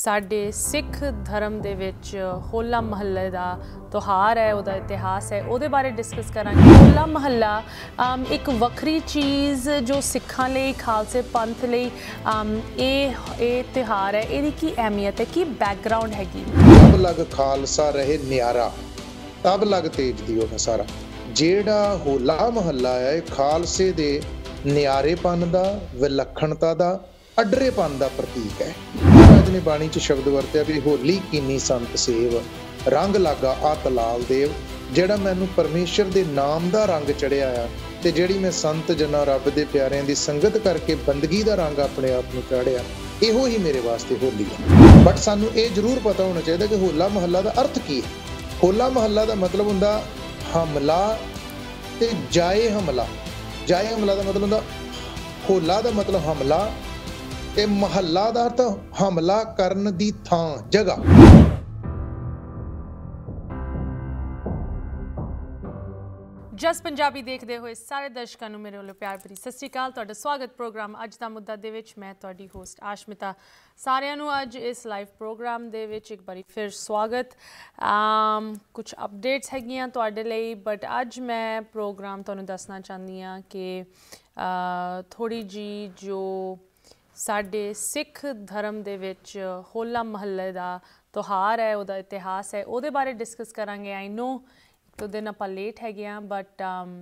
ਸਾਡੇ ਸਿੱਖ ਧਰਮ ਦੇ ਵਿੱਚ ਹੋਲਾ ਮਹੱਲੇ ਦਾ ਤਿਉਹਾਰ ਹੈ ਉਹਦਾ ਇਤਿਹਾਸ ਹੈ ਉਹਦੇ ਬਾਰੇ ਡਿਸਕਸ ਕਰਾਂਗੇ ਹੋਲਾ ਮਹੱਲਾ ਇੱਕ ਵੱਖਰੀ ਚੀਜ਼ ਜੋ ਸਿੱਖਾਂ ਲਈ ਖਾਲਸੇ ਪੰਥ ਲਈ ਇਹ ਇਹ ਤਿਉਹਾਰ ਹੈ ਇਹਦੀ ਕੀ ਅਹਿਮੀਅਤ ਹੈ ਕੀ ਬੈਕਗ੍ਰਾਉਂਡ ਹੈਗੀ ਤਬ ਲਗ ਖਾਲਸਾ ਰਹੇ ਨਿਆਰਾ ਤਬ ਲਗ ਤੇਜ ਦੀ ਉਹ ਸਾਰਾ ਜਿਹੜਾ ਹੋਲਾ ਮਹੱਲਾ ਹੈ ਖਾਲਸੇ ਦੇ ਨਿਆਰੇਪਨ ਦਾ ਵਿਲੱਖਣਤਾ ਦਾ ਅਡਰੇਪਨ ਦਾ ਪ੍ਰਤੀਕ ਹੈ ਮਹਾਰਾਜ ਨੇ ਬਾਣੀ 'ਚ ਸ਼ਬਦ ਵਰਤਿਆ ਵੀ ਹੋਲੀ ਕੀਨੀ ਸੰਤ ਸੇਵ ਰੰਗ ਲਾਗਾ ਆਤ ਲਾਲ ਦੇਵ ਜਿਹੜਾ ਮੈਨੂੰ ਪਰਮੇਸ਼ਰ ਦੇ ਨਾਮ ਦਾ ਰੰਗ ਚੜਿਆ ਆ ਤੇ ਜਿਹੜੀ ਮੈਂ ਸੰਤ ਜਨਾਂ ਰੱਬ ਦੇ ਪਿਆਰਿਆਂ ਦੀ ਸੰਗਤ ਕਰਕੇ ਬੰਦਗੀ ਦਾ ਰੰਗ ਆਪਣੇ ਆਪ ਨੂੰ ਚੜਿਆ ਇਹੋ ਹੀ ਮੇਰੇ ਵਾਸਤੇ ਹੋਲੀ ਹੈ ਬਟ ਸਾਨੂੰ ਇਹ ਜ਼ਰੂਰ ਪਤਾ ਹੋਣਾ ਚਾਹੀਦਾ ਕਿ ਹੋਲਾ ਮਹੱਲਾ ਦਾ ਅਰਥ ਕੀ ਹੈ ਹੋਲਾ ਮਹੱਲਾ ਦਾ ਮਤਲਬ ਹੁੰਦਾ ਹਮਲਾ ਤੇ ਜਾਏ ਹਮਲਾ ਜਾਏ ਹਮਲਾ ਦਾ ਮਤਲਬ ਹੁੰਦਾ ਹੋਲਾ ਦਾ ਮਤਲਬ ਹਮਲਾ ਤੇ ਮਹੱਲਾ ਦਾ ਹਮਲਾ ਕਰਨ ਦੀ ਥਾਂ ਜਗ੍ਹਾ ਜਸ ਪੰਜਾਬੀ ਦੇਖਦੇ ਹੋਏ ਸਾਰੇ ਦਰਸ਼ਕਾਂ ਨੂੰ ਮੇਰੇ ਵੱਲੋਂ ਪਿਆਰ ਭਰੀ ਸਤਿ ਸ਼੍ਰੀ ਅਕਾਲ ਤੁਹਾਡਾ ਸਵਾਗਤ ਪ੍ਰੋਗਰਾਮ ਅੱਜ ਦਾ ਮੁੱਦਾ ਦੇ ਵਿੱਚ ਮੈਂ ਤੁਹਾਡੀ ਹੋਸਟ ਆਸ਼ਮਿਤਾ ਸਾਰਿਆਂ ਨੂੰ ਅੱਜ ਇਸ ਲਾਈਵ ਪ੍ਰੋਗਰਾਮ ਦੇ ਵਿੱਚ ਇੱਕ ਵਾਰੀ ਫਿਰ ਸਵਾਗਤ ਆਮ ਕੁਝ ਅਪਡੇਟਸ ਹੈਗੀਆਂ ਤੁਹਾਡੇ ਲਈ ਬਟ ਅੱਜ ਮੈਂ ਪ੍ਰੋਗਰਾਮ ਤੁਹਾਨੂੰ ਦੱਸਣਾ ਚਾਹੁੰਦੀ ਆ ਕਿ ਥੋੜੀ ਜੀ ਜੋ ਸਾਡੇ ਸਿੱਖ ਧਰਮ ਦੇ ਵਿੱਚ ਹੋਲਾ ਮਹੱਲੇ ਦਾ ਤਿਉਹਾਰ ਹੈ ਉਹਦਾ ਇਤਿਹਾਸ ਹੈ ਉਹਦੇ ਬਾਰੇ ਡਿਸਕਸ ਕਰਾਂਗੇ ਆਈ نو ਤੋ ਦਿਨ ਆਪਾਂ ਲੇਟ ਹੈਗੇ ਆ ਬਟ um,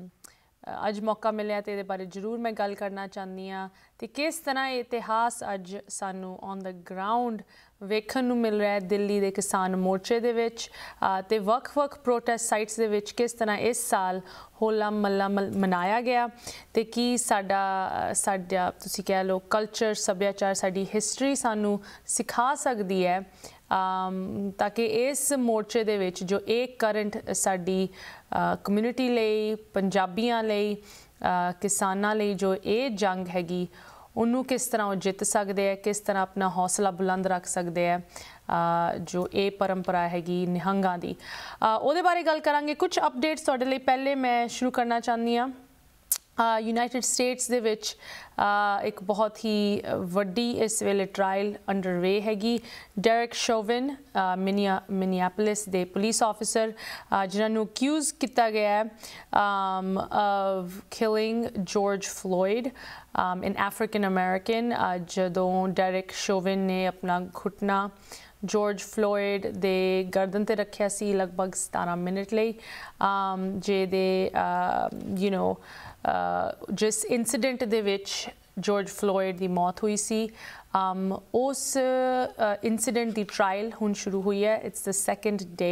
ਅੱਜ ਮੌਕਾ ਮਿਲਿਆ ਤੇ ਇਹਦੇ ਬਾਰੇ ਜ਼ਰੂਰ ਮੈਂ ਗੱਲ ਕਰਨਾ ਚਾਹੁੰਦੀ ਆ ਤੇ ਕਿਸ ਤਰ੍ਹਾਂ ਇਹ ਇਤਿਹਾਸ ਅੱਜ ਸਾਨੂੰ ਔਨ ਦਾ ਗਰਾਊਂਡ ਵੇਖਣ ਨੂੰ ਮਿਲ ਰਿਹਾ ਹੈ ਦਿੱਲੀ ਦੇ ਕਿਸਾਨ ਮੋਰਚੇ ਦੇ ਵਿੱਚ ਤੇ ਵੱਖ-ਵੱਖ ਪ੍ਰੋਟੈਸਟ ਸਾਈਟਸ ਦੇ ਵਿੱਚ ਕਿਸ ਤਰ੍ਹਾਂ ਇਸ ਸਾਲ ਹੋਲਾ ਮੱਲਾ ਮਨਾਇਆ ਗਿਆ ਤੇ ਕੀ ਸਾਡਾ ਸਾਡਾ ਤੁਸੀਂ ਕਹਿ ਲਓ ਕਲਚਰ ਸੱਭਿਆਚਾਰ ਸਾਡੀ ਹਿਸਟਰੀ ਸਾਨੂੰ ਸਿਖਾ ਸਕਦੀ ਹੈ ਤਾਂ ਕਿ ਇਸ ਮੋਰਚੇ ਦੇ ਵਿੱਚ ਜੋ ਇੱਕ ਕਰੰਟ ਸਾਡੀ ਕਮਿਊਨਿਟੀ ਲਈ ਪੰਜਾਬੀਆਂ ਲਈ ਕਿਸਾਨਾਂ ਲਈ ਜੋ ਇਹ ਜੰਗ ਹੈਗੀ ਉਹਨੂੰ ਕਿਸ ਤਰ੍ਹਾਂ ਉਹ ਜਿੱਤ ਸਕਦੇ ਆ ਕਿਸ ਤਰ੍ਹਾਂ ਆਪਣਾ ਹੌਸਲਾ ਬੁਲੰਦ ਰੱਖ ਸਕਦੇ ਆ ਜੋ ਇਹ ਪਰੰਪਰਾ ਹੈਗੀ ਨਿਹੰਗਾਂ ਦੀ ਉਹਦੇ ਬਾਰੇ ਗੱਲ ਕਰਾਂਗੇ ਕੁਝ ਅਪਡੇਟਸ ਤੁਹਾਡੇ ਲਈ ਪਹਿਲੇ ਮੈਂ ਸ਼ੁਰੂ ਕਰਨਾ ਚਾਹੁੰਦੀ ਆ ਯੂਨਾਈਟਿਡ ਸਟੇਟਸ ਦੇ ਵਿੱਚ ਇੱਕ ਬਹੁਤ ਹੀ ਵੱਡੀ ਇਸ ਵੇਲੇ ਟ੍ਰਾਇਲ ਅੰਡਰਵੇ ਹੈਗੀ ਡੈਰਿਕ ਸ਼ੋਵਨ ਮਿਨੀਆ ਮਿਨੀਆਪੋਲਿਸ ਦੇ ਪੁਲਿਸ ਆਫੀਸਰ ਜਿਨ੍ਹਾਂ ਨੂੰ ਅਕਿਊਜ਼ ਕੀਤਾ ਗਿਆ ਹੈ of killing George Floyd an African American ਜਦੋਂ ਡੈਰਿਕ ਸ਼ੋਵਨ ਨੇ ਆਪਣਾ ਘੁਟਨਾ ਜਾਰਜ ਫਲੋਇਡ ਦੇ ਗਰਦਨ ਤੇ ਰੱਖਿਆ ਸੀ ਲਗਭਗ 17 ਮਿੰਟ ਲਈ ਜੇ ਦੇ ਯੂ نو ਜਿਸ ਇਨਸੀਡੈਂਟ ਦੇ ਵਿੱਚ ਜਾਰਜ ਫਲੋਇਡ ਦੀ ਮੌਤ ਹੋਈ ਸੀ ਅਮ ਉਸ ਇਨਸੀਡੈਂਟ ਦੀ ਟ੍ਰਾਇਲ ਹੁਣ ਸ਼ੁਰੂ ਹੋਈ ਹੈ ਇਟਸ ਦ ਸੈਕੰਡ ਡੇ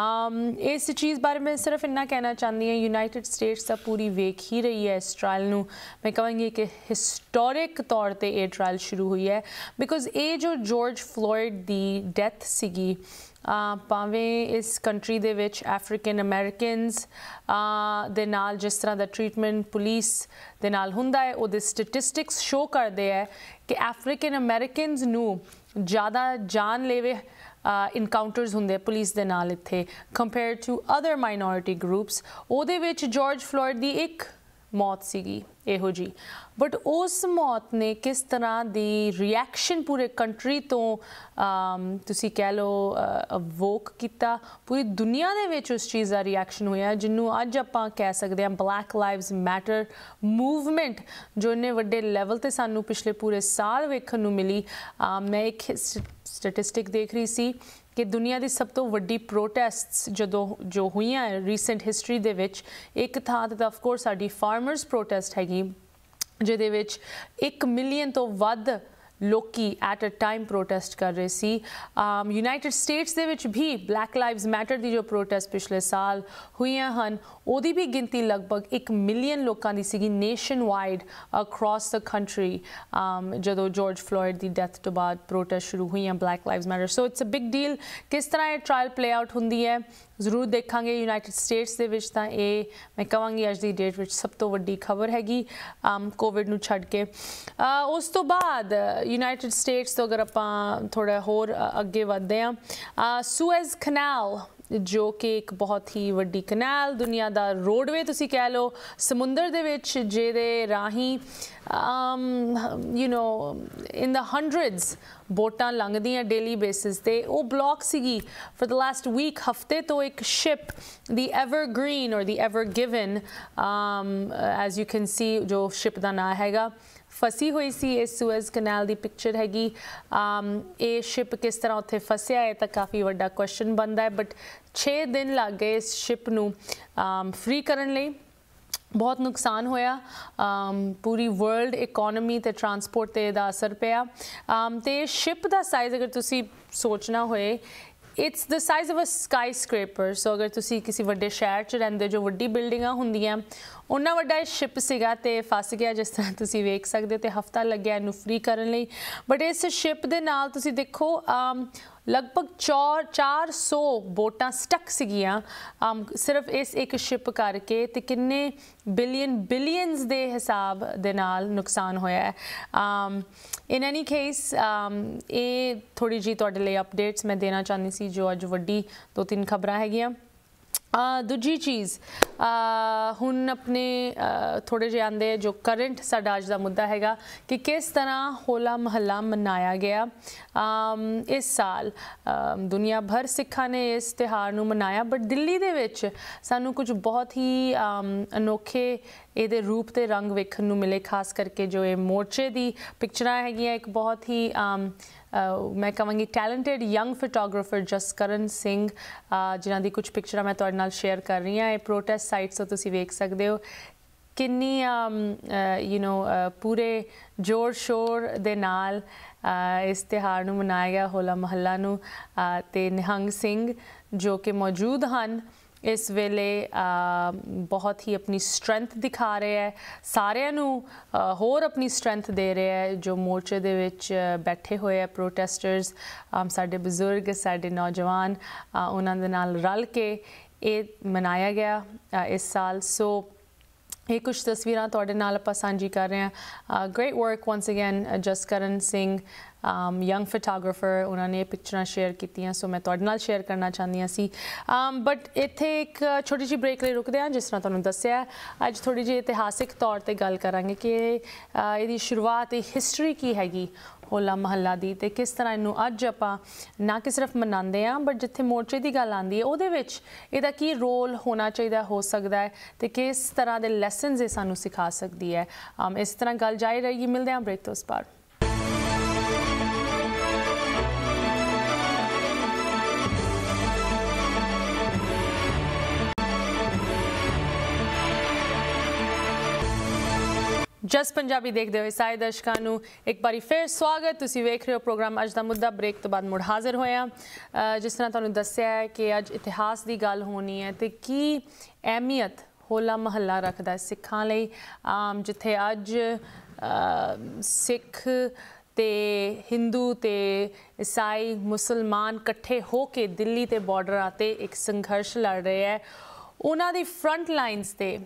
ਅਮ ਇਸ ਚੀਜ਼ ਬਾਰੇ ਮੈਂ ਸਿਰਫ ਇੰਨਾ ਕਹਿਣਾ ਚਾਹੁੰਦੀ ਹਾਂ ਯੂਨਾਈਟਿਡ ਸਟੇਟਸ ਦਾ ਪੂਰੀ ਵੇਖ ਹੀ ਰਹੀ ਹੈ ਇਸ ਟ੍ਰਾਇਲ ਨੂੰ ਮੈਂ ਕਹਾਂਗੀ ਕਿ ਹਿਸਟੋਰਿਕ ਤੌਰ ਤੇ ਇਹ ਟ੍ਰਾਇਲ ਸ਼ੁਰੂ ਹੋਈ ਹੈ ਬਿਕੋਜ਼ ਇਹ ਜੋ ਜਾਰਜ ਫਲੋਇਡ ਦੀ ਡੈਥ ਸੀਗੀ ਭਾਵੇਂ ਇਸ ਕੰਟਰੀ ਦੇ ਵਿੱਚ ਅਫਰੀਕਨ ਅਮਰੀਕਨਸ ਦੇ ਨਾਲ ਜਿਸ ਤਰ੍ਹਾਂ ਦਾ ਟ੍ਰੀਟਮੈਂਟ ਪੁਲਿਸ ਦੇ ਨਾਲ ਹੁੰਦਾ ਹੈ ਉਹਦੇ ਸਟੈਟਿਸਟਿਕਸ ਸ਼ੋ ਕਰਦੇ ਹੈ ਕਿ ਅਫਰੀਕਨ ਅਮਰੀਕਨਸ ਨੂੰ ਜ਼ਿਆਦਾ ਜਾਨ ਲੈਵੇ ਇਨਕਾਊਂਟਰਸ ਹੁੰਦੇ ਪੁਲਿਸ ਦੇ ਨਾਲ ਇੱਥੇ compare to other minority groups ਉਹਦੇ ਵਿੱਚ ਜਾਰਜ ਫਲੋਇਡ ਦੀ ਇੱਕ ਮੌਤ ਸੀਗੀ ਇਹੋ ਜੀ ਬਟ ਉਸ ਮੌਤ ਨੇ ਕਿਸ ਤਰ੍ਹਾਂ ਦੀ ਰਿਐਕਸ਼ਨ ਪੂਰੇ ਕੰਟਰੀ ਤੋਂ ਤੁਸੀਂ ਕਹਿ ਲਓ ਵੋਕ ਕੀਤਾ ਪੂਰੀ ਦੁਨੀਆ ਦੇ ਵਿੱਚ ਉਸ ਚੀਜ਼ ਦਾ ਰਿਐਕਸ਼ਨ ਹੋਇਆ ਜਿੰਨੂੰ ਅੱਜ ਆਪਾਂ ਕਹਿ ਸਕਦੇ ਹਾਂ ਬਲੈਕ ਲਾਈਵਸ ਮੈਟਰ ਮੂਵਮੈਂਟ ਜੋ ਨੇ ਵੱਡੇ ਲੈਵਲ ਤੇ ਸਾਨੂੰ ਪਿਛਲੇ ਪੂਰੇ ਸਾਲ ਵੇਖਣ ਨੂੰ ਮਿਲੀ ਮੈਂ ਇੱਕ ਸਟੈਟਿਸਟਿਕ ਦੇਖ ਰਹੀ ਸੀ ਕਿ ਦੁਨੀਆ ਦੀ ਸਭ ਤੋਂ ਵੱਡੀ ਪ੍ਰੋਟੈਸਟਸ ਜਦੋਂ ਜੋ ਹੋਈਆਂ ਰੀਸੈਂਟ ਹਿਸਟਰੀ ਦੇ ਵਿੱਚ ਇੱਕ ਥਾਂ ਤੇ ਆਫ ਕੋਰਸ ਸਾਡੀ ਫਾਰਮਰਸ ਪ੍ਰੋਟੈਸਟ ਹੈਗੀ ਜਿਹਦੇ ਵਿੱਚ 1 ਮਿਲੀਅਨ ਤੋਂ ਵੱਧ ਲੋਕੀ ਐਟ ਅ ਟਾਈਮ ਪ੍ਰੋਟੈਸਟ ਕਰ ਰਹੇ ਸੀ ਯੂਨਾਈਟਿਡ ਸਟੇਟਸ ਦੇ ਵਿੱਚ ਵੀ ਬਲੈਕ ਲਾਈਵਸ ਮੈਟਰ ਦੀ ਜੋ ਪ੍ਰੋਟੈਸਟ ਪਿਛਲੇ ਸਾਲ ਹੋਈਆਂ ਹਨ ਉਹਦੀ ਵੀ ਗਿਣਤੀ ਲਗਭਗ 1 ਮਿਲੀਅਨ ਲੋਕਾਂ ਦੀ ਸੀਗੀ nationwide across the country ਜਦੋਂ ਜਾਰਜ ਫਲੋਇਡ ਦੀ ਡੈਥ ਤੋਂ ਬਾਅਦ ਪ੍ਰੋਟੈਸਟ ਸ਼ੁਰੂ ਹੋਈਆਂ black lives matter so it's a big deal ਕਿਸ ਤਰ੍ਹਾਂ ਇਹ ਟ੍ਰਾਇਲ ਪਲੇ ਆਊਟ ਹੁੰਦੀ ਹੈ ਜ਼ਰੂਰ ਦੇਖਾਂਗੇ ਯੂਨਾਈਟਿਡ ਸਟੇਟਸ ਦੇ ਵਿੱਚ ਤਾਂ ਇਹ ਮੈਂ ਕਹਾਂਗੀ ਅੱਜ ਦੀ ਡੇਟ ਵਿੱਚ ਸਭ ਤੋਂ ਵੱਡੀ ਖਬਰ ਹੈਗੀ ਕੋਵਿਡ ਨੂੰ ਛੱਡ ਕੇ ਉਸ ਤੋਂ ਬਾਅਦ ਯੂਨਾਈਟਿਡ ਸਟੇਟਸ ਤੋਂ ਅਗਰ ਆਪਾਂ ਥੋੜਾ ਹੋਰ ਅੱਗੇ ਵਧਦੇ ਆ ਸੂਐਜ਼ ਕਨਾਲ ਜੋ ਕਿ ਇੱਕ ਬਹੁਤ ਹੀ ਵੱਡੀ ਕਨਾਲ ਦੁਨੀਆ ਦਾ ਰੋਡਵੇ ਤੁਸੀਂ ਕਹਿ ਲਓ ਸਮੁੰਦਰ ਦੇ ਵਿੱਚ ਜਿਹਦੇ ਰਾਹੀਂ ਯੂ نو ਇਨ ਦਾ ਹੰਡਰਡਸ ਬੋਟਾਂ ਲੰਘਦੀਆਂ ਡੇਲੀ ਬੇਸਿਸ ਤੇ ਉਹ ਬਲੌਕ ਸੀਗੀ ਫॉर द ਲਾਸਟ ਵੀਕ ਹਫਤੇ ਤੋਂ ਇੱਕ ਸ਼ਿਪ ਦੀ Evergreen or the Ever Given um as you can see ਜੋ ਸ਼ਿਪ ਦਾ ਨਾਮ ਹੈਗਾ ਫਸੀ ਹੋਈ ਸੀ ਇਸ ਸੁਐਜ਼ ਕੈਨਾਲ ਦੀ ਪਿਕਚਰ ਹੈਗੀ ਅਮ um, ਇਹ ਸ਼ਿਪ ਕਿਸ ਤਰ੍ਹਾਂ ਉੱਥੇ ਫਸਿਆ ਹੈ ਤਾਂ ਕਾਫੀ ਵੱਡਾ ਕੁਐਸਚਨ ਬਣਦਾ ਹੈ ਬਟ 6 ਦਿਨ ਲੱਗ ਗਏ ਇਸ ਸ਼ਿਪ ਨੂੰ ਅਮ um, ਫ੍ਰੀ ਕਰਨ ਲਈ ਬਹੁਤ ਨੁਕਸਾਨ ਹੋਇਆ ਪੂਰੀ ਵਰਲਡ ਇਕਨੋਮੀ ਤੇ ਟਰਾਂਸਪੋਰਟ ਤੇ ਦਾ ਅਸਰ ਪਿਆ ਤੇ ਸ਼ਿਪ ਦਾ ਸਾਈਜ਼ ਅਗਰ ਤੁਸੀਂ ਸੋਚਣਾ ਹੋਏ it's the size of a skyscraper so ਅਗਰ ਤੁਸੀਂ ਕਿਸੇ ਵੱਡੇ ਸ਼ਹਿਰ 'ਚ ਰਹਿੰਦੇ ਜੋ ਵੱਡੀ ਬਿਲਡਿੰਗਾਂ ਹੁੰਦੀਆਂ ਉਹਨਾਂ ਵੱਡਾ ਇਹ ਸ਼ਿਪ ਸੀਗਾ ਤੇ ਫਸ ਗਿਆ ਜਿਸ ਤਰ੍ਹਾਂ ਤੁਸੀਂ ਵੇਖ ਸਕਦੇ ਹੋ ਤੇ ਹਫਤਾ ਲੱਗਿਆ ਇਹਨੂੰ ਫ੍ਰੀ ਕਰਨ ਲਈ ਬਟ ਇਸ ਸ਼ਿਪ ਦੇ ਨਾਲ ਤੁਸੀਂ ਦੇਖੋ ਲਗਭਗ 400 ਬੋਟਾਂ ਸਟਕ ਸੀਗੀਆਂ ਸਿਰਫ ਇਸ ਇੱਕ ਸ਼ਿਪ ਕਰਕੇ ਤੇ ਕਿੰਨੇ ਬਿਲੀਅਨ ਬਿਲੀਅਨਸ ਦੇ ਹਿਸਾਬ ਦੇ ਨਾਲ ਨੁਕਸਾਨ ਹੋਇਆ ਹੈ ਇਨ ਐਨੀ ਕੇਸ ਇਹ ਥੋੜੀ ਜੀ ਤੁਹਾਡੇ ਲਈ ਅਪਡੇਟਸ ਮੈਂ ਦੇਣਾ ਚਾਹੁੰਦੀ ਸੀ ਜੋ ਅੱਜ ਵੱਡੀ ਦੋ ਤਿੰਨ ਖਬਰਾਂ ਹੈਗੀਆਂ ਦੂਜੀ ਚੀਜ਼ ਹੁਣ ਆਪਣੇ ਥੋੜੇ ਜਿਹਾ ਆਂਦੇ ਜੋ ਕਰੰਟ ਸਾਡਾ ਅੱਜ ਦਾ ਮੁੱਦਾ ਹੈਗਾ ਕਿ ਕਿਸ ਤਰ੍ਹਾਂ ਹੋਲਾ ਮਹੱਲਾ ਮਨਾਇਆ ਗਿਆ ਇਸ ਸਾਲ ਦੁਨੀਆ ਭਰ ਸਿੱਖਾਂ ਨੇ ਇਸ ਤਿਹਾਰ ਨੂੰ ਮਨਾਇਆ ਬਟ ਦਿੱਲੀ ਦੇ ਵਿੱਚ ਸਾਨੂੰ ਕੁਝ ਬਹੁਤ ਹੀ ਅਨੋਖੇ ਇਹਦੇ ਰੂਪ ਤੇ ਰੰਗ ਵੇਖਣ ਨੂੰ ਮਿਲੇ ਖਾਸ ਕਰਕੇ ਜੋ ਇਹ ਮੋਰਚੇ ਦੀ ਪਿਕਚਰਾਂ ਹੈਗੀਆਂ ਇੱਕ ਬਹੁਤ ਹੀ ਮੈਂ ਕਹਾਂਗੀ talented young photographer Jaskaran Singh ਜਿਨ੍ਹਾਂ ਦੀ ਕੁਝ ਪਿਕਚਰਾਂ ਮੈਂ ਤੁਹਾਡੇ ਨਾਲ ਸ਼ੇਅਰ ਕਰ ਰਹੀ ਹਾਂ ਇਹ ਪ੍ਰੋਟੈਸਟ ਸਾਈਟਸ ਤੋਂ ਤੁਸੀਂ ਵੇਖ ਸਕਦੇ ਹੋ ਕਿੰਨੀ ਯੂ نو ਪੂਰੇ ਜੋਰ ਸ਼ੋਰ ਦੇ ਨਾਲ ਇਸ ਤਿਹਾਰ ਨੂੰ ਮਨਾਇਆ ਗਿਆ ਹੋਲਾ ਮਹੱਲਾ ਨੂੰ ਤੇ ਨਿਹੰਗ ਸਿੰਘ ਜੋ ਕਿ ਮੌਜੂਦ ਹਨ ਇਸ ਵੇਲੇ ਬਹੁਤ ਹੀ ਆਪਣੀ ਸਟਰੈਂਥ ਦਿਖਾ ਰਿਹਾ ਹੈ ਸਾਰਿਆਂ ਨੂੰ ਹੋਰ ਆਪਣੀ ਸਟਰੈਂਥ ਦੇ ਰਿਹਾ ਹੈ ਜੋ ਮੋਰਚੇ ਦੇ ਵਿੱਚ ਬੈਠੇ ਹੋਏ ਹੈ ਪ੍ਰੋਟੈਸਟਰਸ ਸਾਡੇ ਬਜ਼ੁਰਗ ਸਾਡੇ ਨੌਜਵਾਨ ਉਹਨਾਂ ਦੇ ਨਾਲ ਰਲ ਕੇ ਇਹ ਮਨਾਇਆ ਗਿਆ ਇਸ ਸਾਲ ਸੋ ਇਹ ਕੁਝ ਤਸਵੀਰਾਂ ਤੁਹਾਡੇ ਨਾਲ ਆਪਾਂ ਸਾਂਝੀ ਕਰ ਰਹੇ ਹਾਂ great work once again Jaskaran Singh um young photographer ਉਹਨਾਂ ਨੇ ਪਿਕਚਰਾਂ ਸ਼ੇਅਰ ਕੀਤੀਆਂ ਸੋ ਮੈਂ ਤੁਹਾਡੇ ਨਾਲ ਸ਼ੇਅਰ ਕਰਨਾ ਆ ਸੀ ਅਮ ਬਟ ਇੱਥੇ ਇੱਕ ਛੋਟੀ ਜਿਹੀ ਬ੍ਰੇਕ ਲਈ ਰੁਕਦੇ ਹਾਂ ਜਿਸ ਤਰ੍ਹਾਂ ਤੁਹਾਨੂੰ ਦੱਸਿਆ ਅੱਜ ਥੋੜੀ ਜਿਹੀ ਇਤਿਹਾਸਿਕ ਤੌਰ ਤੇ ਗੱਲ ਕਰਾਂਗੇ ਕਿ ਇਹਦੀ ਸ਼ੁਰੂਆਤ ਇਹ ਹਿਸਟਰੀ ਕੀ ਹੈਗੀ ਹੋਲਾ ਮਹੱਲਾ ਦੀ ਤੇ ਕਿਸ ਤਰ੍ਹਾਂ ਇਹਨੂੰ ਅੱਜ ਆਪਾਂ ਨਾ ਕਿ ਸਿਰਫ ਮਨਾਉਂਦੇ ਆ ਬਟ ਜਿੱਥੇ ਮੋਰਚੇ ਦੀ ਗੱਲ ਆਂਦੀ ਹੈ ਉਹਦੇ ਵਿੱਚ ਇਹਦਾ ਕੀ ਰੋਲ ਹੋਣਾ ਚਾਹੀਦਾ ਹੋ ਸਕਦਾ ਹੈ ਤੇ ਕਿਸ ਤਰ੍ਹਾਂ ਦੇ ਲੈਸਨਸ ਇਹ ਸਾਨੂੰ ਸਿਖਾ ਸਕਦੀ ਹੈ ਇਸ ਤਰ੍ਹਾਂ ਗੱਲ ਜਾਈ ਰਹੀ ਮਿਲਦੇ ਆ ਬ੍ਰੇਕ ਤੋਂ ਉਸ ਬਾਅਦ ਜਸ ਪੰਜਾਬੀ ਦੇਖਦੇ ਹੋਏ ਸਾਰੇ ਦਰਸ਼ਕਾਂ ਨੂੰ ਇੱਕ ਵਾਰੀ ਫੇਰ ਸਵਾਗਤ ਤੁਸੀਂ ਵੇਖ ਰਹੇ ਹੋ ਪ੍ਰੋਗਰਾਮ ਅੱਜ ਦਾ ਮੁੱਦਾ ਬ੍ਰੇਕ ਤੋਂ ਬਾਅਦ ਮੁੜ ਹਾਜ਼ਰ ਹੋਇਆ ਜਿਸ ਤਰ੍ਹਾਂ ਤੁਹਾਨੂੰ ਦੱਸਿਆ ਹੈ ਕਿ ਅੱਜ ਇਤਿਹਾਸ ਦੀ ਗੱਲ ਹੋਣੀ ਹੈ ਤੇ ਕੀ ਅਹਿਮੀਅਤ ਹੋਲਾ ਮਹੱਲਾ ਰੱਖਦਾ ਹੈ ਸਿੱਖਾਂ ਲਈ ਆਮ ਜਿੱਥੇ ਅੱਜ ਸਿੱਖ ਤੇ Hindu ਤੇ Isai ਮੁਸਲਮਾਨ ਇਕੱਠੇ ਹੋ ਕੇ ਦਿੱਲੀ ਤੇ ਬਾਰਡਰ ਆਤੇ ਇੱਕ ਸੰਘਰਸ਼ ਲੜ ਰਹੇ ਹੈ ਉਹਨਾਂ ਦੀ ਫਰੰਟ ਲਾਈਨਸ ਤੇ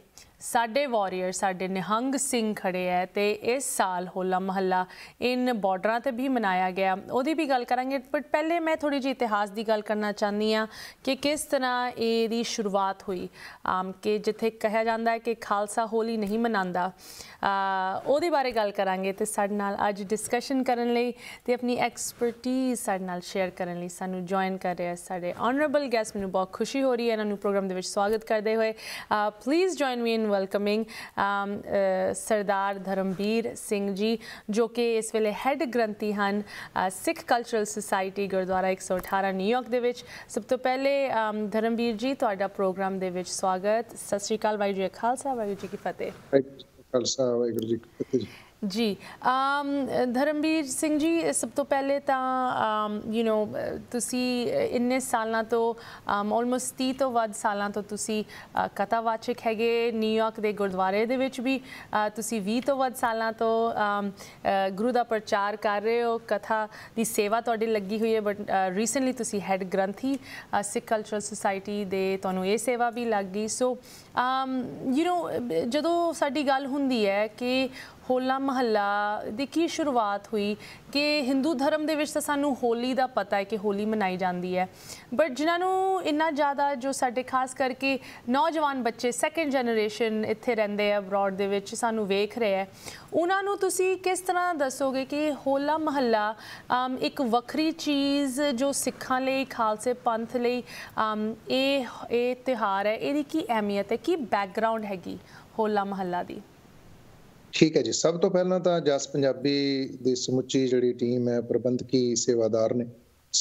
ਸਾਡੇ ਵਾਰੀਅਰ ਸਾਡੇ ਨਿਹੰਗ ਸਿੰਘ ਖੜੇ ਐ ਤੇ ਇਸ ਸਾਲ ਹੋਲਾ ਮਹੱਲਾ ਇਨ ਬਾਰਡਰਾਂ ਤੇ ਵੀ ਮਨਾਇਆ ਗਿਆ ਉਹਦੀ ਵੀ ਗੱਲ ਕਰਾਂਗੇ ਬਟ ਪਹਿਲੇ ਮੈਂ ਥੋੜੀ ਜੀ ਇਤਿਹਾਸ ਦੀ ਗੱਲ ਕਰਨਾ ਚਾਹਨੀ ਆ ਕਿ ਕਿਸ ਤਰ੍ਹਾਂ ਇਹ ਦੀ ਸ਼ੁਰੂਆਤ ਹੋਈ ਆਮ ਕਿ ਜਿੱਥੇ ਕਿਹਾ ਜਾਂਦਾ ਹੈ ਕਿ ਖਾਲਸਾ ਹੋਲੀ ਨਹੀਂ ਮਨਾਉਂਦਾ ਉਹਦੇ ਬਾਰੇ ਗੱਲ ਕਰਾਂਗੇ ਤੇ ਸਾਡੇ ਨਾਲ ਅੱਜ ਡਿਸਕਸ਼ਨ ਕਰਨ ਲਈ ਤੇ ਆਪਣੀ ਐਕਸਪਰਟੀਜ਼ ਸਾਡੇ ਨਾਲ ਸ਼ੇਅਰ ਕਰਨ ਲਈ ਸਾਨੂੰ ਜੁਆਇਨ ਕਰ ਰਿਹਾ ਸਾਡੇ ਆਨਰੇਬਲ ਗੈਸਟ ਮੈਨੂੰ ਬਹੁਤ ਖੁਸ਼ੀ ਹੋ ਰਹੀ ਹੈ ਇਹਨਾਂ ਨੂੰ ਪ੍ਰੋਗਰਾਮ ਦੇ ਵਿੱਚ ਸਵਾਗਤ ਕਰਦੇ ਹੋਏ please join me in welcoming Sardar um, uh, Singh ji ਜੋ ਕਿ ਇਸ ਵੇਲੇ ਹੈੱਡ ਗ੍ਰੰਥੀ ਹਨ Sikh cultural society Gurdwara 118 New York ਦੇ ਵਿੱਚ ਸਭ ਤੋਂ ਪਹਿਲੇ ਧਰਮਵੀਰ ਜੀ ਤੁਹਾਡਾ ਪ੍ਰੋਗਰਾਮ ਦੇ ਵਿੱਚ ਸਵਾਗਤ ਸਤਿ ਸ਼੍ਰੀ ਅਕਾਲ ਵਾਹਿਗੁਰੂ ਜੀ ਖਾਲਸਾ ਵਾਹਿਗੁਰੂ ਜੀ ਕੀ ਫਤਿਹ ਖਾਲਸਾ ਵਾਹਿਗੁਰੂ ਜੀ ਕੀ ਫਤਿਹ ਜੀ ਅਮ ਧਰਮਵੀਰ ਸਿੰਘ ਜੀ ਸਭ ਤੋਂ ਪਹਿਲੇ ਤਾਂ ਯੂ نو ਤੁਸੀਂ ਇੰਨੇ ਸਾਲਾਂ ਤੋਂ ਆਲਮੋਸਟ 30 ਤੋਂ ਵੱਧ ਸਾਲਾਂ ਤੋਂ ਤੁਸੀਂ ਕਥਾਵਾਚਕ ਹੈਗੇ ਨਿਊਯਾਰਕ ਦੇ ਗੁਰਦੁਆਰੇ ਦੇ ਵਿੱਚ ਵੀ ਤੁਸੀਂ 20 ਤੋਂ ਵੱਧ ਸਾਲਾਂ ਤੋਂ ਗੁਰੂ ਦਾ ਪ੍ਰਚਾਰ ਕਰ ਰਹੇ ਹੋ ਕਥਾ ਦੀ ਸੇਵਾ ਤੁਹਾਡੀ ਲੱਗੀ ਹੋਈ ਹੈ ਬਟ ਰੀਸੈਂਟਲੀ ਤੁਸੀਂ ਹੈਡ ਗ੍ਰੰਥੀ ਸਿੱਖ ਕਲਚਰਲ ਸੁਸਾਇਟੀ ਦੇ ਤੁਹਾਨੂੰ ਇਹ ਸੇਵਾ ਵੀ ਲੱਗ ਗਈ ਸੋ ਯੂ نو ਜਦੋਂ ਸਾਡੀ ਗੱਲ ਹੁੰਦੀ ਹੈ ਕਿ ਹੋਲਾ ਮਹੱਲਾ ਦੀ ਕੀ ਸ਼ੁਰੂਆਤ ਹੋਈ ਕਿ ਹਿੰਦੂ ਧਰਮ ਦੇ ਵਿੱਚ ਤਾਂ ਸਾਨੂੰ ਹੋਲੀ ਦਾ ਪਤਾ ਹੈ ਕਿ ਹੋਲੀ ਮਨਾਈ ਜਾਂਦੀ ਹੈ ਬਟ ਜਿਨ੍ਹਾਂ ਨੂੰ ਇੰਨਾ ਜ਼ਿਆਦਾ ਜੋ ਸਾਡੇ ਖਾਸ ਕਰਕੇ ਨੌਜਵਾਨ ਬੱਚੇ ਸੈਕੰਡ ਜਨਰੇਸ਼ਨ ਇੱਥੇ ਰਹਿੰਦੇ ਆ ਅਬਰਾਡ ਦੇ ਵਿੱਚ ਸਾਨੂੰ ਵੇਖ ਰਹੇ ਆ ਉਹਨਾਂ ਨੂੰ ਤੁਸੀਂ ਕਿਸ ਤਰ੍ਹਾਂ ਦੱਸੋਗੇ ਕਿ ਹੋਲਾ ਮਹੱਲਾ ਇੱਕ ਵੱਖਰੀ ਚੀਜ਼ ਜੋ ਸਿੱਖਾਂ ਲਈ ਖਾਲਸੇ ਪੰਥ ਲਈ ਇਹ ਇਹ ਤਿਹਾਰ ਹੈ ਇਹਦੀ ਕੀ ਅਹਿਮੀਅਤ ਹੈ ਕੀ ਬੈਕਗ੍ਰਾਉਂਡ ਹੈਗੀ ਹੋਲਾ ਮਹੱਲਾ ਦੀ ਠੀਕ ਹੈ ਜੀ ਸਭ ਤੋਂ ਪਹਿਲਾਂ ਤਾਂ ਜਸ ਪੰਜਾਬੀ ਦੀ ਸਮੁੱਚੀ ਜਿਹੜੀ ਟੀਮ ਹੈ ਪ੍ਰਬੰਧਕੀ ਸੇਵਾਦਾਰ ਨੇ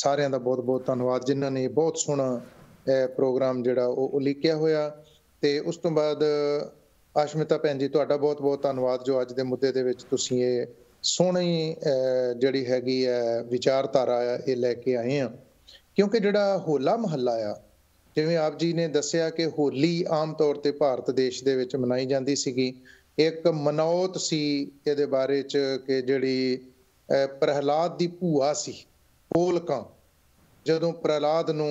ਸਾਰਿਆਂ ਦਾ ਬਹੁਤ-ਬਹੁਤ ਧੰਨਵਾਦ ਜਿਨ੍ਹਾਂ ਨੇ ਬਹੁਤ ਸੋਹਣਾ ਇਹ ਪ੍ਰੋਗਰਾਮ ਜਿਹੜਾ ਉਹ ਉਲੀਕਿਆ ਹੋਇਆ ਤੇ ਉਸ ਤੋਂ ਬਾਅਦ ਆਸ਼ਮਿਤਾ ਭੈਣ ਜੀ ਤੁਹਾਡਾ ਬਹੁਤ-ਬਹੁਤ ਧੰਨਵਾਦ ਜੋ ਅੱਜ ਦੇ ਮੁੱਦੇ ਦੇ ਵਿੱਚ ਤੁਸੀਂ ਇਹ ਸੋਹਣੀ ਜਿਹੜੀ ਹੈਗੀ ਹੈ ਵਿਚਾਰਧਾਰਾ ਇਹ ਲੈ ਕੇ ਆਏ ਆ ਕਿਉਂਕਿ ਜਿਹੜਾ ਹੋਲਾ ਮਹੱਲਾ ਆ ਜਿਵੇਂ ਆਪ ਜੀ ਨੇ ਦੱਸਿਆ ਕਿ ਹੋਲੀ ਆਮ ਤੌਰ ਤੇ ਭਾਰਤ ਦੇਸ਼ ਦੇ ਵਿੱਚ ਮਨਾਈ ਜਾਂਦੀ ਸੀਗੀ ਇੱਕ ਮਨੌਤ ਸੀ ਇਹਦੇ ਬਾਰੇ ਚ ਕਿ ਜਿਹੜੀ ਪ੍ਰਹਲਾਦ ਦੀ ਭੂਆ ਸੀ ਪੋਲਕਾਂ ਜਦੋਂ ਪ੍ਰਹਲਾਦ ਨੂੰ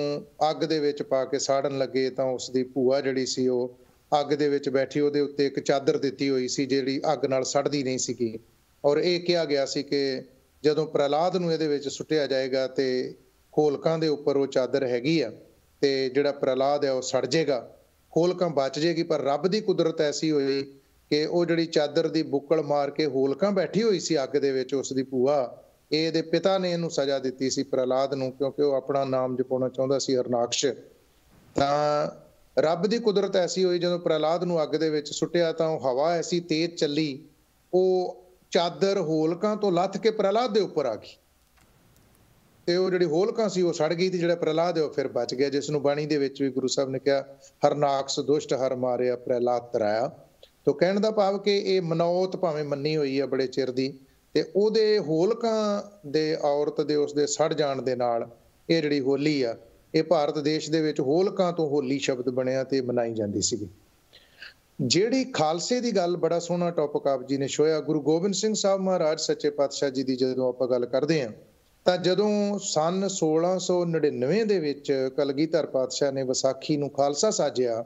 ਅੱਗ ਦੇ ਵਿੱਚ ਪਾ ਕੇ ਸਾੜਨ ਲੱਗੇ ਤਾਂ ਉਸ ਦੀ ਭੂਆ ਜਿਹੜੀ ਸੀ ਉਹ ਅੱਗ ਦੇ ਵਿੱਚ ਬੈਠੀ ਉਹਦੇ ਉੱਤੇ ਇੱਕ ਚਾਦਰ ਦਿੱਤੀ ਹੋਈ ਸੀ ਜਿਹੜੀ ਅੱਗ ਨਾਲ ਸੜਦੀ ਨਹੀਂ ਸੀਗੀ ਔਰ ਇਹ ਕਿਹਾ ਗਿਆ ਸੀ ਕਿ ਜਦੋਂ ਪ੍ਰਹਲਾਦ ਨੂੰ ਇਹਦੇ ਵਿੱਚ ਸੁੱਟਿਆ ਜਾਏਗਾ ਤੇ ਕੋਲਕਾਂ ਦੇ ਉੱਪਰ ਉਹ ਚਾਦਰ ਹੈਗੀ ਆ ਤੇ ਜਿਹੜਾ ਪ੍ਰਹਲਾਦ ਹੈ ਉਹ ਸੜ ਜਾਏਗਾ ਕੋਲਕਾਂ ਬਚ ਜਾਏਗੀ ਪਰ ਰੱਬ ਦੀ ਕੁਦਰਤ ਐਸੀ ਹੋਈ ਕਿ ਉਹ ਜਿਹੜੀ ਚਾਦਰ ਦੀ ਬੁੱਕਲ ਮਾਰ ਕੇ ਹੋਲਕਾਂ ਬੈਠੀ ਹੋਈ ਸੀ ਅੱਗ ਦੇ ਵਿੱਚ ਉਸ ਦੀ ਭੂਆ ਇਹਦੇ ਪਿਤਾ ਨੇ ਇਹਨੂੰ ਸਜ਼ਾ ਦਿੱਤੀ ਸੀ ਪ੍ਰਲਾਦ ਨੂੰ ਕਿਉਂਕਿ ਉਹ ਆਪਣਾ ਨਾਮ ਜਪਉਣਾ ਚਾਹੁੰਦਾ ਸੀ ਹਰਨਾਕਸ਼ ਤਾਂ ਰੱਬ ਦੀ ਕੁਦਰਤ ਐਸੀ ਹੋਈ ਜਦੋਂ ਪ੍ਰਲਾਦ ਨੂੰ ਅੱਗ ਦੇ ਵਿੱਚ ਸੁੱਟਿਆ ਤਾਂ ਉਹ ਹਵਾ ਐਸੀ ਤੇਜ਼ ਚੱਲੀ ਉਹ ਚਾਦਰ ਹੋਲਕਾਂ ਤੋਂ ਲੱਥ ਕੇ ਪ੍ਰਲਾਦ ਦੇ ਉੱਪਰ ਆ ਗਈ ਤੇ ਉਹ ਜਿਹੜੀ ਹੋਲਕਾਂ ਸੀ ਉਹ ਸੜ ਗਈ ਤੇ ਜਿਹੜਾ ਪ੍ਰਲਾਦ ਉਹ ਫਿਰ ਬਚ ਗਿਆ ਜਿਸ ਨੂੰ ਬਾਣੀ ਦੇ ਵਿੱਚ ਵੀ ਗੁਰੂ ਸਾਹਿਬ ਨੇ ਕਿਹਾ ਹਰਨਾਕਸ ਦੁਸ਼ਟ ਹਰ ਮਾਰਿਆ ਪ੍ਰਲਾਦ ਤਰਾਇਆ ਤੋਂ ਕਹਿਣ ਦਾ ਭਾਵ ਕਿ ਇਹ ਮਨੌਤ ਭਾਵੇਂ ਮੰਨੀ ਹੋਈ ਹੈ ਬੜੇ ਚਿਰ ਦੀ ਤੇ ਉਹਦੇ ਹੋਲਕਾਂ ਦੇ ਔਰਤ ਦੇ ਉਸ ਦੇ ਸੜ ਜਾਣ ਦੇ ਨਾਲ ਇਹ ਜਿਹੜੀ ਹੋਲੀ ਆ ਇਹ ਭਾਰਤ ਦੇਸ਼ ਦੇ ਵਿੱਚ ਹੋਲਕਾਂ ਤੋਂ ਹੋਲੀ ਸ਼ਬਦ ਬਣਿਆ ਤੇ ਮਨਾਈ ਜਾਂਦੀ ਸੀਗੀ ਜਿਹੜੀ ਖਾਲਸੇ ਦੀ ਗੱਲ ਬੜਾ ਸੋਹਣਾ ਟੌਪਿਕ ਆਪ ਜੀ ਨੇ ਛੋਇਆ ਗੁਰੂ ਗੋਬਿੰਦ ਸਿੰਘ ਸਾਹਿਬ ਮਹਾਰਾਜ ਸੱਚੇ ਪਾਤਸ਼ਾਹ ਜੀ ਦੀ ਜਦੋਂ ਆਪਾਂ ਗੱਲ ਕਰਦੇ ਆ ਤਾਂ ਜਦੋਂ ਸਨ 1699 ਦੇ ਵਿੱਚ ਕਲਗੀਧਰ ਪਾਤਸ਼ਾਹ ਨੇ ਵਿਸਾਖੀ ਨੂੰ ਖਾਲਸਾ ਸਾਜਿਆ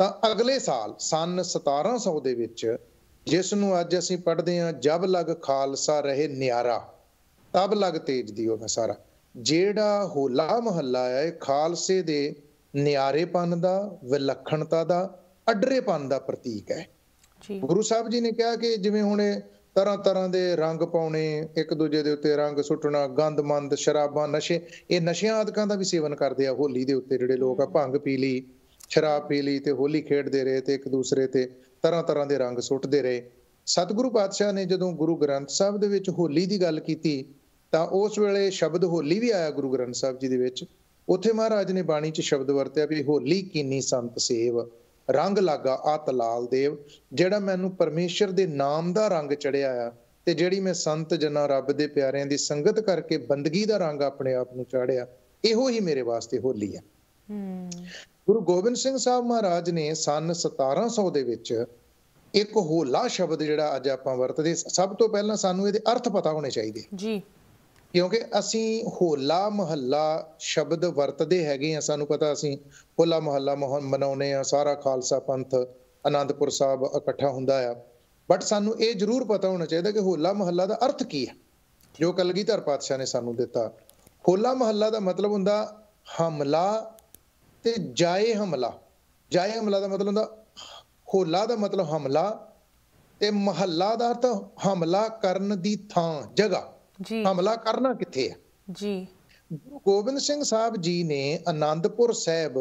ਤਾਂ ਅਗਲੇ ਸਾਲ ਸਨ 1700 ਦੇ ਵਿੱਚ ਜਿਸ ਨੂੰ ਅੱਜ ਅਸੀਂ ਪੜ੍ਹਦੇ ਹਾਂ ਜਬ ਲਗ ਖਾਲਸਾ ਰਹੇ ਨਿਆਰਾ ਤਬ ਲਗ ਤੇਜ ਦਿਓ ਮੈਂ ਸਾਰਾ ਜਿਹੜਾ ਹੋਲਾ ਮਹੱਲਾ ਹੈ ਖਾਲਸੇ ਦੇ ਨਿਆਰੇਪਨ ਦਾ ਵਿਲੱਖਣਤਾ ਦਾ ਅਡਰੇਪਨ ਦਾ ਪ੍ਰਤੀਕ ਹੈ ਗੁਰੂ ਸਾਹਿਬ ਜੀ ਨੇ ਕਿਹਾ ਕਿ ਜਿਵੇਂ ਹੁਣ ਤਰ੍ਹਾਂ ਤਰ੍ਹਾਂ ਦੇ ਰੰਗ ਪਾਉਣੇ ਇੱਕ ਦੂਜੇ ਦੇ ਉੱਤੇ ਰੰਗ ਸੁੱਟਣਾ ਗੰਦਮੰਦ ਸ਼ਰਾਬਾਂ ਨਸ਼ੇ ਇਹ ਨਸ਼ਿਆਂ ਆਦਿਕਾਂ ਦਾ ਵੀ ਸੇਵਨ ਕਰਦੇ ਆ ਹੋਲੀ ਦੇ ਉੱਤੇ ਜਿਹੜੇ ਲੋਕ ਆ ਭੰਗ ਪੀ ਲਈ ਸ਼ਰਾਬ ਪੀ ਲਈ ਤੇ ਹੋਲੀ ਖੇਡਦੇ ਰਹੇ ਤੇ ਇੱਕ ਦੂਸਰੇ ਤੇ ਤਰ੍ਹਾਂ ਤਰ੍ਹਾਂ ਦੇ ਰੰਗ ਸੁੱਟਦੇ ਰਹੇ ਸਤਿਗੁਰੂ ਪਾਤਸ਼ਾਹ ਨੇ ਜਦੋਂ ਗੁਰੂ ਗ੍ਰੰਥ ਸਾਹਿਬ ਦੇ ਵਿੱਚ ਹੋਲੀ ਦੀ ਗੱਲ ਕੀਤੀ ਤਾਂ ਉਸ ਵੇਲੇ ਸ਼ਬਦ ਹੋਲੀ ਵੀ ਆਇਆ ਗੁਰੂ ਗ੍ਰੰਥ ਸਾਹਿਬ ਜੀ ਦੇ ਵਿੱਚ ਉੱਥੇ ਮਹਾਰਾਜ ਨੇ ਬਾਣੀ 'ਚ ਸ਼ਬਦ ਵਰਤਿਆ ਵੀ ਹੋਲੀ ਕੀਨੀ ਸੰਤ ਸੇਵ ਰੰਗ ਲਾਗਾ ਆਤ ਲਾਲ ਦੇਵ ਜਿਹੜਾ ਮੈਨੂੰ ਪਰਮੇਸ਼ਰ ਦੇ ਨਾਮ ਦਾ ਰੰਗ ਚੜਿਆ ਆ ਤੇ ਜਿਹੜੀ ਮੈਂ ਸੰਤ ਜਨਾਂ ਰੱਬ ਦੇ ਪਿਆਰਿਆਂ ਦੀ ਸੰਗਤ ਕਰਕੇ ਬੰਦਗੀ ਦਾ ਰੰਗ ਆਪਣੇ ਆਪ ਨੂੰ ਚਾੜਿਆ ਇਹੋ ਹੀ ਮੇਰੇ ਵਾਸਤੇ ਹੋਲੀ ਆ ਗੁਰੂ ਗੋਬਿੰਦ ਸਿੰਘ ਸਾਹਿਬ ਮਹਾਰਾਜ ਨੇ ਸਨ 1700 ਦੇ ਵਿੱਚ ਇੱਕ ਹੋਲਾ ਸ਼ਬਦ ਜਿਹੜਾ ਅੱਜ ਆਪਾਂ ਵਰਤਦੇ ਸਭ ਤੋਂ ਪਹਿਲਾਂ ਸਾਨੂੰ ਇਹਦੇ ਅਰਥ ਪਤਾ ਹੋਣੇ ਚਾਹੀਦੇ ਜੀ ਕਿਉਂਕਿ ਅਸੀਂ ਹੋਲਾ ਮਹੱਲਾ ਸ਼ਬਦ ਵਰਤਦੇ ਹੈਗੇ ਆ ਸਾਨੂੰ ਪਤਾ ਅਸੀਂ ਹੋਲਾ ਮਹੱਲਾ ਮਨਾਉਨੇ ਆ ਸਾਰਾ ਖਾਲਸਾ ਪੰਥ ਆਨੰਦਪੁਰ ਸਾਹਿਬ ਇਕੱਠਾ ਹੁੰਦਾ ਆ ਬਟ ਸਾਨੂੰ ਇਹ ਜ਼ਰੂਰ ਪਤਾ ਹੋਣਾ ਚਾਹੀਦਾ ਕਿ ਹੋਲਾ ਮਹੱਲਾ ਦਾ ਅਰਥ ਕੀ ਹੈ ਜੋ ਕਲਗੀਧਰ ਪਾਤਸ਼ਾਹ ਨੇ ਸਾਨੂੰ ਦਿੱਤਾ ਹੋਲਾ ਮਹੱਲਾ ਦਾ ਮਤਲਬ ਹੁੰਦਾ ਹਮਲਾ ਤੇ ਜਾਏ ਹਮਲਾ ਜਾਏ ਹਮਲਾ ਦਾ ਮਤਲਬ ਹੁੰਦਾ ਹੋਲਾ ਦਾ ਮਤਲਬ ਹਮਲਾ ਤੇ ਮਹੱਲਾ ਦਾ ਤਾਂ ਹਮਲਾ ਕਰਨ ਦੀ ਥਾਂ ਜਗ੍ਹਾ ਜੀ ਹਮਲਾ ਕਰਨਾ ਕਿੱਥੇ ਹੈ ਜੀ ਗੋਬਿੰਦ ਸਿੰਘ ਸਾਹਿਬ ਜੀ ਨੇ ਆਨੰਦਪੁਰ ਸਾਹਿਬ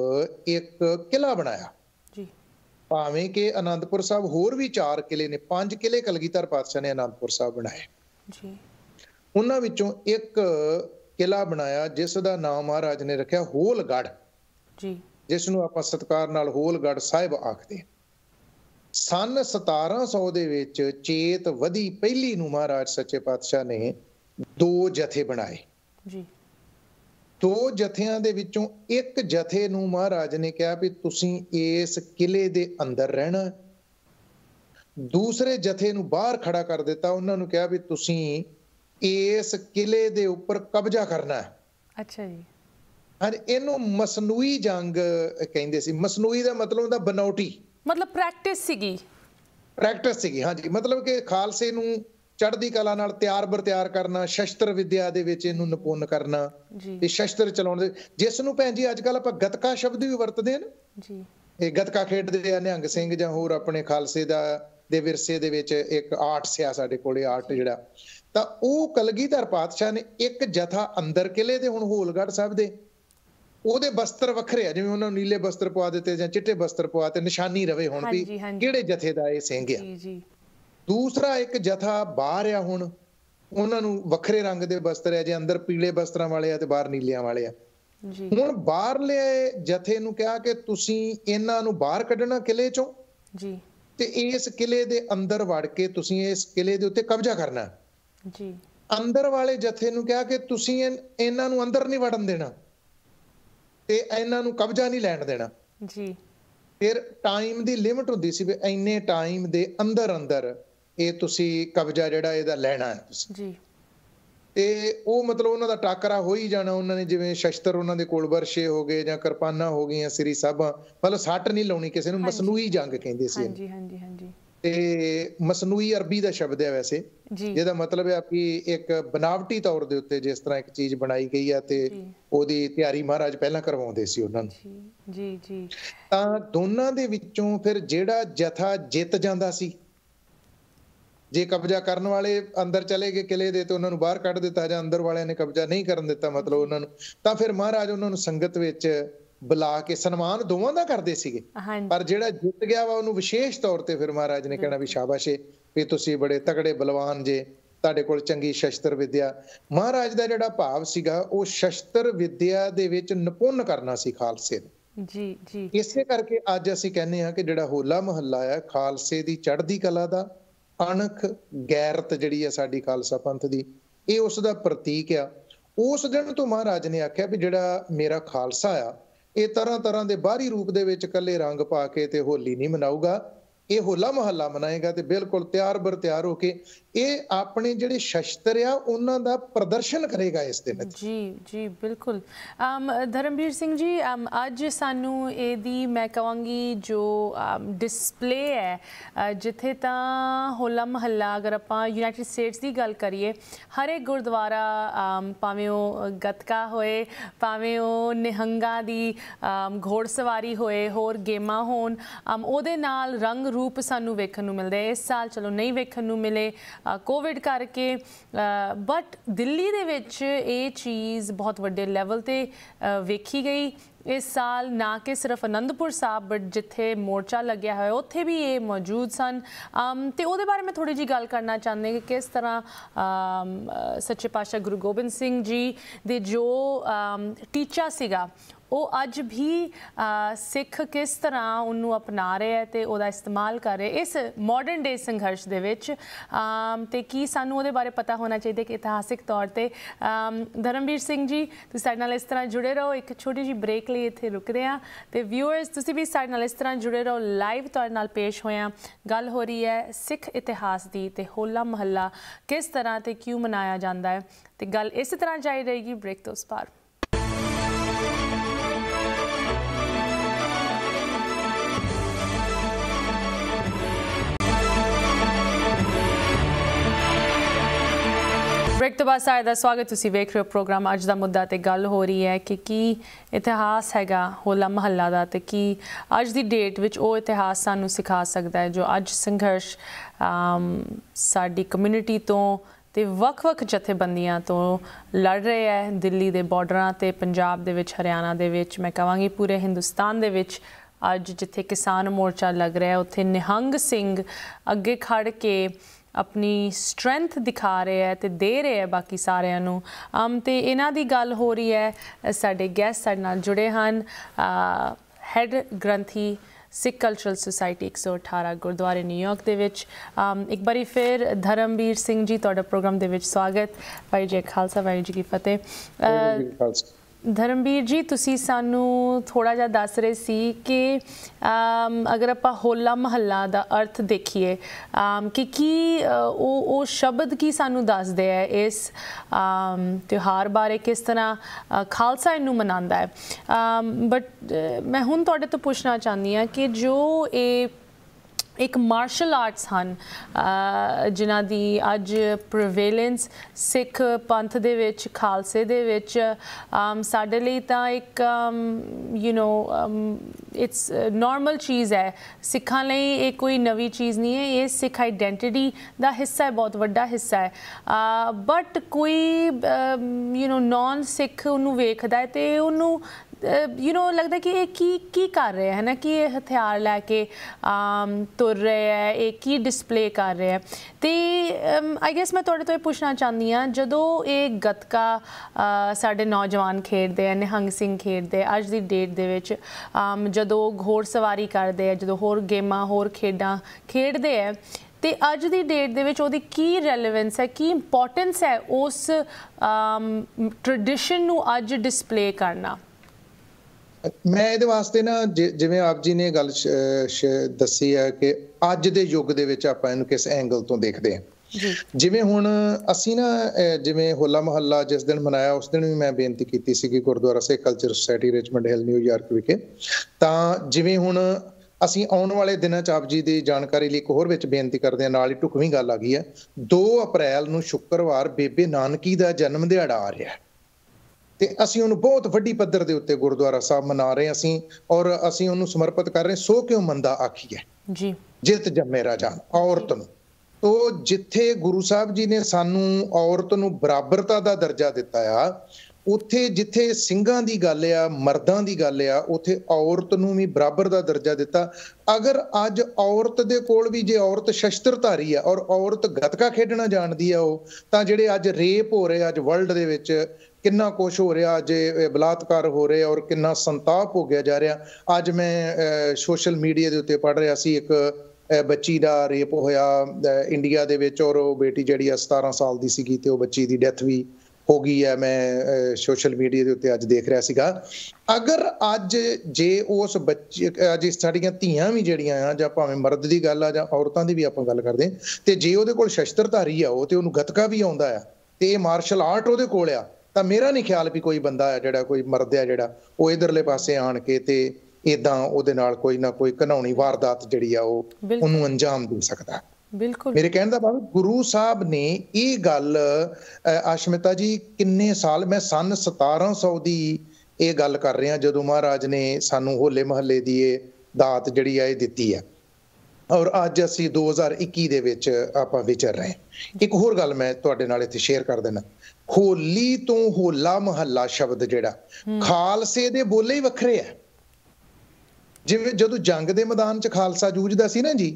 ਇੱਕ ਕਿਲਾ ਬਣਾਇਆ ਜੀ ਭਾਵੇਂ ਕਿ ਆਨੰਦਪੁਰ ਸਾਹਿਬ ਹੋਰ ਵੀ ਚਾਰ ਕਿਲੇ ਨੇ ਪੰਜ ਕਿਲੇ ਕਲਗੀਧਰ ਪਾਤਸ਼ਾਹ ਨੇ ਆਨੰਦਪੁਰ ਸਾਹਿਬ ਬਣਾਏ ਜੀ ਉਹਨਾਂ ਵਿੱਚੋਂ ਇੱਕ ਕਿਲਾ ਬਣਾਇਆ ਜਿਸ ਦਾ ਨਾਮ ਮਹਾਰਾਜ ਨੇ ਰੱਖਿਆ ਹੋਲਗੜ੍ਹ ਜੀ ਜਿਸ ਨੂੰ ਆਪਾਂ ਸਤਕਾਰ ਨਾਲ ਹੋਲਗੜ ਸਾਹਿਬ ਆਖਦੇ ਹਾਂ ਸਨ 1700 ਦੇ ਵਿੱਚ ਚੇਤ ਵਧੀ ਪਹਿਲੀ ਨੂੰ ਮਹਾਰਾਜ ਸੱਚੇ ਪਾਤਸ਼ਾਹ ਨੇ ਦੋ ਜਥੇ ਬਣਾਏ ਜੀ ਦੋ ਜਥਿਆਂ ਦੇ ਵਿੱਚੋਂ ਇੱਕ ਜਥੇ ਨੂੰ ਮਹਾਰਾਜ ਨੇ ਕਿਹਾ ਵੀ ਤੁਸੀਂ ਇਸ ਕਿਲੇ ਦੇ ਅੰਦਰ ਰਹਿਣਾ ਦੂਸਰੇ ਜਥੇ ਨੂੰ ਬਾਹਰ ਖੜਾ ਕਰ ਦਿੱਤਾ ਉਹਨਾਂ ਨੂੰ ਕਿਹਾ ਵੀ ਤੁਸੀਂ ਇਸ ਕਿਲੇ ਦੇ ਉੱਪਰ ਕਬਜ਼ਾ ਕਰਨਾ ਹੈ ਅੱਛਾ ਜੀ ਹਰ ਇਹਨੂੰ ਮਸਨੂਈ ਜੰਗ ਕਹਿੰਦੇ ਸੀ ਮਸਨੂਈ ਦਾ ਮਤਲਬ ਹੁੰਦਾ ਬਨੌਟੀ ਮਤਲਬ ਪ੍ਰੈਕਟਿਸ ਸੀਗੀ ਪ੍ਰੈਕਟਿਸ ਸੀਗੀ ਹਾਂਜੀ ਮਤਲਬ ਕਿ ਖਾਲਸੇ ਨੂੰ ਚੜ੍ਹਦੀ ਕਲਾ ਨਾਲ ਤਿਆਰ ਬਰ ਤਿਆਰ ਕਰਨਾ ਸ਼ਸਤਰ ਵਿਦਿਆ ਦੇ ਵਿੱਚ ਇਹਨੂੰ ਨਿਪੁੰਨ ਕਰਨਾ ਤੇ ਸ਼ਸਤਰ ਚਲਾਉਣ ਦੇ ਜਿਸ ਨੂੰ ਭੈਣ ਜੀ ਅੱਜ ਕੱਲ ਆਪਾਂ ਗਤਕਾ ਸ਼ਬਦ ਵੀ ਵਰਤਦੇ ਹਨ ਜੀ ਇਹ ਗਤਕਾ ਖੇਡਦੇ ਆ ਨਿਹੰਗ ਸਿੰਘ ਜਾਂ ਹੋਰ ਆਪਣੇ ਖਾਲਸੇ ਦਾ ਦੇ ਵਿਰਸੇ ਦੇ ਵਿੱਚ ਇੱਕ ਆਰਟ ਆ ਸਾਡੇ ਕੋਲੇ ਆਰਟ ਜਿਹੜਾ ਤਾਂ ਉਹ ਕਲਗੀਧਰ ਪਾਤਸ਼ਾਹ ਨੇ ਇੱਕ ਜਥਾ ਅੰਦਰ ਕਿਲੇ ਦੇ ਹੁਣ ਹੋਲਗੜ੍ਹ ਸਾਹਿਬ ਦੇ ਉਹਦੇ ਬਸਤਰ ਵੱਖਰੇ ਆ ਜਿਵੇਂ ਉਹਨਾਂ ਨੂੰ ਨੀਲੇ ਬਸਤਰ ਪਵਾ ਦਿੱਤੇ ਜਾਂ ਚਿੱਟੇ ਬਸਤਰ ਪਵਾ ਤੇ ਨਿਸ਼ਾਨੀ ਰਵੇ ਹੁਣ ਵੀ ਕਿਹੜੇ ਜਥੇ ਦਾ ਇਹ ਸਿੰਘ ਆ ਜੀ ਜੀ ਦੂਸਰਾ ਇੱਕ ਜਥਾ ਬਾਹਰ ਆ ਹੁਣ ਉਹਨਾਂ ਨੂੰ ਵੱਖਰੇ ਰੰਗ ਦੇ ਬਸਤਰ ਆ ਜੇ ਅੰਦਰ ਪੀਲੇ ਬਸਤਰਾਂ ਵਾਲੇ ਆ ਤੇ ਬਾਹਰ ਨੀਲਿਆਂ ਵਾਲੇ ਆ ਜੀ ਹੁਣ ਬਾਹਰਲੇ ਜਥੇ ਨੂੰ ਕਿਹਾ ਕਿ ਤੁਸੀਂ ਇਹਨਾਂ ਨੂੰ ਬਾਹਰ ਕੱਢਣਾ ਕਿਲੇ ਚੋਂ ਜੀ ਤੇ ਇਸ ਕਿਲੇ ਦੇ ਅੰਦਰ ਵੜ ਕੇ ਤੁਸੀਂ ਇਸ ਕਿਲੇ ਦੇ ਉੱਤੇ ਕਬਜ਼ਾ ਕਰਨਾ ਜੀ ਅੰਦਰ ਵਾਲੇ ਜਥੇ ਨੂੰ ਕਿਹਾ ਕਿ ਤੁਸੀਂ ਇਹਨਾਂ ਨੂੰ ਅੰਦਰ ਨਹੀਂ ਵੜਨ ਦੇਣਾ ਤੇ ਇਹਨਾਂ ਨੂੰ ਕਬਜ਼ਾ ਨਹੀਂ ਲੈਣ ਦੇਣਾ ਜੀ ਫਿਰ ਟਾਈਮ ਦੀ ਲਿਮਟ ਹੁੰਦੀ ਸੀ ਵੀ ਇੰਨੇ ਟਾਈਮ ਦੇ ਅੰਦਰ ਅੰਦਰ ਇਹ ਤੁਸੀਂ ਕਬਜ਼ਾ ਜਿਹੜਾ ਇਹਦਾ ਲੈਣਾ ਹੈ ਤੁਸੀਂ ਜੀ ਤੇ ਉਹ ਮਤਲਬ ਉਹਨਾਂ ਦਾ ਟਾਕਰਾ ਹੋ ਹੀ ਜਾਣਾ ਉਹਨਾਂ ਨੇ ਜਿਵੇਂ ਸ਼ਸਤਰ ਉਹਨਾਂ ਦੇ ਕੋਲ ਵਰਸ਼ੇ ਹੋ ਗਏ ਜਾਂ ਕਿਰਪਾਨਾਂ ਹੋ ਗਈਆਂ ਸ੍ਰੀ ਸਾਹਿਬਾਂ ਮਤਲਬ ਸੱਟ ਨਹੀਂ ਲਾਉਣੀ ਕਿਸੇ ਨੂੰ ਮਸਨੂਈ ਜੰਗ ਕਹਿੰਦੇ ਸੀ ਹਾਂਜੀ ਹਾਂਜੀ ਹਾਂਜੀ ਤੇ ਮਸਨੂਈ ਅਰਬੀ ਦਾ ਸ਼ਬਦ ਹੈ ਵੈਸੇ ਜਿਹਦਾ ਮਤਲਬ ਹੈ ਕਿ ਇੱਕ ਬਨਾਵਟੀ ਤੌਰ ਦੇ ਉੱਤੇ ਜਿਸ ਤਰ੍ਹਾਂ ਇੱਕ ਚੀਜ਼ ਬਣਾਈ ਗਈ ਹੈ ਤੇ ਉਹਦੀ ਤਿਆਰੀ ਮਹਾਰਾਜ ਪਹਿਲਾਂ ਕਰਵਾਉਂਦੇ ਸੀ ਉਹਨਾਂ ਨੂੰ ਜੀ ਜੀ ਤਾਂ ਦੋਨਾਂ ਦੇ ਵਿੱਚੋਂ ਫਿਰ ਜਿਹੜਾ ਜਥਾ ਜਿੱਤ ਜਾਂਦਾ ਸੀ ਜੇ ਕਬਜ਼ਾ ਕਰਨ ਵਾਲੇ ਅੰਦਰ ਚਲੇ ਗਏ ਕਿਲੇ ਦੇ ਤੇ ਉਹਨਾਂ ਨੂੰ ਬਾਹਰ ਕੱਢ ਦਿੱਤਾ ਜਾਂ ਅੰਦਰ ਵਾਲਿਆਂ ਨੇ ਕਬਜ਼ਾ ਨਹੀਂ ਕਰਨ ਦਿੱਤਾ ਮਤਲਬ ਉਹਨਾਂ ਨੂੰ ਤਾਂ ਫਿਰ ਮਹਾਰਾਜ ਉਹਨਾਂ ਨੂੰ ਸੰਗਤ ਵਿੱਚ ਬੁਲਾ ਕੇ ਸਨਮਾਨ ਦੋਵਾਂ ਦਾ ਕਰਦੇ ਸੀਗੇ ਪਰ ਜਿਹੜਾ ਜਿੱਤ ਗਿਆ ਵਾ ਉਹਨੂੰ ਵਿਸ਼ੇਸ਼ ਤੌਰ ਤੇ ਫਿਰ ਮਹਾਰਾਜ ਨੇ ਕਹਿਣਾ ਵੀ ਸ਼ਾਬਾਸ਼ੇ ਵੀ ਤੁਸੀਂ ਬੜੇ ਤਕੜੇ ਬਲਵਾਨ ਜੇ ਤੁਹਾਡੇ ਕੋਲ ਚੰਗੀ ਸ਼ਸਤਰ ਵਿਦਿਆ ਮਹਾਰਾਜ ਦਾ ਜਿਹੜਾ ਭਾਵ ਸੀਗਾ ਉਹ ਸ਼ਸਤਰ ਵਿਦਿਆ ਦੇ ਵਿੱਚ ਨਿਪੁੰਨ ਕਰਨਾ ਸੀ ਖਾਲਸੇ ਦਾ ਜੀ ਜੀ ਇਸੇ ਕਰਕੇ ਅੱਜ ਅਸੀਂ ਕਹਿੰਦੇ ਹਾਂ ਕਿ ਜਿਹੜਾ ਹੋਲਾ ਮਹੱਲਾ ਆ ਖਾਲਸੇ ਦੀ ਚੜ੍ਹਦੀ ਕਲਾ ਦਾ ਅਣਖ ਗੈਰਤ ਜਿਹੜੀ ਆ ਸਾਡੀ ਖਾਲਸਾ ਪੰਥ ਦੀ ਇਹ ਉਸ ਦਾ ਪ੍ਰਤੀਕ ਆ ਉਸ ਦਿਨ ਤੋਂ ਮਹਾਰਾਜ ਨੇ ਆਖਿਆ ਵੀ ਜਿਹੜਾ ਮੇਰਾ ਖਾਲਸਾ ਆ ਇਹ ਤਰ੍ਹਾਂ ਤਰ੍ਹਾਂ ਦੇ ਬਾਹਰੀ ਰੂਪ ਦੇ ਵਿੱਚ ਕੱਲੇ ਰੰਗ ਪਾ ਕੇ ਤੇ ਹੋਲੀ ਨਹੀਂ ਮਨਾਊਗਾ ਇਹ ਹੋਲਾ ਮਹੱਲਾ ਮਨਾਏਗਾ ਤੇ ਬਿਲਕੁਲ ਤਿਆਰ ਬਰ ਤਿਆਰ ਹੋ ਕੇ ਇਹ ਆਪਣੇ ਜਿਹੜੇ ਸ਼ਸਤਰ ਆ ਉਹਨਾਂ ਦਾ ਪ੍ਰਦਰਸ਼ਨ ਕਰੇਗਾ ਇਸ ਦਿਨ ਜੀ ਜੀ ਬਿਲਕੁਲ ਅਮ ਧਰਮਵੀਰ ਸਿੰਘ ਜੀ ਅੱਜ ਸਾਨੂੰ ਇਹਦੀ ਮੈਂ ਕਹਾਂਗੀ ਜੋ ਡਿਸਪਲੇ ਹੈ ਜਿੱਥੇ ਤਾਂ ਹੋਲਾ ਮਹੱਲਾ ਅਗਰ ਆਪਾਂ ਯੂਨਾਈਟਿਡ ਸਟੇਟਸ ਦੀ ਗੱਲ ਕਰੀਏ ਹਰ ਇੱਕ ਗੁਰਦੁਆਰਾ ਭਾਵੇਂ ਉਹ ਗਤਕਾ ਹੋਏ ਭਾਵੇਂ ਉਹ ਨਿਹੰਗਾ ਦੀ ਘੋੜਸਵਾਰੀ ਹੋਏ ਹੋਰ ਗੇਮਾਂ ਹੋਣ ਉਹਦੇ ਨਾਲ ਰੰਗ ਰੂਪ ਸਾਨੂੰ ਵੇਖਣ ਨੂੰ ਮਿਲਦੇ ਇਸ ਸਾਲ ਚਲੋ ਨਹੀਂ ਵੇਖਣ ਨੂੰ ਮਿਲੇ ਕੋਵਿਡ ਕਰਕੇ ਬਟ ਦਿੱਲੀ ਦੇ ਵਿੱਚ ਇਹ ਚੀਜ਼ ਬਹੁਤ ਵੱਡੇ ਲੈਵਲ ਤੇ ਵੇਖੀ ਗਈ ਇਸ ਸਾਲ ਨਾ ਕਿ ਸਿਰਫ ਅਨੰਦਪੁਰ ਸਾਹਿਬ ਬਟ ਜਿੱਥੇ ਮੋਰਚਾ ਲੱਗਿਆ ਹੋਇਆ ਉੱਥੇ ਵੀ ਇਹ ਮੌਜੂਦ ਸਨ ਤੇ ਉਹਦੇ ਬਾਰੇ ਮੈਂ ਥੋੜੀ ਜੀ ਗੱਲ ਕਰਨਾ ਚਾਹੁੰਦੇ ਕਿ ਕਿਸ ਤਰ੍ਹਾਂ ਸੱਚੇ ਪਾਤਸ਼ਾਹ ਗੁਰੂ ਗੋਬਿੰਦ ਸਿੰਘ ਜੀ ਦੇ ਜੋ ਟੀਚਾ ਸੀਗਾ ਉਹ ਅੱਜ ਵੀ ਸਿੱਖ ਕਿਸ ਤਰ੍ਹਾਂ ਉਹਨੂੰ ਅਪਣਾ ਰਹੇ ਹੈ ਤੇ ਉਹਦਾ ਇਸਤੇਮਾਲ ਕਰ ਰਹੇ ਇਸ ਮਾਡਰਨ ਡੇ ਸੰਘਰਸ਼ ਦੇ ਵਿੱਚ ਤੇ ਕੀ ਸਾਨੂੰ ਉਹਦੇ ਬਾਰੇ ਪਤਾ ਹੋਣਾ ਚਾਹੀਦਾ ਕਿ ਇਤਿਹਾਸਿਕ ਤੌਰ ਤੇ ਧਰਮਵੀਰ ਸਿੰਘ ਜੀ ਤੁਸੀਂ ਸਾਡੇ ਨਾਲ ਇਸ ਤਰ੍ਹਾਂ ਜੁੜੇ ਰਹੋ ਇੱਕ ਛੋਟੀ ਜੀ ਬ੍ਰੇਕ ਲਈ ਇੱਥੇ ਰੁਕ ਰਹੇ ਆ ਤੇ ਵਿਊਅਰਸ ਤੁਸੀਂ ਵੀ ਸਾਡੇ ਨਾਲ ਇਸ ਤਰ੍ਹਾਂ ਜੁੜੇ ਰਹੋ ਲਾਈਵ ਤੌਰ ਨਾਲ ਪੇਸ਼ ਹੋਇਆ ਗੱਲ ਹੋ ਰਹੀ ਹੈ ਸਿੱਖ ਇਤਿਹਾਸ ਦੀ ਤੇ ਹੋਲਾ ਮਹੱਲਾ ਕਿਸ ਤਰ੍ਹਾਂ ਤੇ ਕਿਉਂ ਮਨਾਇਆ ਜਾਂਦਾ ਹੈ ਤੇ ਗੱਲ ਇਸੇ ਤਰ੍ਹਾਂ ਜਾਰੀ ਰਹੇਗੀ ਬ੍ਰੇਕ ਤੋਂ ਉਸ ਪਾਰ ਬ੍ਰੇਕ ਤੋਂ ਬਾਅਦ ਸਾਇਦਾ ਸਵਾਗਤ ਤੁਸੀਂ ਵੇਖ ਰਹੇ ਹੋ ਪ੍ਰੋਗਰਾਮ ਅੱਜ ਦਾ ਮੁੱਦਾ ਤੇ ਗੱਲ ਹੋ ਰਹੀ ਹੈ ਕਿ ਕੀ ਇਤਿਹਾਸ ਹੈਗਾ ਹੋਲਾ ਮਹੱਲਾ ਦਾ ਤੇ ਕੀ ਅੱਜ ਦੀ ਡੇਟ ਵਿੱਚ ਉਹ ਇਤਿਹਾਸ ਸਾਨੂੰ ਸਿਖਾ ਸਕਦਾ ਹੈ ਜੋ ਅੱਜ ਸੰਘਰਸ਼ ਸਾਡੀ ਕਮਿਊਨਿਟੀ ਤੋਂ ਤੇ ਵੱਖ-ਵੱਖ ਜਥੇਬੰਦੀਆਂ ਤੋਂ ਲੜ ਰਹੇ ਹੈ ਦਿੱਲੀ ਦੇ ਬਾਰਡਰਾਂ ਤੇ ਪੰਜਾਬ ਦੇ ਵਿੱਚ ਹਰਿਆਣਾ ਦੇ ਵਿੱਚ ਮੈਂ ਕਹਾਂਗੀ ਪੂਰੇ ਹਿੰਦੁਸਤਾਨ ਦੇ ਵਿੱਚ ਅੱਜ ਜਿੱਥੇ ਕਿਸਾਨ ਮੋਰਚਾ ਲੱਗ ਰਿਹਾ ਹੈ ਉੱਥੇ ਨਿਹੰਗ ਸਿੰਘ ਅੱਗੇ ਖੜ ਕੇ ਆਪਣੀ ਸਟਰੈਂਥ ਦਿਖਾ ਰਿਹਾ ਹੈ ਤੇ ਦੇ ਰਿਹਾ ਹੈ ਬਾਕੀ ਸਾਰਿਆਂ ਨੂੰ ਅਮ ਤੇ ਇਹਨਾਂ ਦੀ ਗੱਲ ਹੋ ਰਹੀ ਹੈ ਸਾਡੇ ਗੈਸਟ ਸਾਡੇ ਨਾਲ ਜੁੜੇ ਹਨ ਹੈਡ ਗ੍ਰੰਥੀ ਸਿੱਖ ਕਲਚਰਲ ਸੁਸਾਇਟੀ 118 ਗੁਰਦੁਆਰੇ ਨਿਊਯਾਰਕ ਦੇ ਵਿੱਚ ਇੱਕ ਵਾਰੀ ਫਿਰ ਧਰਮਵੀਰ ਸਿੰਘ ਜੀ ਤੁਹਾਡਾ ਪ੍ਰੋਗਰਾਮ ਦੇ ਵਿੱਚ ਸਵਾਗਤ ਭਾਈ ਜੀ ਖਾਲਸਾ ਭਾਈ ਜੀ ਕੀ ਫਤਿਹ ਧਰਮਵੀਰ ਜੀ ਤੁਸੀਂ ਸਾਨੂੰ ਥੋੜਾ ਜਿਹਾ ਦੱਸ ਰਹੇ ਸੀ ਕਿ ਅਗਰ ਆਪਾਂ ਹੋਲਾ ਮਹੱਲਾ ਦਾ ਅਰਥ ਦੇਖੀਏ ਕਿ ਕੀ ਉਹ ਉਹ ਸ਼ਬਦ ਕੀ ਸਾਨੂੰ ਦੱਸਦੇ ਹੈ ਇਸ ਤਿਹਾਰ ਬਾਰੇ ਕਿਸ ਤਰ੍ਹਾਂ ਖਾਲਸਾ ਇਹਨੂੰ ਮਨਾਉਂਦਾ ਹੈ ਬਟ ਮੈਂ ਹੁਣ ਤੁਹਾਡੇ ਤੋਂ ਪੁੱਛਣਾ ਚਾਹੁੰਦੀ ਹਾਂ ਕਿ ਜੋ ਇਹ ਇੱਕ ਮਾਰਸ਼ਲ ਆਰਟਸ ਹਨ ਜਿਨ੍ਹਾਂ ਦੀ ਅੱਜ ਪ੍ਰੇਵੈਲੈਂਸ ਸਿੱਖ ਪੰਥ ਦੇ ਵਿੱਚ ਖਾਲਸੇ ਦੇ ਵਿੱਚ ਸਾਡੇ ਲਈ ਤਾਂ ਇੱਕ ਯੂ نو ਇਟਸ ਨਾਰਮਲ ਚੀਜ਼ ਹੈ ਸਿੱਖਾਂ ਲਈ ਇਹ ਕੋਈ ਨਵੀਂ ਚੀਜ਼ ਨਹੀਂ ਹੈ ਇਹ ਸਿੱਖ ਆਈਡੈਂਟੀਟੀ ਦਾ ਹਿੱਸਾ ਹੈ ਬਹੁਤ ਵੱਡਾ ਹਿੱਸਾ ਹੈ ਬਟ ਕੋਈ ਯੂ نو ਨਾਨ ਸਿੱਖ ਉਹਨੂੰ ਵੇਖਦਾ ਹੈ ਤੇ ਉਹਨੂੰ ਯੂ نو ਲੱਗਦਾ ਕਿ ਇਹ ਕੀ ਕੀ ਕਰ ਰਿਹਾ ਹੈ ਨਾ ਕਿ ਇਹ ਹਥਿਆਰ ਲੈ ਕੇ ਤੁਰ ਰਿਹਾ ਹੈ ਇਹ ਕੀ ਡਿਸਪਲੇ ਕਰ ਰਿਹਾ ਹੈ ਤੇ ਆਈ ਗੈਸ ਮੈਂ ਤੁਹਾਡੇ ਤੋਂ ਇਹ ਪੁੱਛਣਾ ਚਾਹੁੰਦੀ ਆ ਜਦੋਂ ਇਹ ਗਤਕਾ ਸਾਡੇ ਨੌਜਵਾਨ ਖੇਡਦੇ ਆ ਨਿਹੰਗ ਸਿੰਘ ਖੇਡਦੇ ਅੱਜ ਦੀ ਡੇਟ ਦੇ ਵਿੱਚ ਜਦੋਂ ਘੋੜ ਸਵਾਰੀ ਕਰਦੇ ਆ ਜਦੋਂ ਹੋਰ ਗੇਮਾਂ ਹੋਰ ਖੇਡਾਂ ਖੇਡਦੇ ਆ ਤੇ ਅੱਜ ਦੀ ਡੇਟ ਦੇ ਵਿੱਚ ਉਹਦੀ ਕੀ ਰੈਲੇਵੈਂਸ ਹੈ ਕੀ ਇੰਪੋਰਟੈਂਸ ਹੈ ਉਸ ਟ੍ਰੈਡੀਸ਼ਨ ਨੂੰ ਅੱਜ ਡਿਸਪਲੇ ਕਰਨਾ ਮੈਂ ਇਹਦੇ ਵਾਸਤੇ ਨਾ ਜਿਵੇਂ ਆਪ ਜੀ ਨੇ ਗੱਲ ਦੱਸੀ ਹੈ ਕਿ ਅੱਜ ਦੇ ਯੁੱਗ ਦੇ ਵਿੱਚ ਆਪਾਂ ਇਹਨੂੰ ਕਿਸ ਐਂਗਲ ਤੋਂ ਦੇਖਦੇ ਹਾਂ ਜਿਵੇਂ ਹੁਣ ਅਸੀਂ ਨਾ ਜਿਵੇਂ ਹੋਲਾ ਮਹੱਲਾ ਜਿਸ ਦਿਨ ਮਨਾਇਆ ਉਸ ਦਿਨ ਵੀ ਮੈਂ ਬੇਨਤੀ ਕੀਤੀ ਸੀ ਕਿ ਗੁਰਦੁਆਰਾ ਸੇ culture society Richmond Hill New York ਵਿਖੇ ਤਾਂ ਜਿਵੇਂ ਹੁਣ ਅਸੀਂ ਆਉਣ ਵਾਲੇ ਦਿਨਾਂ ਚ ਆਪ ਜੀ ਦੀ ਜਾਣਕਾਰੀ ਲਈ ਇੱਕ ਹੋਰ ਵਿੱਚ ਬੇਨਤੀ ਕਰਦੇ ਹਾਂ ਨਾਲ ਹੀ ਟੁਕਵੀਂ ਗੱਲ ਆ ਗਈ ਹੈ 2 ਅਪ੍ਰੈਲ ਨੂੰ ਸ਼ੁੱਕਰਵਾਰ ਬੇਬੇ ਨਾਨਕੀ ਦਾ ਜਨਮ ਦਿਹਾੜਾ ਆ ਰਿਹਾ ਹੈ ਤੇ ਅਸੀਂ ਉਹਨੂੰ ਬਹੁਤ ਵੱਡੀ ਪੱਧਰ ਦੇ ਉੱਤੇ ਗੁਰਦੁਆਰਾ ਸਾਹਿਬ ਮਨਾ ਰਹੇ ਅਸੀਂ ਔਰ ਅਸੀਂ ਉਹਨੂੰ ਸਮਰਪਿਤ ਕਰ ਰਹੇ ਸੋ ਕਿਉਂ ਮੰਦਾ ਆਖੀਏ ਜੀ ਜਿੱਤ ਜੰਮੇ ਰਾਜਾ ਔਰਤ ਨੂੰ ਤੋ ਜਿੱਥੇ ਗੁਰੂ ਸਾਹਿਬ ਜੀ ਨੇ ਸਾਨੂੰ ਔਰਤ ਨੂੰ ਬਰਾਬਰਤਾ ਦਾ ਦਰਜਾ ਦਿੱਤਾ ਆ ਉੱਥੇ ਜਿੱਥੇ ਸਿੰਘਾਂ ਦੀ ਗੱਲ ਆ ਮਰਦਾਂ ਦੀ ਗੱਲ ਆ ਉੱਥੇ ਔਰਤ ਨੂੰ ਵੀ ਬਰਾਬਰ ਦਾ ਦਰਜਾ ਦਿੱਤਾ ਅਗਰ ਅੱਜ ਔਰਤ ਦੇ ਕੋਲ ਵੀ ਜੇ ਔਰਤ ਸ਼ਸਤਰਧਾਰੀ ਆ ਔਰ ਔਰਤ ਗਤਕਾ ਖੇਡਣਾ ਜਾਣਦੀ ਆ ਉਹ ਤਾਂ ਜਿਹੜੇ ਅੱਜ ਰੇਪ ਹੋ ਰਹੇ ਅੱਜ ਵਰਲਡ ਦੇ ਵਿੱਚ ਕਿੰਨਾ ਕੁਝ ਹੋ ਰਿਹਾ ਜੇ ਬਲਾਤਕਾਰ ਹੋ ਰਿਹਾ ਔਰ ਕਿੰਨਾ ਸੰਤਾਪ ਹੋ ਗਿਆ ਜਾ ਰਿਹਾ ਅੱਜ ਮੈਂ ਸੋਸ਼ਲ ਮੀਡੀਆ ਦੇ ਉੱਤੇ ਪੜ ਰਿਹਾ ਸੀ ਇੱਕ ਬੱਚੀ ਦਾ ਰੇਪ ਹੋਇਆ ਇੰਡੀਆ ਦੇ ਵਿੱਚ ਔਰ ਉਹ ਬੇਟੀ ਜਿਹੜੀ 17 ਸਾਲ ਦੀ ਸੀਗੀ ਤੇ ਉਹ ਬੱਚੀ ਦੀ ਡੈਥ ਵੀ ਹੋ ਗਈ ਹੈ ਮੈਂ ਸੋਸ਼ਲ ਮੀਡੀਆ ਦੇ ਉੱਤੇ ਅੱਜ ਦੇਖ ਰਿਹਾ ਸੀਗਾ ਅਗਰ ਅੱਜ ਜੇ ਉਸ ਬੱਚੇ ਅੱਜ ਸਾਡੀਆਂ ਧੀਆਂ ਵੀ ਜਿਹੜੀਆਂ ਆ ਜਾਂ ਭਾਵੇਂ ਮਰਦ ਦੀ ਗੱਲ ਆ ਜਾਂ ਔਰਤਾਂ ਦੀ ਵੀ ਆਪਾਂ ਗੱਲ ਕਰਦੇ ਤੇ ਜੇ ਉਹਦੇ ਕੋਲ ਸ਼ਸਤਰਧਾਰੀ ਆ ਉਹ ਤੇ ਉਹਨੂੰ ਗਤਕਾ ਵੀ ਆਉਂਦਾ ਆ ਤੇ ਇਹ ਮਾਰਸ਼ਲ ਆਰਟ ਉਹਦੇ ਕੋਲ ਆ ਤਾਂ ਮੇਰਾ ਨਹੀਂ ਖਿਆਲ ਵੀ ਕੋਈ ਬੰਦਾ ਹੈ ਜਿਹੜਾ ਕੋਈ ਮਰਦ ਹੈ ਜਿਹੜਾ ਉਹ ਇਧਰਲੇ ਪਾਸੇ ਆਣ ਕੇ ਤੇ ਇਦਾਂ ਉਹਦੇ ਨਾਲ ਕੋਈ ਨਾ ਕੋਈ ਘਨਾਉਣੀ ਵਾਰਦਾਤ ਜਿਹੜੀ ਆ ਉਹ ਉਹਨੂੰ ਅੰਜਾਮ ਦੇ ਸਕਦਾ ਬਿਲਕੁਲ ਮੇਰੇ ਕਹਿਣ ਦਾ ਭਾਵੇਂ ਗੁਰੂ ਸਾਹਿਬ ਨੇ ਇਹ ਗੱਲ ਆਸ਼ਮਿਤਾ ਜੀ ਕਿੰਨੇ ਸਾਲ ਮੈਂ ਸਨ 1700 ਦੀ ਇਹ ਗੱਲ ਕਰ ਰਿਹਾ ਜਦੋਂ ਮਹਾਰਾਜ ਨੇ ਸਾਨੂੰ ਹੋਲੇ ਮਹੱਲੇ ਦੀ ਇਹ ਦਾਤ ਜਿਹੜੀ ਆ ਇਹ ਦਿੱਤੀ ਆ ਔਰ ਅੱਜ ਅਸੀਂ 2021 ਦੇ ਵਿੱਚ ਆਪਾਂ ਵਿਚਰ ਰਹੇ ਇੱਕ ਹੋਰ ਗੱਲ ਮੈਂ ਤੁਹਾਡੇ ਨਾਲ ਇੱਥੇ ਸ਼ੇਅਰ ਕਰ ਦੇਣਾ ਹੋਲੀ ਤੋਂ ਹੋਲਾ ਮਹੱਲਾ ਸ਼ਬਦ ਜਿਹੜਾ ਖਾਲਸੇ ਦੇ ਬੋਲੇ ਹੀ ਵੱਖਰੇ ਆ ਜਿਵੇਂ ਜਦੋਂ ਜੰਗ ਦੇ ਮੈਦਾਨ 'ਚ ਖਾਲਸਾ ਜੂਝਦਾ ਸੀ ਨਾ ਜੀ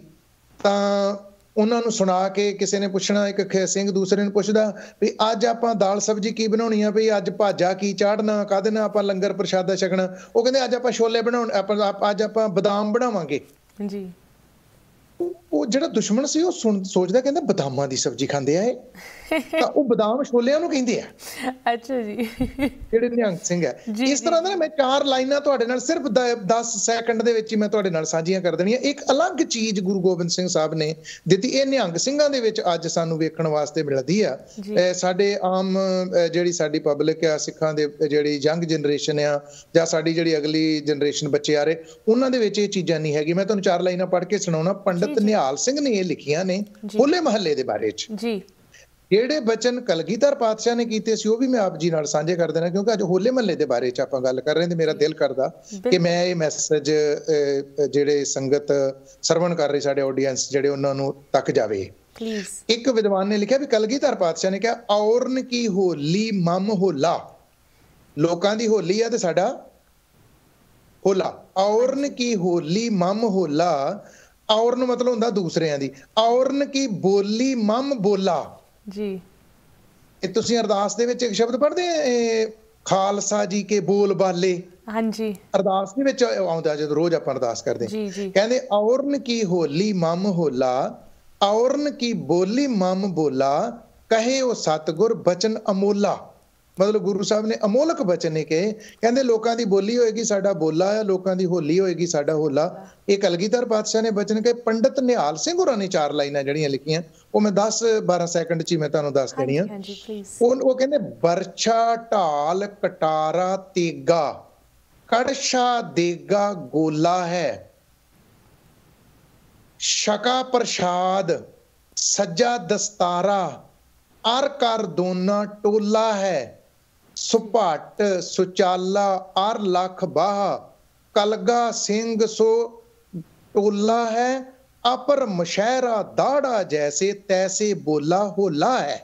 ਤਾਂ ਉਹਨਾਂ ਨੂੰ ਸੁਣਾ ਕੇ ਕਿਸੇ ਨੇ ਪੁੱਛਣਾ ਇੱਕ ਖੇ ਸਿੰਘ ਦੂਸਰੇ ਨੂੰ ਪੁੱਛਦਾ ਵੀ ਅੱਜ ਆਪਾਂ ਦਾਲ ਸਬਜੀ ਕੀ ਬਣਾਉਣੀ ਆ ਵੀ ਅੱਜ ਭਾਜਾ ਕੀ ਚਾੜਨਾ ਕਾਦੇ ਨਾਲ ਆਪਾਂ ਲੰਗਰ ਪ੍ਰਸ਼ਾਦਾ ਛਕਣਾ ਉਹ ਕਹਿੰਦੇ ਅੱਜ ਆਪਾਂ ਛੋਲੇ ਬਣਾਉਣ ਆਪਾਂ ਅੱਜ ਆਪਾਂ ਬਦਾਮ ਬਣਾਵਾਂਗੇ ਜੀ ਉਹ ਜਿਹੜਾ ਦੁਸ਼ਮਣ ਸੀ ਉਹ ਸੋਚਦਾ ਕਹਿੰਦਾ ਬਦਾਮਾਂ ਦੀ ਸਬਜ਼ੀ ਖਾਂਦੇ ਆ ਇਹ ਤਾਂ ਉਹ ਬਦਾਮ ਛੋਲਿਆਂ ਨੂੰ ਕਹਿੰਦੇ ਆ ਅੱਛਾ ਜੀ ਜਿਹੜੇ ਨਿਹੰਗ ਸਿੰਘ ਹੈ ਇਸ ਤਰ੍ਹਾਂ ਦਾ ਮੈਂ ਚਾਰ ਲਾਈਨਾਂ ਤੁਹਾਡੇ ਨਾਲ ਸਿਰਫ 10 ਸੈਕਿੰਡ ਦੇ ਵਿੱਚ ਹੀ ਮੈਂ ਤੁਹਾਡੇ ਨਾਲ ਸਾਂਝੀਆਂ ਕਰ ਦੇਣੀਆਂ ਇੱਕ ਅਲੱਗ ਚੀਜ਼ ਗੁਰੂ ਗੋਬਿੰਦ ਸਿੰਘ ਸਾਹਿਬ ਨੇ ਦਿੱਤੀ ਇਹ ਨਿਹੰਗ ਸਿੰਘਾਂ ਦੇ ਵਿੱਚ ਅੱਜ ਸਾਨੂੰ ਵੇਖਣ ਵਾਸਤੇ ਮਿਲਦੀ ਆ ਸਾਡੇ ਆਮ ਜਿਹੜੀ ਸਾਡੀ ਪਬਲਿਕ ਆ ਸਿੱਖਾਂ ਦੇ ਜਿਹੜੀ ਯੰਗ ਜਨਰੇਸ਼ਨ ਆ ਜਾਂ ਸਾਡੀ ਜਿਹੜੀ ਅਗਲੀ ਜਨਰੇਸ਼ਨ ਬੱਚੇ ਆ ਰਹੇ ਉਹਨਾਂ ਦੇ ਵਿੱਚ ਇਹ ਚੀਜ਼ਾਂ ਨਹੀਂ ਹੈਗੀ ਮੈਂ ਤੁਹਾਨੂੰ ਚਾਰ ਲਾਈਨਾਂ ਪੜ੍ਹ ਕੇ ਸੁਣਾਉਣਾ ਪੰਡਤ ਨਿਹਾਲ ਨਿਹਾਲ ਸਿੰਘ ਨੇ ਇਹ ਲਿਖੀਆਂ ਨੇ ਹੋਲੇ ਮਹੱਲੇ ਦੇ ਬਾਰੇ 'ਚ ਜੀ ਜਿਹੜੇ ਬਚਨ ਕਲਗੀਧਰ ਪਾਤਸ਼ਾਹ ਨੇ ਕੀਤੇ ਸੀ ਉਹ ਵੀ ਮੈਂ ਆਪ ਜੀ ਨਾਲ ਸਾਂਝੇ ਕਰ ਦੇਣਾ ਕਿਉਂਕਿ ਅੱਜ ਹੋਲੇ ਮਹੱਲੇ ਦੇ ਬਾਰੇ 'ਚ ਆਪਾਂ ਗੱਲ ਕਰ ਰਹੇ ਤੇ ਮੇਰਾ ਦਿਲ ਕਰਦਾ ਕਿ ਮੈਂ ਇਹ ਮੈਸੇਜ ਜਿਹੜੇ ਸੰਗਤ ਸਰਵਣ ਕਰ ਰਹੀ ਸਾਡੇ ਆਡੀਅנס ਜਿਹੜੇ ਉਹਨਾਂ ਨੂੰ ਤੱਕ ਜਾਵੇ ਪਲੀਜ਼ ਇੱਕ ਵਿਦਵਾਨ ਨੇ ਲਿਖਿਆ ਵੀ ਕਲਗੀਧਰ ਪਾਤਸ਼ਾਹ ਨੇ ਕਿਹਾ ਔਰਨ ਕੀ ਹੋਲੀ ਮਮ ਹੋਲਾ ਲੋਕਾਂ ਦੀ ਹੋਲੀ ਆ ਤੇ ਸਾਡਾ ਹੋਲਾ ਔਰਨ ਕੀ ਹੋਲੀ ਮਮ ਹੋਲਾ ਔਰਨ ਮਤਲਬ ਹੁੰਦਾ ਦੂਸਰਿਆਂ ਦੀ ਔਰਨ ਕੀ ਬੋਲੀ ਮਮ ਬੋਲਾ ਜੀ ਇਹ ਤੁਸੀਂ ਅਰਦਾਸ ਦੇ ਵਿੱਚ ਇੱਕ ਸ਼ਬਦ ਪੜ੍ਹਦੇ ਆ ਖਾਲਸਾ ਜੀ ਕੇ ਬੋਲ ਬਾਲੇ ਹਾਂਜੀ ਅਰਦਾਸ ਦੇ ਵਿੱਚ ਆਉਂਦਾ ਜਦੋਂ ਰੋਜ਼ ਆਪਾਂ ਅਰਦਾਸ ਕਰਦੇ ਕਹਿੰਦੇ ਔਰਨ ਕੀ ਹੋਲੀ ਮਮ ਹੋਲਾ ਔਰਨ ਕੀ ਬੋਲੀ ਮਮ ਬੋਲਾ ਕਹੇ ਉਹ ਸਤਗੁਰ ਬਚਨ ਅਮੋਲਾ ਮਤਲਬ ਗੁਰੂ ਸਾਹਿਬ ਨੇ ਅਮੋਲਕ ਬਚਨ ਇਹ ਕਹੇ ਕਹਿੰਦੇ ਲੋਕਾਂ ਦੀ ਬੋਲੀ ਹੋਏਗੀ ਸਾਡਾ ਬੋਲਾ ਆ ਲੋਕਾਂ ਦੀ ਹੋਲੀ ਹੋਏਗੀ ਸਾਡਾ ਹੋਲਾ ਇਹ ਕਲਗੀਧਰ ਪਾਤਸ਼ਾਹ ਨੇ ਬਚਨ ਕਹੇ ਪੰਡਤ ਨਿਹਾਲ ਸਿੰਘ ਹੋਰਾਂ ਨੇ ਚਾਰ ਲਾਈਨਾਂ ਜਿਹੜੀਆਂ ਲਿਖੀਆਂ ਉਹ ਮੈਂ 10 12 ਸੈਕਿੰਡ 'ਚ ਹੀ ਮੈਂ ਤੁਹਾਨੂੰ ਦੱਸ ਦੇਣੀ ਆ ਉਹ ਉਹ ਕਹਿੰਦੇ ਬਰਛਾ ਢਾਲ ਕਟਾਰਾ ਤੇਗਾ ਕੜਸ਼ਾ ਦੇਗਾ ਗੋਲਾ ਹੈ ਸ਼ਕਾ ਪ੍ਰਸ਼ਾਦ ਸੱਜਾ ਦਸਤਾਰਾ ਅਰ ਕਰ ਦੋਨਾ ਟੋਲਾ ਹੈ ਸੁਭਟ ਸੁਚਾਲਾ ਅਰ ਲਖ ਬਾਹ ਕਲਗਾ ਸਿੰਘ ਸੋ ਟੋਲਾ ਹੈ ਅਪਰ ਮਸ਼ਹਿਰਾ ਦਾੜਾ ਜੈਸੇ ਤੈਸੇ ਬੋਲਾ ਹੋਲਾ ਹੈ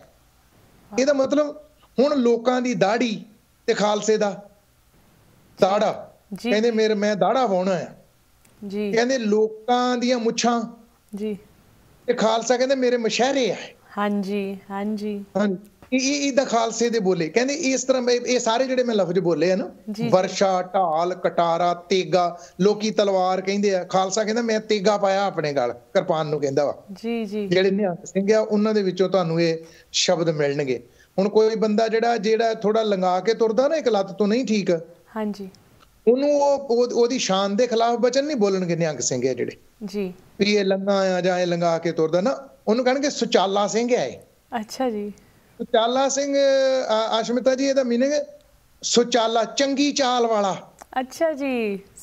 ਇਹਦਾ ਮਤਲਬ ਹੁਣ ਲੋਕਾਂ ਦੀ ਦਾੜੀ ਤੇ ਖਾਲਸੇ ਦਾ ਦਾੜਾ ਕਹਿੰਦੇ ਮੇਰੇ ਮੈਂ ਦਾੜਾ ਵਾਉਣਾ ਹੈ ਜੀ ਕਹਿੰਦੇ ਲੋਕਾਂ ਦੀਆਂ ਮੁੱਛਾਂ ਜੀ ਤੇ ਖਾਲਸਾ ਕਹਿੰਦੇ ਮੇਰੇ ਮਸ਼ਹਿਰੇ ਆ ਹਾਂਜੀ ਹਾਂਜੀ ਹਾਂਜੀ ਇਹ ਇਹਦਾ ਖਾਲਸੇ ਦੇ ਬੋਲੇ ਕਹਿੰਦੇ ਇਸ ਤਰ੍ਹਾਂ ਇਹ ਸਾਰੇ ਜਿਹੜੇ ਮੈਂ ਲਫ਼ਜ਼ ਬੋਲੇ ਹਨ ਵਰਸ਼ਾ ਢਾਲ ਕਟਾਰਾ ਤੇਗਾ ਲੋਕੀ ਤਲਵਾਰ ਕਹਿੰਦੇ ਆ ਖਾਲਸਾ ਕਹਿੰਦਾ ਮੈਂ ਤੇਗਾ ਪਾਇਆ ਆਪਣੇ ਗਲ ਕਿਰਪਾਨ ਨੂੰ ਕਹਿੰਦਾ ਵਾ ਜੀ ਜੀ ਜਿਹੜੇ ਨਿਹੰਗ ਸਿੰਘ ਆ ਉਹਨਾਂ ਦੇ ਵਿੱਚੋਂ ਤੁਹਾਨੂੰ ਇਹ ਸ਼ਬਦ ਮਿਲਣਗੇ ਹੁਣ ਕੋਈ ਬੰਦਾ ਜਿਹੜਾ ਜਿਹੜਾ ਥੋੜਾ ਲੰਗਾ ਕੇ ਤੁਰਦਾ ਨਾ ਇੱਕ ਲੱਤ ਤੋਂ ਨਹੀਂ ਠੀਕ ਹਾਂਜੀ ਉਹਨੂੰ ਉਹ ਉਹਦੀ ਸ਼ਾਨ ਦੇ ਖਿਲਾਫ ਬਚਨ ਨਹੀਂ ਬੋਲਣਗੇ ਨਿਹੰਗ ਸਿੰਘ ਇਹ ਜਿਹੜੇ ਜੀ ਵੀ ਇਹ ਲੰਗਾ ਆ ਜਾਂ ਇਹ ਲੰਗਾ ਕੇ ਤੁਰਦਾ ਨਾ ਉਹਨੂੰ ਕਹਣਗੇ ਸੁਚਾਲਾ ਸਿੰਘ ਆਏ ਅੱਛਾ ਜੀ ਸੁਚਾਲਾ ਸਿੰਘ ਆਸ਼ਮਿਤਾ ਜੀ ਇਹਦਾ ਮੀਨਿੰਗ ਸੁਚਾਲਾ ਚੰਗੀ ਚਾਲ ਵਾਲਾ ਅੱਛਾ ਜੀ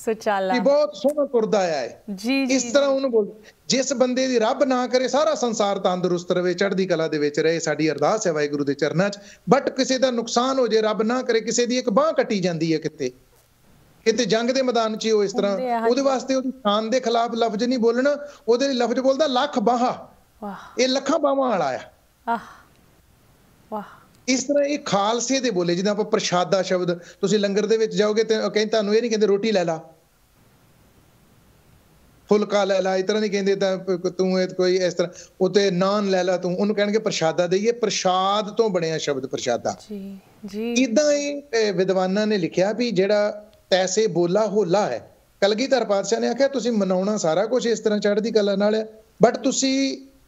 ਸੁਚਾਲਾ ਜੀ ਬਹੁਤ ਸੋਹਣਾ ਤੁਰਦਾ ਆ ਹੈ ਜੀ ਜੀ ਇਸ ਤਰ੍ਹਾਂ ਉਹਨੂੰ ਬੋਲ ਜਿਸ ਬੰਦੇ ਦੀ ਰੱਬ ਨਾ ਕਰੇ ਸਾਰਾ ਸੰਸਾਰ ਤੰਦਰੁਸਤ ਰਵੇ ਚੜ੍ਹਦੀ ਕਲਾ ਦੇ ਵਿੱਚ ਰਹੇ ਸਾਡੀ ਅਰਦਾਸ ਹੈ ਵਾਹਿਗੁਰੂ ਦੇ ਚਰਨਾਂ 'ਚ ਬਟ ਕਿਸੇ ਦਾ ਨੁਕਸਾਨ ਹੋ ਜੇ ਰੱਬ ਨਾ ਕਰੇ ਕਿਸੇ ਦੀ ਇੱਕ ਬਾਹ ਕੱਟੀ ਜਾਂਦੀ ਹੈ ਕਿਤੇ ਕਿਤੇ ਜੰਗ ਦੇ ਮੈਦਾਨ 'ਚ ਉਹ ਇਸ ਤਰ੍ਹਾਂ ਉਹਦੇ ਵਾਸਤੇ ਉਹਦੀ ਸ਼ਾਨ ਦੇ ਖਿਲਾਫ ਲਫ਼ਜ਼ ਨਹੀਂ ਬੋਲਣਾ ਉਹਦੇ ਲਈ ਲਫ਼ਜ਼ ਬੋਲਦਾ ਲੱਖ ਬਾਹਾਂ ਵਾਹ ਇਹ ਲੱਖਾਂ ਬਾਹਾਂ ਵਾਲਾ ਆ ਆਹ ਵਾਹ ਇਸ ਤਰ੍ਹਾਂ ਇਹ ਖਾਲਸੇ ਦੇ ਬੋਲੇ ਜਿੱਦਾਂ ਆਪਾਂ ਪ੍ਰਸ਼ਾਦਾ ਸ਼ਬਦ ਤੁਸੀਂ ਲੰਗਰ ਦੇ ਵਿੱਚ ਜਾਓਗੇ ਤੇ ਕਹਿੰਦੇ ਤੁਹਾਨੂੰ ਇਹ ਨਹੀਂ ਕਹਿੰਦੇ ਰੋਟੀ ਲੈ ਲਾ ਫੁਲਕਾ ਲੈ ਲਾ ਇਤਰਾ ਨਹੀਂ ਕਹਿੰਦੇ ਤਾਂ ਤੂੰ ਇਹ ਕੋਈ ਇਸ ਤਰ੍ਹਾਂ ਉਤੇ ਨਾਨ ਲੈ ਲਾ ਤੂੰ ਉਹਨੂੰ ਕਹਿਣਗੇ ਪ੍ਰਸ਼ਾਦਾ ਦੇਈਏ ਪ੍ਰਸ਼ਾਦ ਤੋਂ ਬਣਿਆ ਸ਼ਬਦ ਪ੍ਰਸ਼ਾਦਾ ਜੀ ਜੀ ਇਦਾਂ ਹੀ ਵਿਦਵਾਨਾਂ ਨੇ ਲਿਖਿਆ ਵੀ ਜਿਹੜਾ ਤੈਸੇ ਬੋਲਾ ਹੋਲਾ ਹੈ ਕਲਗੀਧਰ ਪਾਤਸ਼ਾਹ ਨੇ ਆਖਿਆ ਤੁਸੀਂ ਮਨਾਉਣਾ ਸਾਰਾ ਕੁਝ ਇਸ ਤਰ੍ਹਾਂ ਚੜ੍ਹਦੀ ਕਲਾ ਨਾਲ ਹੈ ਬਟ ਤੁਸੀਂ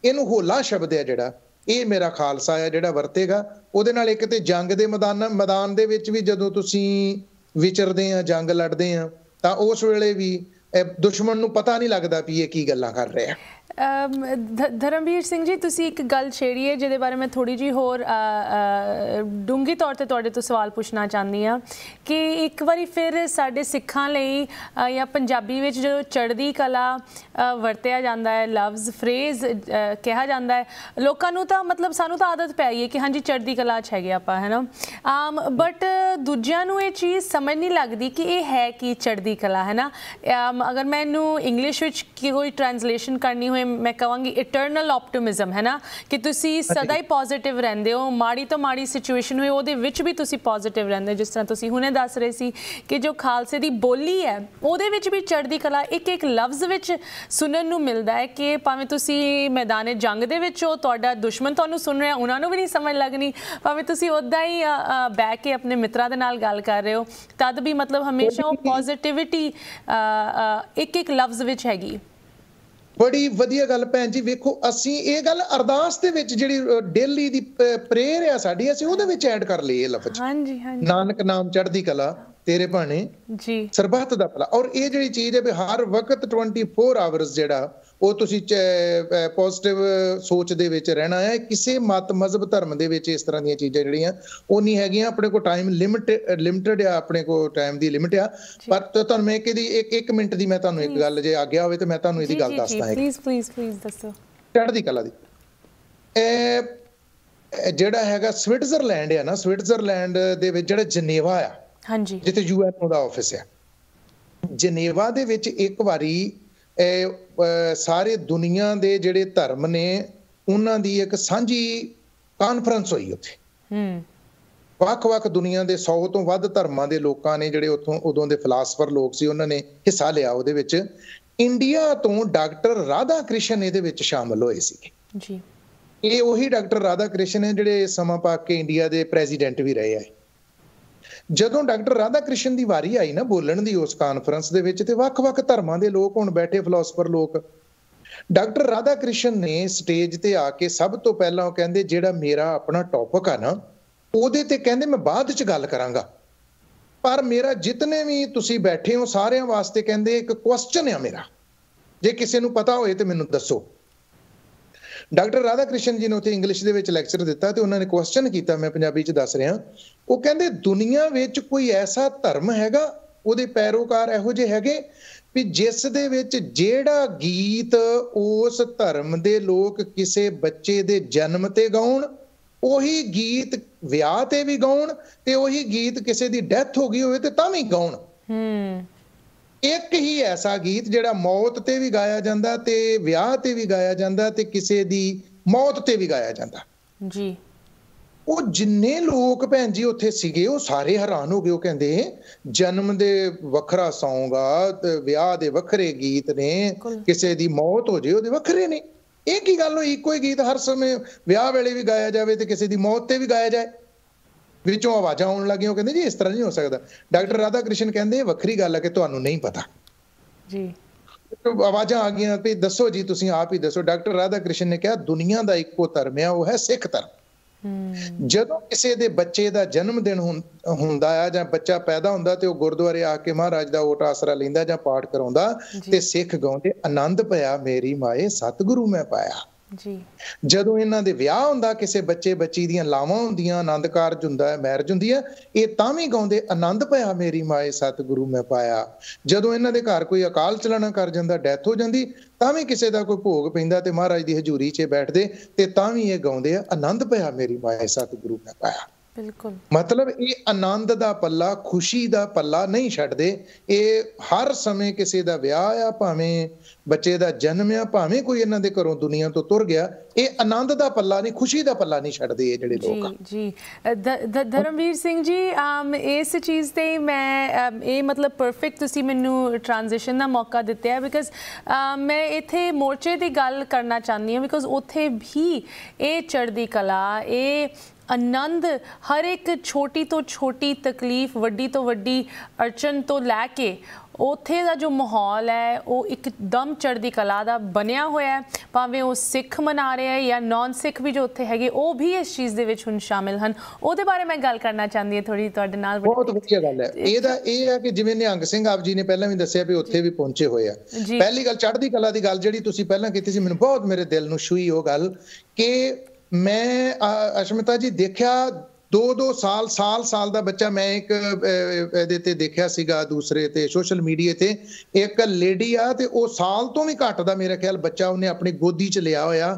ਇਹਨੂੰ ਹੋਲਾ ਸ਼ਬਦ ਹੈ ਜਿਹੜਾ ਇਹ ਮੇਰਾ ਖਾਲਸਾ ਆ ਜਿਹੜਾ ਵਰਤੇਗਾ ਉਹਦੇ ਨਾਲ ਇੱਕ ਤੇ ਜੰਗ ਦੇ ਮੈਦਾਨ ਮੈਦਾਨ ਦੇ ਵਿੱਚ ਵੀ ਜਦੋਂ ਤੁਸੀਂ ਵਿਚਰਦੇ ਆ ਜੰਗ ਲੜਦੇ ਆ ਤਾਂ ਉਸ ਵੇਲੇ ਵੀ ਦੁਸ਼ਮਣ ਨੂੰ ਪਤਾ ਨਹੀਂ ਲੱਗਦਾ ਵੀ ਇਹ ਕੀ ਗੱਲਾਂ ਕਰ ਰਿਹਾ ਧਰਮਵੀਰ ਸਿੰਘ ਜੀ ਤੁਸੀਂ ਇੱਕ ਗੱਲ ਛੇੜੀ ਹੈ ਜਿਹਦੇ ਬਾਰੇ ਮੈਂ ਥੋੜੀ ਜੀ ਹੋਰ ਡੂੰਗੀ ਤੌਰ ਤੇ ਤੁਹਾਡੇ ਤੋਂ ਸਵਾਲ ਪੁੱਛਣਾ ਚਾਹੁੰਦੀ ਆ ਕਿ ਇੱਕ ਵਾਰੀ ਫਿਰ ਸਾਡੇ ਸਿੱਖਾਂ ਲਈ ਜਾਂ ਪੰਜਾਬੀ ਵਿੱਚ ਜੋ ਚੜ੍ਹਦੀ ਕਲਾ ਵਰਤਿਆ ਜਾਂਦਾ ਹੈ ਲਵਜ਼ ਫਰੇਜ਼ ਕਿਹਾ ਜਾਂਦਾ ਹੈ ਲੋਕਾਂ ਨੂੰ ਤਾਂ ਮਤਲਬ ਸਾਨੂੰ ਤਾਂ ਆਦਤ ਪੈ ਗਈ ਹੈ ਕਿ ਹਾਂਜੀ ਚੜ੍ਹਦੀ ਕਲਾ ਚ ਹੈਗੇ ਆਪਾਂ ਨਾ ਆਮ ਬਟ ਦੂਜਿਆਂ ਨੂੰ ਇਹ ਚੀਜ਼ ਸਮਝ ਨਹੀਂ ਲੱਗਦੀ ਕਿ ਇਹ ਹੈ ਕੀ ਚੜ੍ਹਦੀ ਕਲਾ ਹੈ ਨਾ ਅਗਰ ਮੈਨੂੰ ਇੰਗਲਿਸ਼ ਵਿੱਚ ਕੋਈ ਟ੍ਰਾਂਸਲੇਸ਼ਨ ਕਰਨੀ ਹੋਵੇ ਮੈਂ ਕਹਾਂਗੀ ਇਟਰਨਲ ਆਪਟਿਮਿਜ਼ਮ ਹੈ ਨਾ ਕਿ ਤੁਸੀਂ ਸਦਾ ਹੀ ਪੋਜ਼ਿਟਿਵ ਰਹਿੰਦੇ ਹੋ ਮਾੜੀ ਤੋਂ ਮਾੜੀ ਸਿਚੁਏਸ਼ਨ ਹੋਏ ਉਹਦੇ ਵਿੱਚ ਵੀ ਤੁਸੀਂ ਪੋਜ਼ਿਟਿਵ ਰਹਿੰਦੇ ਜਿਸ ਤਰ੍ਹਾਂ ਤੁਸੀਂ ਹੁਣੇ ਦੱਸ ਰਹੇ ਸੀ ਕਿ ਜੋ ਖਾਲਸੇ ਦੀ ਬੋਲੀ ਹੈ ਉਹਦੇ ਵਿੱਚ ਵੀ ਚੜ੍ਹਦੀ ਕਲਾ ਇੱਕ ਇੱਕ ਲਫ਼ਜ਼ ਵਿੱਚ ਸੁਣਨ ਨੂੰ ਮਿਲਦਾ ਹੈ ਕਿ ਭਾਵੇਂ ਤੁਸੀਂ ਮੈਦਾਨੇ ਜੰਗ ਦੇ ਵਿੱਚ ਹੋ ਤੁਹਾਡਾ ਦੁਸ਼ਮਣ ਤੁਹਾਨੂੰ ਸੁਣ ਰਿਹਾ ਉਹਨਾਂ ਨੂੰ ਵੀ ਨਹੀਂ ਸਮਝ ਲੱਗਣੀ ਭਾਵੇਂ ਤੁਸੀਂ ਉਦਾਂ ਹੀ ਬੈ ਕੇ ਆਪਣੇ ਮਿੱਤਰਾਂ ਦੇ ਨਾਲ ਗੱਲ ਕਰ ਰਹੇ ਹੋ ਤਦ ਵੀ ਮਤਲਬ ਹਮੇਸ਼ਾ ਉਹ ਪੋਜ਼ਿਟਿਵਿਟੀ ਇੱਕ ਇੱਕ ਲਫ਼ਜ਼ ਵਿੱਚ ਹੈਗੀ ਬੜੀ ਵਧੀਆ ਗੱਲ ਭੈਣ ਜੀ ਵੇਖੋ ਅਸੀਂ ਇਹ ਗੱਲ ਅਰਦਾਸ ਦੇ ਵਿੱਚ ਜਿਹੜੀ ਡੇਲੀ ਦੀ ਪ੍ਰੇਅਰ ਆ ਸਾਡੀ ਅਸੀਂ ਉਹਦੇ ਵਿੱਚ ਐਡ ਕਰ ਲਈ ਇਹ ਲਫ਼ਜ਼ ਹਾਂਜੀ ਹਾਂਜੀ ਨਾਨਕ ਨਾਮ ਚੜ੍ਹਦੀ ਕਲਾ ਤੇਰੇ ਭਾਣੇ ਜੀ ਸਰਬੱਤ ਦਾ ਭਲਾ ਔਰ ਇਹ ਜਿਹੜੀ ਚੀਜ਼ ਹੈ ਵੀ ਹਰ ਵਕਤ 24 ਆਵਰਸ ਜਿਹੜਾ ਉਹ ਤੁਸੀਂ ਪੋਜ਼ਿਟਿਵ ਸੋਚ ਦੇ ਵਿੱਚ ਰਹਿਣਾ ਹੈ ਕਿਸੇ ਮਤ ਮਜ਼ਬ ਧਰਮ ਦੇ ਵਿੱਚ ਇਸ ਤਰ੍ਹਾਂ ਦੀਆਂ ਚੀਜ਼ਾਂ ਜਿਹੜੀਆਂ ਉਹ ਨਹੀਂ ਹੈਗੀਆਂ ਆਪਣੇ ਕੋਲ ਟਾਈਮ ਲਿਮਿਟ ਲਿਮਟਿਡ ਆ ਆਪਣੇ ਕੋਲ ਟਾਈਮ ਦੀ ਲਿਮਿਟ ਆ ਪਰ ਤੁਹਾਨੂੰ ਮੈਂ ਕਿਹਦੀ ਇੱਕ ਇੱਕ ਮਿੰਟ ਦੀ ਮੈਂ ਤੁਹਾਨੂੰ ਇੱਕ ਗੱਲ ਜੇ ਆਗਿਆ ਹੋਵੇ ਤੇ ਮੈਂ ਤੁਹਾਨੂੰ ਇਹਦੀ ਗੱਲ ਦੱਸਦਾ ਹਾਂ ਪਲੀਜ਼ ਪਲੀਜ਼ ਪਲੀਜ਼ ਦੱਸੋ ਚੜ੍ਹਦੀ ਕਲਾ ਦੀ ਇਹ ਜਿਹੜਾ ਹੈਗਾ ਸਵਿਟਜ਼ਰਲੈਂਡ ਹੈ ਨਾ ਸਵਿਟਜ਼ਰਲੈਂਡ ਦੇ ਵਿੱਚ ਜਿਹੜਾ ਜਨੇਵਾ ਆ ਹਾਂਜੀ ਜਿੱਥੇ ਯੂਐਨਓ ਦਾ ਆਫਿਸ ਹੈ ਜਨੇਵਾ ਦੇ ਵਿੱਚ ਇੱਕ ਵਾਰੀ ਇਹ ਸਾਰੇ ਦੁਨੀਆ ਦੇ ਜਿਹੜੇ ਧਰਮ ਨੇ ਉਹਨਾਂ ਦੀ ਇੱਕ ਸਾਂਝੀ ਕਾਨਫਰੰਸ ਹੋਈ ਉੱਥੇ ਹੂੰ ਵੱਖ-ਵੱਖ ਦੁਨੀਆ ਦੇ 100 ਤੋਂ ਵੱਧ ਧਰਮਾਂ ਦੇ ਲੋਕਾਂ ਨੇ ਜਿਹੜੇ ਉੱਥੋਂ ਉਦੋਂ ਦੇ ਫਿਲਾਸਫਰ ਲੋਕ ਸੀ ਉਹਨਾਂ ਨੇ ਹਿੱਸਾ ਲਿਆ ਉਹਦੇ ਵਿੱਚ ਇੰਡੀਆ ਤੋਂ ਡਾਕਟਰ ਰਾਧਾ ਕ੍ਰਿਸ਼ਨ ਇਹਦੇ ਵਿੱਚ ਸ਼ਾਮਲ ਹੋਏ ਸੀ ਜੀ ਇਹ ਉਹੀ ਡਾਕਟਰ ਰਾਧਾ ਕ੍ਰਿਸ਼ਨ ਹੈ ਜਿਹੜੇ ਸਮਾਂ ਪਾ ਕੇ ਇੰਡੀਆ ਦੇ ਪ੍ਰੈਜ਼ੀਡੈਂਟ ਵੀ ਰਹੇ ਆ ਜਦੋਂ ਡਾਕਟਰ ਰਾਧਾ ਕ੍ਰਿਸ਼ਨ ਦੀ ਵਾਰੀ ਆਈ ਨਾ ਬੋਲਣ ਦੀ ਉਸ ਕਾਨਫਰੰਸ ਦੇ ਵਿੱਚ ਤੇ ਵੱਖ-ਵੱਖ ਧਰਮਾਂ ਦੇ ਲੋਕ ਹੁਣ ਬੈਠੇ ਫਿਲਾਸਫਰ ਲੋਕ ਡਾਕਟਰ ਰਾਧਾ ਕ੍ਰਿਸ਼ਨ ਨੇ ਸਟੇਜ ਤੇ ਆ ਕੇ ਸਭ ਤੋਂ ਪਹਿਲਾਂ ਉਹ ਕਹਿੰਦੇ ਜਿਹੜਾ ਮੇਰਾ ਆਪਣਾ ਟੌਪਿਕ ਆ ਨਾ ਉਹਦੇ ਤੇ ਕਹਿੰਦੇ ਮੈਂ ਬਾਅਦ ਵਿੱਚ ਗੱਲ ਕਰਾਂਗਾ ਪਰ ਮੇਰਾ ਜਿਤਨੇ ਵੀ ਤੁਸੀਂ ਬੈਠੇ ਹੋ ਸਾਰਿਆਂ ਵਾਸਤੇ ਕਹਿੰਦੇ ਇੱਕ ਕੁਐਸਚਨ ਆ ਮੇਰਾ ਜੇ ਕਿਸੇ ਨੂੰ ਪਤਾ ਹੋਏ ਤੇ ਮੈਨੂੰ ਦੱਸੋ ਡਾਕਟਰ ਰਾਧਾ ਕ੍ਰਿਸ਼ਨ ਜੀ ਨੇ ਉੱਥੇ ਇੰਗਲਿਸ਼ ਦੇ ਵਿੱਚ ਲੈਕਚਰ ਦਿੱਤਾ ਤੇ ਉਹਨਾਂ ਨੇ ਕੁਐਸਚਨ ਕੀਤਾ ਮੈਂ ਪੰਜਾਬੀ ਚ ਦੱਸ ਰਿਹਾ ਉਹ ਕਹਿੰਦੇ ਦੁਨੀਆ ਵਿੱਚ ਕੋਈ ਐਸਾ ਧਰਮ ਹੈਗਾ ਉਹਦੇ ਪੈਰੋਕਾਰ ਇਹੋ ਜਿਹੇ ਹੈਗੇ ਵੀ ਜਿਸ ਦੇ ਵਿੱਚ ਜਿਹੜਾ ਗੀਤ ਉਸ ਧਰਮ ਦੇ ਲੋਕ ਕਿਸੇ ਬੱਚੇ ਦੇ ਜਨਮ ਤੇ ਗਾਉਣ ਉਹੀ ਗੀਤ ਵਿਆਹ ਤੇ ਵੀ ਗਾਉਣ ਤੇ ਉਹੀ ਗੀਤ ਕਿਸੇ ਦੀ ਡੈਥ ਹੋ ਗਈ ਹੋਵੇ ਤੇ ਤਾਂ ਵੀ ਗਾਉਣ ਹੂੰ ਇੱਕ ਹੀ ਐਸਾ ਗੀਤ ਜਿਹੜਾ ਮੌਤ ਤੇ ਵੀ ਗਾਇਆ ਜਾਂਦਾ ਤੇ ਵਿਆਹ ਤੇ ਵੀ ਗਾਇਆ ਜਾਂਦਾ ਤੇ ਕਿਸੇ ਦੀ ਮੌਤ ਤੇ ਵੀ ਗਾਇਆ ਜਾਂਦਾ ਜੀ ਉਹ ਜਿੰਨੇ ਲੋਕ ਭੈਣ ਜੀ ਉੱਥੇ ਸੀਗੇ ਉਹ ਸਾਰੇ ਹੈਰਾਨ ਹੋ ਗਏ ਉਹ ਕਹਿੰਦੇ ਜਨਮ ਦੇ ਵੱਖਰਾ ਸੌਂਗ ਆ ਵਿਆਹ ਦੇ ਵੱਖਰੇ ਗੀਤ ਨੇ ਕਿਸੇ ਦੀ ਮੌਤ ਹੋ ਜੇ ਉਹਦੇ ਵੱਖਰੇ ਨੇ ਇਹ ਕੀ ਗੱਲ ਹੋਈ ਇੱਕੋ ਹੀ ਗੀਤ ਹਰ ਸਮੇਂ ਵਿਆਹ ਵੇਲੇ ਵੀ ਗਾਇਆ ਜਾਵੇ ਤੇ ਕਿਸੇ ਦੀ ਮੌਤ ਤੇ ਵੀ ਗਾਇਆ ਜਾਏ ਵਿੱਚੋਂ ਆਵਾਜ਼ਾਂ ਆਉਣ ਲੱਗੀਆਂ ਉਹ ਕਹਿੰਦੇ ਜੀ ਇਸ ਤਰ੍ਹਾਂ ਨਹੀਂ ਹੋ ਸਕਦਾ ਡਾਕਟਰ ਰਾਧਾ ਕ੍ਰਿਸ਼ਨ ਕਹਿੰਦੇ ਵੱਖਰੀ ਗੱਲ ਹੈ ਕਿ ਤੁਹਾਨੂੰ ਨਹੀਂ ਪਤਾ ਜੀ ਆਵਾਜ਼ਾਂ ਆ ਗਈਆਂ ਵੀ ਦੱਸੋ ਜੀ ਤੁਸੀਂ ਆਪ ਹੀ ਦੱਸੋ ਡਾਕਟਰ ਰਾਧਾ ਕ੍ਰਿਸ਼ਨ ਨੇ ਕਿਹਾ ਦੁਨੀਆ ਦਾ ਇੱਕੋ ਧਰਮ ਹੈ ਉਹ ਹੈ ਸਿੱਖ ਧਰਮ ਜਦੋਂ ਕਿਸੇ ਦੇ ਬੱਚੇ ਦਾ ਜਨਮ ਦਿਨ ਹੁੰਦਾ ਆ ਜਾਂ ਬੱਚਾ ਪੈਦਾ ਹੁੰਦਾ ਤੇ ਉਹ ਗੁਰਦੁਆਰੇ ਆ ਕੇ ਮਹਾਰਾਜ ਦਾ ਓਟ ਆਸਰਾ ਲੈਂਦਾ ਜਾਂ ਪਾਠ ਕਰਾਉਂਦਾ ਤੇ ਸਿੱਖ ਗਾਉਂਦੇ ਆਨੰਦ ਪਿਆ ਮੇਰੀ ਮਾਏ ਸਤਿਗੁਰੂ ਮੈਂ ਪਾਇਆ ਜੀ ਜਦੋਂ ਇਹਨਾਂ ਦੇ ਵਿਆਹ ਹੁੰਦਾ ਕਿਸੇ ਬੱਚੇ ਬੱਚੀ ਦੀਆਂ ਲਾਵਾਂ ਹੁੰਦੀਆਂ ਆਨੰਦ ਕਾਰਜ ਹੁੰਦਾ ਹੈ ਮੈਰਿਜ ਹੁੰਦੀ ਹੈ ਇਹ ਤਾਂ ਵੀ ਗਾਉਂਦੇ ਆਨੰਦ ਪਿਆ ਮੇਰੀ ਮਾਏ ਸਤਿਗੁਰੂ ਮੈਂ ਪਾਇਆ ਜਦੋਂ ਇਹਨਾਂ ਦੇ ਘਰ ਕੋਈ ਅਕਾਲ ਚਲਾਣਾ ਕਰ ਜਾਂਦਾ ਡੈਥ ਹੋ ਜਾਂਦੀ ਤਾਂ ਵੀ ਕਿਸੇ ਦਾ ਕੋਈ ਭੋਗ ਪੈਂਦਾ ਤੇ ਮਹਾਰਾਜ ਦੀ ਹਜ਼ੂਰੀ 'ਚ ਬੈਠਦੇ ਤੇ ਤਾਂ ਵੀ ਇਹ ਗਾਉਂਦੇ ਆ ਆਨੰਦ ਪਿਆ ਮੇਰੀ ਮਾਏ ਸਤਿਗੁਰੂ ਮੈਂ ਪਾਇਆ ਬਿਲਕੁਲ ਮਤਲਬ ਇਹ ਆਨੰਦ ਦਾ ਪੱਲਾ ਖੁਸ਼ੀ ਦਾ ਪੱਲਾ ਨਹੀਂ ਛੱਡਦੇ ਇਹ ਹਰ ਸਮੇਂ ਕਿਸੇ ਦਾ ਵਿਆਹ ਆ ਭਾਵੇਂ ਬੱਚੇ ਦਾ ਜਨਮ ਆ ਭਾਵੇਂ ਕੋਈ ਇਹਨਾਂ ਦੇ ਘਰੋਂ ਦੁਨੀਆ ਤੋਂ ਤੁਰ ਗਿਆ ਇਹ ਆਨੰਦ ਦਾ ਪੱਲਾ ਨਹੀਂ ਖੁਸ਼ੀ ਦਾ ਪੱਲਾ ਨਹੀਂ ਛੱਡਦੇ ਇਹ ਜਿਹੜੇ ਲੋਕ ਆ ਜੀ ਜੀ ਧਰਮਵੀਰ ਸਿੰਘ ਜੀ ਇਸ ਚੀਜ਼ ਤੇ ਮੈਂ ਇਹ ਮਤਲਬ ਪਰਫੈਕਟ ਤੁਸੀਂ ਮੈਨੂੰ ਟ੍ਰਾਂਜੀਸ਼ਨ ਦਾ ਮੌਕਾ ਦਿੱਤੇ ਆ ਬਿਕਾਜ਼ ਮੈਂ ਇੱਥੇ ਮੋਰਚੇ ਦੀ ਗੱਲ ਕਰਨਾ ਚਾਹੁੰਦੀ ਹਾਂ ਬਿਕਾਜ਼ ਉੱਥੇ ਵੀ ਇਹ ਚੜ੍ਹਦੀ ਕਲਾ ਇਹ ਆਨੰਦ ਹਰ ਇੱਕ ਛੋਟੀ ਤੋਂ ਛੋਟੀ ਤਕਲੀਫ ਵੱਡੀ ਤੋਂ ਵੱਡੀ ਅਰਚਨ ਤੋਂ ਲੈ ਕੇ ਉੱਥੇ ਦਾ ਜੋ ਮਾਹੌਲ ਹੈ ਉਹ ਇੱਕਦਮ ਚੜ੍ਹਦੀ ਕਲਾ ਦਾ ਬਣਿਆ ਹੋਇਆ ਹੈ ਭਾਵੇਂ ਉਹ ਸਿੱਖ ਮਨਾ ਰਹੇ ਹੈ ਜਾਂ ਨਾਨ ਸਿੱਖ ਵੀ ਜੋ ਉੱਥੇ ਹੈਗੇ ਉਹ ਵੀ ਇਸ ਚੀਜ਼ ਦੇ ਵਿੱਚ ਹੁਣ ਸ਼ਾਮਿਲ ਹਨ ਉਹਦੇ ਬਾਰੇ ਮੈਂ ਗੱਲ ਕਰਨਾ ਚਾਹੁੰਦੀ ਹਾਂ ਥੋੜੀ ਤੁਹਾਡੇ ਨਾਲ ਬਹੁਤ ਵਧੀਆ ਗੱਲ ਹੈ ਇਹਦਾ ਇਹ ਹੈ ਕਿ ਜਿਵੇਂ ਨਿਹੰਗ ਸਿੰਘ ਆਪ ਜੀ ਨੇ ਪਹਿਲਾਂ ਵੀ ਦੱਸਿਆ ਵੀ ਉੱਥੇ ਵੀ ਪਹੁੰਚੇ ਹੋਏ ਆ ਪਹਿਲੀ ਗੱਲ ਚੜ੍ਹਦੀ ਕਲਾ ਦੀ ਗੱਲ ਜਿਹੜੀ ਤੁਸੀਂ ਪਹਿਲਾਂ ਕੀਤੀ ਸੀ ਮੈਨੂੰ ਬਹੁਤ ਮੇਰੇ ਦਿਲ ਨੂੰ ਛੂਈ ਉਹ ਗੱਲ ਕਿ ਮੈਂ ਅਸ਼ਮਿਤਾ ਜੀ ਦੇਖਿਆ 2-2 ਸਾਲ ਸਾਲ ਸਾਲ ਦਾ ਬੱਚਾ ਮੈਂ ਇੱਕ ਇਹਦੇ ਤੇ ਦੇਖਿਆ ਸੀਗਾ ਦੂਸਰੇ ਤੇ ਸੋਸ਼ਲ ਮੀਡੀਆ ਤੇ ਇੱਕ ਲੇਡੀ ਆ ਤੇ ਉਹ ਸਾਲ ਤੋਂ ਵੀ ਘੱਟ ਦਾ ਮੇਰੇ ਖਿਆਲ ਬੱਚਾ ਉਹਨੇ ਆਪਣੀ ਗੋਦੀ 'ਚ ਲਿਆ ਹੋਇਆ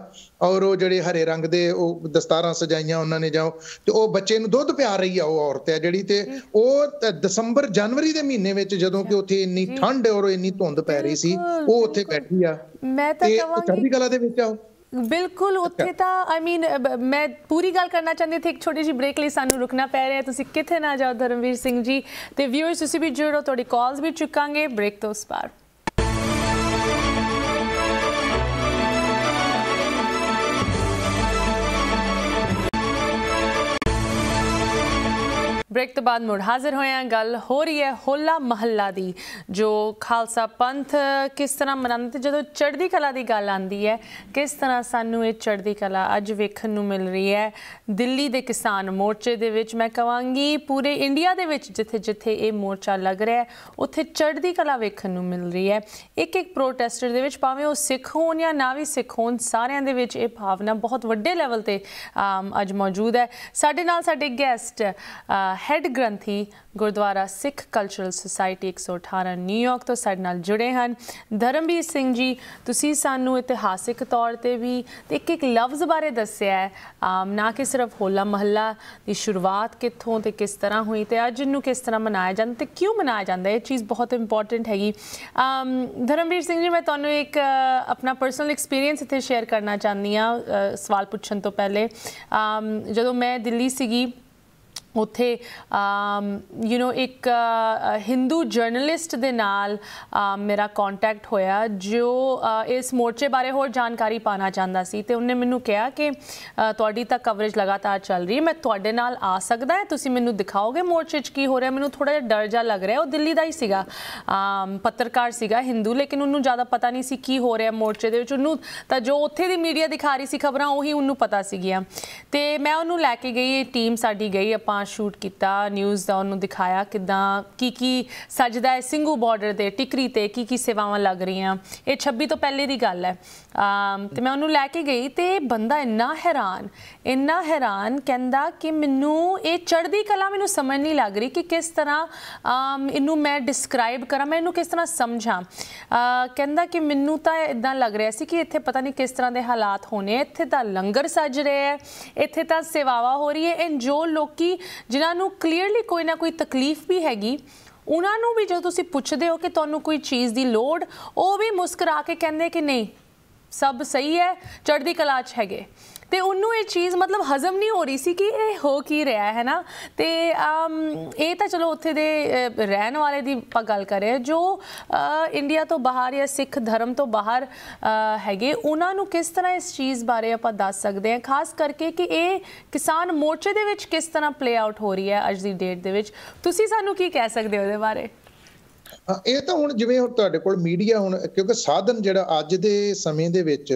ਔਰ ਉਹ ਜਿਹੜੇ ਹਰੇ ਰੰਗ ਦੇ ਉਹ ਦਸਤਾਰਾਂ ਸਜਾਈਆਂ ਉਹਨਾਂ ਨੇ ਜਾਓ ਤੇ ਉਹ ਬੱਚੇ ਨੂੰ ਦੁੱਧ ਪਿਆ ਰਹੀ ਆ ਉਹ ਔਰਤ ਹੈ ਜਿਹੜੀ ਤੇ ਉਹ ਦਸੰਬਰ ਜਨਵਰੀ ਦੇ ਮਹੀਨੇ ਵਿੱਚ ਜਦੋਂ ਕਿ ਉੱਥੇ ਇੰਨੀ ਠੰਡ ਔਰ ਇੰਨੀ ਧੁੰਦ ਪੈ ਰਹੀ ਸੀ ਉਹ ਉੱਥੇ ਬੈਠੀ ਆ ਮੈਂ ਤਾਂ ਕਹਾਂਗੀ ਚੜ੍ਹਦੀ ਕਲਾ ਦੇ ਵਿੱਚ ਆ ਬਿਲਕੁਲ ਉੱਥੇ ਤਾਂ ਆਈ ਮੀਨ ਮੈਂ ਪੂਰੀ ਗੱਲ ਕਰਨਾ ਚਾਹੁੰਦੀ ਸੀ ਇੱਕ ਛੋਟੀ ਜੀ ਬ੍ਰੇਕ ਲਈ ਸਾਨੂੰ ਰੁਕਣਾ ਪੈ ਰਿਹਾ ਤੁਸੀਂ ਕਿੱਥੇ ਨਾ ਜਾਓ ਧਰਮਵੀਰ ਸਿੰਘ ਜੀ ਤੇ ਵਿਊਅਰਸ ਤੁਸੀਂ ਵੀ ਜੁੜੋ ਤੁਹਾਡੀ ਕਾਲਸ ਵੀ ਚੁੱਕਾਂਗੇ ਬ੍ਰੇਕ ਤੋਂ ਉਸ ਪਾਰ ਬ੍ਰੇਕ ਤੋਂ ਬਾਅਦ ਮੁੜ ਹਾਜ਼ਰ ਹੋਏ ਆ ਗੱਲ ਹੋ ਰਹੀ ਹੈ ਹੋਲਾ ਮਹੱਲਾ ਦੀ ਜੋ ਖਾਲਸਾ ਪੰਥ ਕਿਸ ਤਰ੍ਹਾਂ ਮਨਾਉਂਦੇ ਜਦੋਂ ਚੜ੍ਹਦੀ ਕਲਾ ਦੀ ਗੱਲ ਆਂਦੀ ਹੈ ਕਿਸ ਤਰ੍ਹਾਂ ਸਾਨੂੰ ਇਹ ਚੜ੍ਹਦੀ ਕਲਾ ਅੱਜ ਵੇਖਣ ਨੂੰ ਮਿਲ ਰਹੀ ਹੈ ਦਿੱਲੀ ਦੇ ਕਿਸਾਨ ਮੋਰਚੇ ਦੇ ਵਿੱਚ ਮੈਂ ਕਵਾਂਗੀ ਪੂਰੇ ਇੰਡੀਆ ਦੇ ਵਿੱਚ ਜਿੱਥੇ-ਜਿੱਥੇ ਇਹ ਮੋਰਚਾ ਲੱਗ ਰਿਹਾ ਹੈ ਉੱਥੇ ਚੜ੍ਹਦੀ ਕਲਾ ਵੇਖਣ ਨੂੰ ਮਿਲ ਰਹੀ ਹੈ ਇੱਕ ਇੱਕ ਪ੍ਰੋਟੈਸਟਰ ਦੇ ਵਿੱਚ ਭਾਵੇਂ ਉਹ ਸਿੱਖ ਹੋਣ ਜਾਂ ਨਾ ਵੀ ਸਿੱਖ ਹੋਣ ਸਾਰਿਆਂ ਦੇ ਵਿੱਚ ਇਹ ਭਾਵਨਾ ਬਹੁਤ ਵੱਡੇ ਲੈਵਲ ਤੇ ਅੱਜ ਮੌਜੂਦ ਹੈ ਸਾਡੇ ਨਾਲ ਸਾਡੇ guest head granthi Gurdwara Sikh cultural society 118 New York ਤੋਂ ਸਾਡੇ ਨਾਲ ਜੁੜੇ ਹਨ ਧਰਮਵੀਰ ਸਿੰਘ ਜੀ ਤੁਸੀਂ ਸਾਨੂੰ ਇਤਿਹਾਸਿਕ ਤੌਰ ਤੇ ਵੀ ਇੱਕ ਇੱਕ ਲਫ਼ਜ਼ ਬਾਰੇ ਦੱਸਿਆ ਹੈ ਨਾ ਕਿ ਸਿਰਫ ਹੋਲਾ ਮਹੱਲਾ ਦੀ ਸ਼ੁਰੂਆਤ ਕਿੱਥੋਂ ਤੇ ਕਿਸ ਤਰ੍ਹਾਂ ਹੋਈ ਤੇ ਅੱਜ ਨੂੰ ਕਿਸ ਤਰ੍ਹਾਂ ਮਨਾਇਆ ਜਾਂਦਾ ਤੇ ਕਿਉਂ ਮਨਾਇਆ ਜਾਂਦਾ ਇਹ ਚੀਜ਼ ਬਹੁਤ ਇੰਪੋਰਟੈਂਟ ਹੈਗੀ ਧਰਮਵੀਰ ਸਿੰਘ ਜੀ ਮੈਂ ਤੁਹਾਨੂੰ ਇੱਕ ਆਪਣਾ ਪਰਸਨਲ ਐਕਸਪੀਰੀਅੰਸ ਇੱਥੇ ਸ਼ੇਅਰ ਕਰਨਾ ਚਾਹੁੰਦੀ ਆ ਸਵਾਲ ਪੁੱਛਣ ਤੋਂ ਪਹਿਲੇ ਜਦੋਂ ਮੈਂ ਦਿੱਲੀ ਸੀਗੀ ਉੱਥੇ ਯੂ نو ਇੱਕ ਹਿੰਦੂ ਜਰਨਲਿਸਟ ਦੇ ਨਾਲ ਮੇਰਾ ਕੰਟੈਕਟ ਹੋਇਆ ਜੋ ਇਸ ਮੋਰਚੇ ਬਾਰੇ ਹੋਰ ਜਾਣਕਾਰੀ ਪਾਣਾ ਚਾਹੁੰਦਾ ਸੀ ਤੇ ਉਹਨੇ ਮੈਨੂੰ ਕਿਹਾ ਕਿ ਤੁਹਾਡੀ ਤਾਂ ਕਵਰੇਜ ਲਗਾਤਾਰ ਚੱਲ ਰਹੀ ਹੈ ਮੈਂ ਤੁਹਾਡੇ ਨਾਲ ਆ ਸਕਦਾ ਹੈ ਤੁਸੀਂ ਮੈਨੂੰ ਦਿਖਾਓਗੇ ਮੋਰਚੇ 'ਚ ਕੀ ਹੋ ਰਿਹਾ ਮੈਨੂੰ ਥੋੜਾ ਜਿਹਾ ਡਰ ਜਾ ਲੱਗ ਰਿਹਾ ਉਹ ਦਿੱਲੀ ਦਾ ਹੀ ਸੀਗਾ ਪੱਤਰਕਾਰ ਸੀਗਾ ਹਿੰਦੂ ਲੇਕਿਨ ਉਹਨੂੰ ਜ਼ਿਆਦਾ ਪਤਾ ਨਹੀਂ ਸੀ ਕੀ ਹੋ ਰਿਹਾ ਮੋਰਚੇ ਦੇ ਵਿੱਚ ਉਹਨੂੰ ਤਾਂ ਜੋ ਉੱਥੇ ਦੀ ਮੀਡੀਆ ਦਿਖਾ ਰਹੀ ਸੀ ਖਬਰਾਂ ਉਹੀ ਉਹਨੂੰ ਪਤਾ ਸੀਗੀਆਂ ਤੇ ਮੈਂ ਉਹਨੂੰ ਲੈ ਕੇ ਗਈ ਟੀਮ ਸਾਡੀ ਗਈ ਆਪਾਂ ਸ਼ੂਟ ਕੀਤਾ ਨਿਊਜ਼ ਦਾ ਉਹਨੂੰ ਦਿਖਾਇਆ ਕਿਦਾਂ ਕੀ ਕੀ ਸਜਦਾ ਹੈ ਸਿੰਘੂ ਬਾਰਡਰ ਦੇ ਟਿਕਰੀ ਤੇ ਕੀ ਕੀ ਸੇਵਾਵਾਂ ਲੱਗ ਰਹੀਆਂ ਇਹ 26 ਤੋਂ ਪਹਿਲੇ ਦੀ ਗੱਲ ਹੈ ਤੇ ਮੈਂ ਉਹਨੂੰ ਲੈ ਕੇ ਗਈ ਤੇ ਬੰਦਾ ਇੰਨਾ ਹੈਰਾਨ ਇੰਨਾ ਹੈਰਾਨ ਕਹਿੰਦਾ ਕਿ ਮੈਨੂੰ ਇਹ ਚੜ੍ਹਦੀ ਕਲਾ ਮੈਨੂੰ ਸਮਝ ਨਹੀਂ ਲੱਗ ਰਹੀ ਕਿ ਕਿਸ ਤਰ੍ਹਾਂ ਇਹਨੂੰ ਮੈਂ ਡਿਸਕ੍ਰਾਈਬ ਕਰਾਂ ਮੈਂ ਇਹਨੂੰ ਕਿਸ ਤਰ੍ਹਾਂ ਸਮਝਾਂ ਕਹਿੰਦਾ ਕਿ ਮੈਨੂੰ ਤਾਂ ਇਦਾਂ ਲੱਗ ਰਿਹਾ ਸੀ ਕਿ ਇੱਥੇ ਪਤਾ ਨਹੀਂ ਕਿਸ ਤਰ੍ਹਾਂ ਦੇ ਹਾਲਾਤ ਹੋਣੇ ਇੱਥੇ ਤਾਂ ਲੰਗਰ ਸੱਜ ਰਿਹਾ ਹੈ ਇੱਥੇ ਤਾਂ ਸੇਵਾਵਾ ਹੋ ਰਹੀ ਹੈ ਐਂ ਜੋ ਲੋਕੀ ਜਿਨ੍ਹਾਂ ਨੂੰ ਕਲੀਅਰਲੀ ਕੋਈ ਨਾ ਕੋਈ ਤਕਲੀਫ ਵੀ ਹੈਗੀ ਉਹਨਾਂ ਨੂੰ ਵੀ ਜਦੋਂ ਤੁਸੀਂ ਪੁੱਛਦੇ ਹੋ ਕਿ ਤੁਹਾਨੂੰ ਕੋਈ ਚੀਜ਼ ਦੀ ਲੋੜ ਉਹ ਵੀ ਮੁਸਕਰਾ ਕੇ ਕਹਿੰਦੇ ਕਿ ਨਹੀਂ ਸਭ ਸਹੀ ਹੈ ਚੜ੍ਹਦੀ ਕਲਾ 'ਚ ਹੈਗੇ ਤੇ ਉਹਨੂੰ ਇਹ ਚੀਜ਼ ਮਤਲਬ ਹਜ਼ਮ ਨਹੀਂ ਹੋ ਰਹੀ ਸੀ ਕਿ ਇਹ ਹੋ ਕੀ ਰਿਹਾ ਹੈ ਨਾ ਤੇ ਇਹ ਤਾਂ ਚਲੋ ਉੱਥੇ ਦੇ ਰਹਿਣ ਵਾਲੇ ਦੀ ਆਪਾਂ ਗੱਲ ਕਰ ਰਹੇ ਜੋ ਇੰਡੀਆ ਤੋਂ ਬਾਹਰ ਜਾਂ ਸਿੱਖ ਧਰਮ ਤੋਂ ਬਾਹਰ ਹੈਗੇ ਉਹਨਾਂ ਨੂੰ ਕਿਸ ਤਰ੍ਹਾਂ ਇਸ ਚੀਜ਼ ਬਾਰੇ ਆਪਾਂ ਦੱਸ ਸਕਦੇ ਹਾਂ ਖਾਸ ਕਰਕੇ ਕਿ ਇਹ ਕਿਸਾਨ ਮੋਰਚੇ ਦੇ ਵਿੱਚ ਕਿਸ ਤਰ੍ਹਾਂ ਪਲੇ ਆਊਟ ਹੋ ਰਹੀ ਹੈ ਅੱਜ ਦੀ ਡੇਟ ਦੇ ਵਿੱਚ ਤੁਸੀਂ ਸਾਨੂੰ ਕੀ ਕਹਿ ਸਕਦੇ ਹੋ ਇਹਦੇ ਬਾਰੇ ਇਹ ਤਾਂ ਹੁਣ ਜਿਵੇਂ ਤੁਹਾਡੇ ਕੋਲ ਮੀਡੀਆ ਹੁਣ ਕਿਉਂਕਿ ਸਾਧਨ ਜਿਹੜਾ ਅੱਜ ਦੇ ਸਮੇਂ ਦੇ ਵਿੱਚ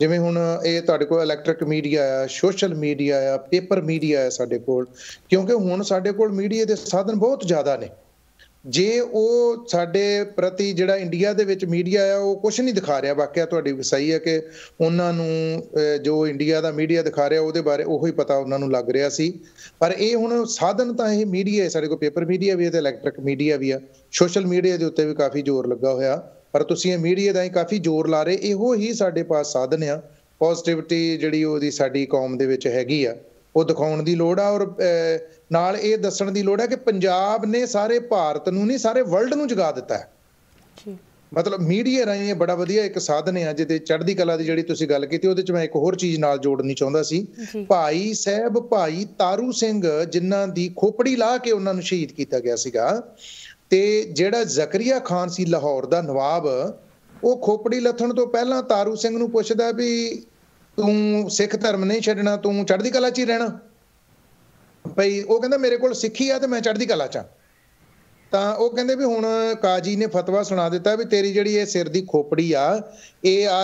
ਜਿਵੇਂ ਹੁਣ ਇਹ ਤੁਹਾਡੇ ਕੋਲ ਇਲੈਕਟ੍ਰਿਕ ਮੀਡੀਆ ਆ ਸੋਸ਼ਲ ਮੀਡੀਆ ਆ ਪੇਪਰ ਮੀਡੀਆ ਆ ਸਾਡੇ ਕੋਲ ਕਿਉਂਕਿ ਹੁਣ ਸਾਡੇ ਕੋਲ ਮੀਡੀਆ ਦੇ ਸਾਧਨ ਬਹੁਤ ਜ਼ਿਆਦਾ ਨੇ ਜੇ ਉਹ ਸਾਡੇ ਪ੍ਰਤੀ ਜਿਹੜਾ ਇੰਡੀਆ ਦੇ ਵਿੱਚ ਮੀਡੀਆ ਆ ਉਹ ਕੁਝ ਨਹੀਂ ਦਿਖਾ ਰਿਹਾ ਵਾਕਿਆ ਤੁਹਾਡੀ ਸਹੀ ਹੈ ਕਿ ਉਹਨਾਂ ਨੂੰ ਜੋ ਇੰਡੀਆ ਦਾ ਮੀਡੀਆ ਦਿਖਾ ਰਿਹਾ ਉਹਦੇ ਬਾਰੇ ਉਹੋ ਹੀ ਪਤਾ ਉਹਨਾਂ ਨੂੰ ਲੱਗ ਰਿਹਾ ਸੀ ਪਰ ਇਹ ਹੁਣ ਸਾਧਨ ਤਾਂ ਇਹ ਮੀਡੀਆ ਹੈ ਸਾਡੇ ਕੋਲ ਪੇਪਰ ਮੀਡੀਆ ਵੀ ਹੈ ਤੇ ਇਲੈਕਟ੍ਰਿਕ ਮੀਡੀਆ ਵੀ ਆ ਸੋਸ਼ਲ ਮੀਡੀਆ ਦੇ ਉੱਤੇ ਵੀ ਕਾਫੀ ਜ਼ੋਰ ਲੱਗਾ ਹੋਇਆ ਪਰ ਤੁਸੀਂ ਇਹ ਮੀਡੀਆ ਦਾ ਹੀ ਕਾਫੀ ਜ਼ੋਰ ਲਾ ਰਹੇ ਇਹੋ ਹੀ ਸਾਡੇ ਪਾਸ ਸਾਧਨ ਆ ਪੋਜ਼ਿਟਿਵਿਟੀ ਜਿਹੜੀ ਉਹਦੀ ਸਾਡੀ ਕੌਮ ਦੇ ਵਿੱਚ ਹੈਗੀ ਆ ਉਹ ਦਿਖਾਉਣ ਦੀ ਲੋੜ ਆ ਔਰ ਨਾਲ ਇਹ ਦੱਸਣ ਦੀ ਲੋੜ ਆ ਕਿ ਪੰਜਾਬ ਨੇ ਸਾਰੇ ਭਾਰਤ ਨੂੰ ਨਹੀਂ ਸਾਰੇ ਵਰਲਡ ਨੂੰ ਜਗਾ ਦਿੱਤਾ ਹੈ ਜੀ ਮਤਲਬ ਮੀਡੀਆ ਰਾਹੀਂ ਇਹ ਬੜਾ ਵਧੀਆ ਇੱਕ ਸਾਧਨ ਹੈ ਜਿਹਦੇ ਚੜ੍ਹਦੀ ਕਲਾ ਦੀ ਜਿਹੜੀ ਤੁਸੀਂ ਗੱਲ ਕੀਤੀ ਉਹਦੇ ਚ ਮੈਂ ਇੱਕ ਹੋਰ ਚੀਜ਼ ਨਾਲ ਜੋੜਨੀ ਚਾਹੁੰਦਾ ਸੀ ਭਾਈ ਸਾਹਿਬ ਭਾਈ ਤਾਰੂ ਸਿੰਘ ਜਿਨ੍ਹਾਂ ਦੀ ਖੋਪੜੀ ਲਾ ਕੇ ਉਹਨਾਂ ਨੂੰ ਸ਼ਹੀਦ ਕੀਤਾ ਗਿਆ ਸੀਗਾ ਤੇ ਜਿਹੜਾ ਜ਼ਕਰੀਆ ਖਾਨ ਸੀ ਲਾਹੌਰ ਦਾ ਨਵਾਬ ਉਹ ਖੋਪੜੀ ਲੱਥਣ ਤੋਂ ਪਹਿਲਾਂ ਤਾਰੂ ਸਿੰਘ ਨੂੰ ਪੁੱਛਦਾ ਵੀ ਤੂੰ ਸਿੱਖ ਧਰਮ ਨਹੀਂ ਛੱਡਣਾ ਤੂੰ ਚੜ੍ਹਦੀ ਕਲਾ 'ਚ ਹੀ ਰਹਿਣਾ ਭਈ ਉਹ ਕਹਿੰਦਾ ਮੇਰੇ ਕੋਲ ਸਿੱਖੀ ਆ ਤੇ ਮੈਂ ਚੜ੍ਹਦੀ ਕਲਾ 'ਚ ਆ ਤਾਂ ਉਹ ਕਹਿੰਦੇ ਵੀ ਹੁਣ ਕਾਜੀ ਨੇ ਫਤਵਾ ਸੁਣਾ ਦਿੱਤਾ ਵੀ ਤੇਰੀ ਜਿਹੜੀ ਇਹ ਸਿਰ ਦੀ ਖੋਪੜੀ ਆ ਇਹ ਆ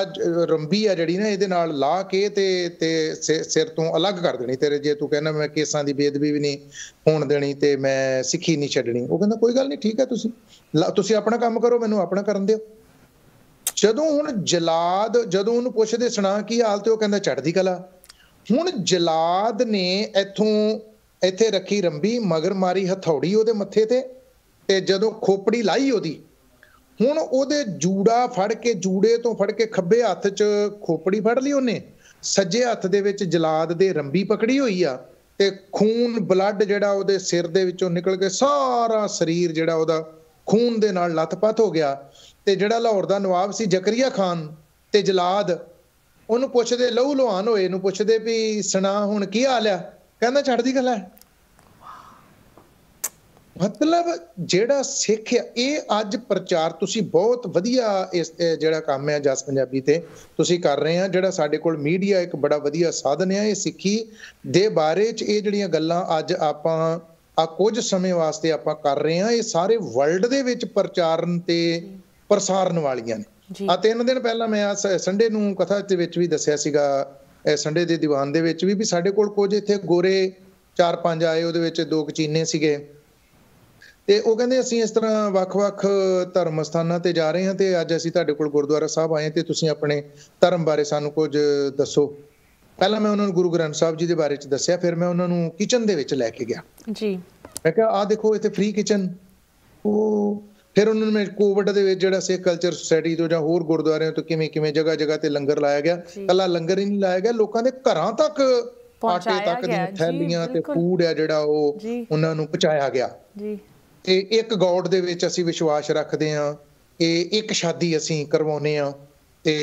ਰੰਬੀ ਆ ਜਿਹੜੀ ਨਾ ਇਹਦੇ ਨਾਲ ਲਾ ਕੇ ਤੇ ਤੇ ਸਿਰ ਤੋਂ ਅਲੱਗ ਕਰ ਦੇਣੀ ਤੇਰੇ ਜੇ ਤੂੰ ਕਹਿੰਦਾ ਮੈਂ ਕੇਸਾਂ ਦੀ ਬੇਦਬੀ ਵੀ ਨਹੀਂ ਹੋਣ ਦੇਣੀ ਤੇ ਮੈਂ ਸਿੱਖੀ ਨਹੀਂ ਛੱਡਣੀ ਉਹ ਕਹਿੰਦਾ ਕੋਈ ਗੱਲ ਨਹੀਂ ਠੀਕ ਹੈ ਤੁਸੀਂ ਤੁਸੀਂ ਆਪਣਾ ਕੰਮ ਕਰੋ ਮੈਨੂੰ ਆਪਣਾ ਕਰਨ ਦਿਓ ਜਦੋਂ ਹੁਣ ਜਲਾਦ ਜਦੋਂ ਉਹਨੂੰ ਪੁੱਛਦੇ ਸੁਣਾ ਕੀ ਹਾਲ ਤੇ ਉਹ ਕਹਿੰਦਾ ਚੜਦੀ ਕਲਾ ਹੁਣ ਜਲਾਦ ਨੇ ਇਥੋਂ ਇੱਥੇ ਰੱਖੀ ਰੰਬੀ ਮਗਰ ਮਾਰੀ ਹਥੌੜੀ ਉਹਦੇ ਮੱਥੇ ਤੇ ਤੇ ਜਦੋਂ ਖੋਪੜੀ ਲਾਈ ਉਹਦੀ ਹੁਣ ਉਹਦੇ ਜੂੜਾ ਫੜ ਕੇ ਜੂੜੇ ਤੋਂ ਫੜ ਕੇ ਖੱਬੇ ਹੱਥ 'ਚ ਖੋਪੜੀ ਫੜ ਲਈ ਉਹਨੇ ਸੱਜੇ ਹੱਥ ਦੇ ਵਿੱਚ ਜਲਾਦ ਦੇ ਰੰਬੀ ਪਕੜੀ ਹੋਈ ਆ ਤੇ ਖੂਨ ਬਲੱਡ ਜਿਹੜਾ ਉਹਦੇ ਸਿਰ ਦੇ ਵਿੱਚੋਂ ਨਿਕਲ ਕੇ ਸਾਰਾ ਸਰੀਰ ਜਿਹੜਾ ਉਹਦਾ ਖੂਨ ਦੇ ਨਾਲ ਲਤਪਤ ਹੋ ਗਿਆ ਤੇ ਜਿਹੜਾ ਲਾਹੌਰ ਦਾ ਨਵਾਬ ਸੀ ਜ਼ਕਰੀਆ ਖਾਨ ਤੇ ਜਲਾਦ ਉਹਨੂੰ ਪੁੱਛਦੇ ਲਹੂ ਲੋਹਾਨ ਹੋਏ ਨੂੰ ਪੁੱਛਦੇ ਵੀ ਸੁਣਾ ਹੁਣ ਕੀ ਹਾਲ ਆ ਕਹਿੰਦਾ ਛੱਡ ਦੀ ਗੱਲ ਹੈ ਮਤਲਬ ਜਿਹੜਾ ਸਿੱਖ ਇਹ ਅੱਜ ਪ੍ਰਚਾਰ ਤੁਸੀਂ ਬਹੁਤ ਵਧੀਆ ਇਸ ਜਿਹੜਾ ਕੰਮ ਹੈ ਜਸ ਪੰਜਾਬੀ ਤੇ ਤੁਸੀਂ ਕਰ ਰਹੇ ਆ ਜਿਹੜਾ ਸਾਡੇ ਕੋਲ ਮੀਡੀਆ ਇੱਕ ਬੜਾ ਵਧੀਆ ਸਾਧਨ ਹੈ ਇਹ ਸਿੱਖੀ ਦੇ ਬਾਰੇ ਚ ਇਹ ਜਿਹੜੀਆਂ ਗੱਲਾਂ ਅੱਜ ਆਪਾਂ ਆ ਕੁਝ ਸਮੇਂ ਵਾਸਤੇ ਆਪਾਂ ਕਰ ਰਹੇ ਆ ਇਹ ਸਾਰੇ ਵਰਲਡ ਦੇ ਵਿੱਚ ਪ੍ਰਚਾਰਨ ਤੇ ਪ੍ਰਸਾਰਨ ਵਾਲੀਆਂ ਨੇ ਆ ਤਿੰਨ ਦਿਨ ਪਹਿਲਾਂ ਮੈਂ ਆ ਸੰਡੇ ਨੂੰ ਕਥਾ ਦੇ ਵਿੱਚ ਵੀ ਦੱਸਿਆ ਸੀਗਾ ਇਹ ਸੰਡੇ ਦੇ ਦੀਵਾਨ ਦੇ ਵਿੱਚ ਵੀ ਵੀ ਸਾਡੇ ਕੋਲ ਕੁਝ ਇੱਥੇ ਗੋਰੇ ਚਾਰ ਪੰਜ ਆਏ ਉਹਦੇ ਵਿੱਚ ਦੋ ਕਚੀਨੇ ਸੀਗੇ ਤੇ ਉਹ ਕਹਿੰਦੇ ਅਸੀਂ ਇਸ ਤਰ੍ਹਾਂ ਵੱਖ-ਵੱਖ ਧਰਮ ਸਥਾਨਾਂ ਤੇ ਜਾ ਰਹੇ ਹਾਂ ਤੇ ਅੱਜ ਅਸੀਂ ਤੁਹਾਡੇ ਕੋਲ ਗੁਰਦੁਆਰਾ ਸਾਹਿਬ ਆਏ ਤੇ ਤੁਸੀਂ ਆਪਣੇ ਧਰਮ ਬਾਰੇ ਸਾਨੂੰ ਕੁਝ ਦੱਸੋ ਪਹਿਲਾਂ ਮੈਂ ਉਹਨਾਂ ਨੂੰ ਗੁਰੂ ਗ੍ਰੰਥ ਸਾਹਿਬ ਜੀ ਦੇ ਬਾਰੇ ਚ ਦੱਸਿਆ ਫਿਰ ਮੈਂ ਉਹਨਾਂ ਨੂੰ ਕਿਚਨ ਦੇ ਵਿੱਚ ਲੈ ਕੇ ਗਿਆ ਜੀ ਮੈਂ ਕਿਹਾ ਆ ਦੇਖੋ ਇੱਥੇ ਫ੍ਰੀ ਕਿਚਨ ਉਹ ਫਿਰ ਉਹਨਾਂ ਨੇ ਕੋਵਿਡ ਦੇ ਵਿੱਚ ਜਿਹੜਾ ਸੇ ਕਲਚਰ ਸੁਸਾਇਟੀ ਤੋਂ ਜਾਂ ਹੋਰ ਗੁਰਦੁਆਰਿਆਂ ਤੋਂ ਕਿਵੇਂ ਕਿਵੇਂ ਜਗ੍ਹਾ ਜਗ੍ਹਾ ਤੇ ਲੰਗਰ ਲਾਇਆ ਗਿਆ ਕੱਲਾ ਲੰਗਰ ਹੀ ਨਹੀਂ ਲਾਇਆ ਗਿਆ ਲੋਕਾਂ ਦੇ ਘਰਾਂ ਤੱਕ ਆਟੇ ਤੱਕ ਦੀਆਂ ਥੈਲੀਆਂ ਤੇ ਫੂਡ ਹੈ ਜਿਹੜਾ ਉਹ ਉਹਨਾਂ ਨੂੰ ਪਹੁੰਚਾਇਆ ਗਿਆ ਜੀ ਤੇ ਇੱਕ ਗੋਡ ਦੇ ਵਿੱਚ ਅਸੀਂ ਵਿਸ਼ਵਾਸ ਰੱਖਦੇ ਆ ਇਹ ਇੱਕ ਸ਼ਾਦੀ ਅਸੀਂ ਕਰਵਾਉਨੇ ਆ ਤੇ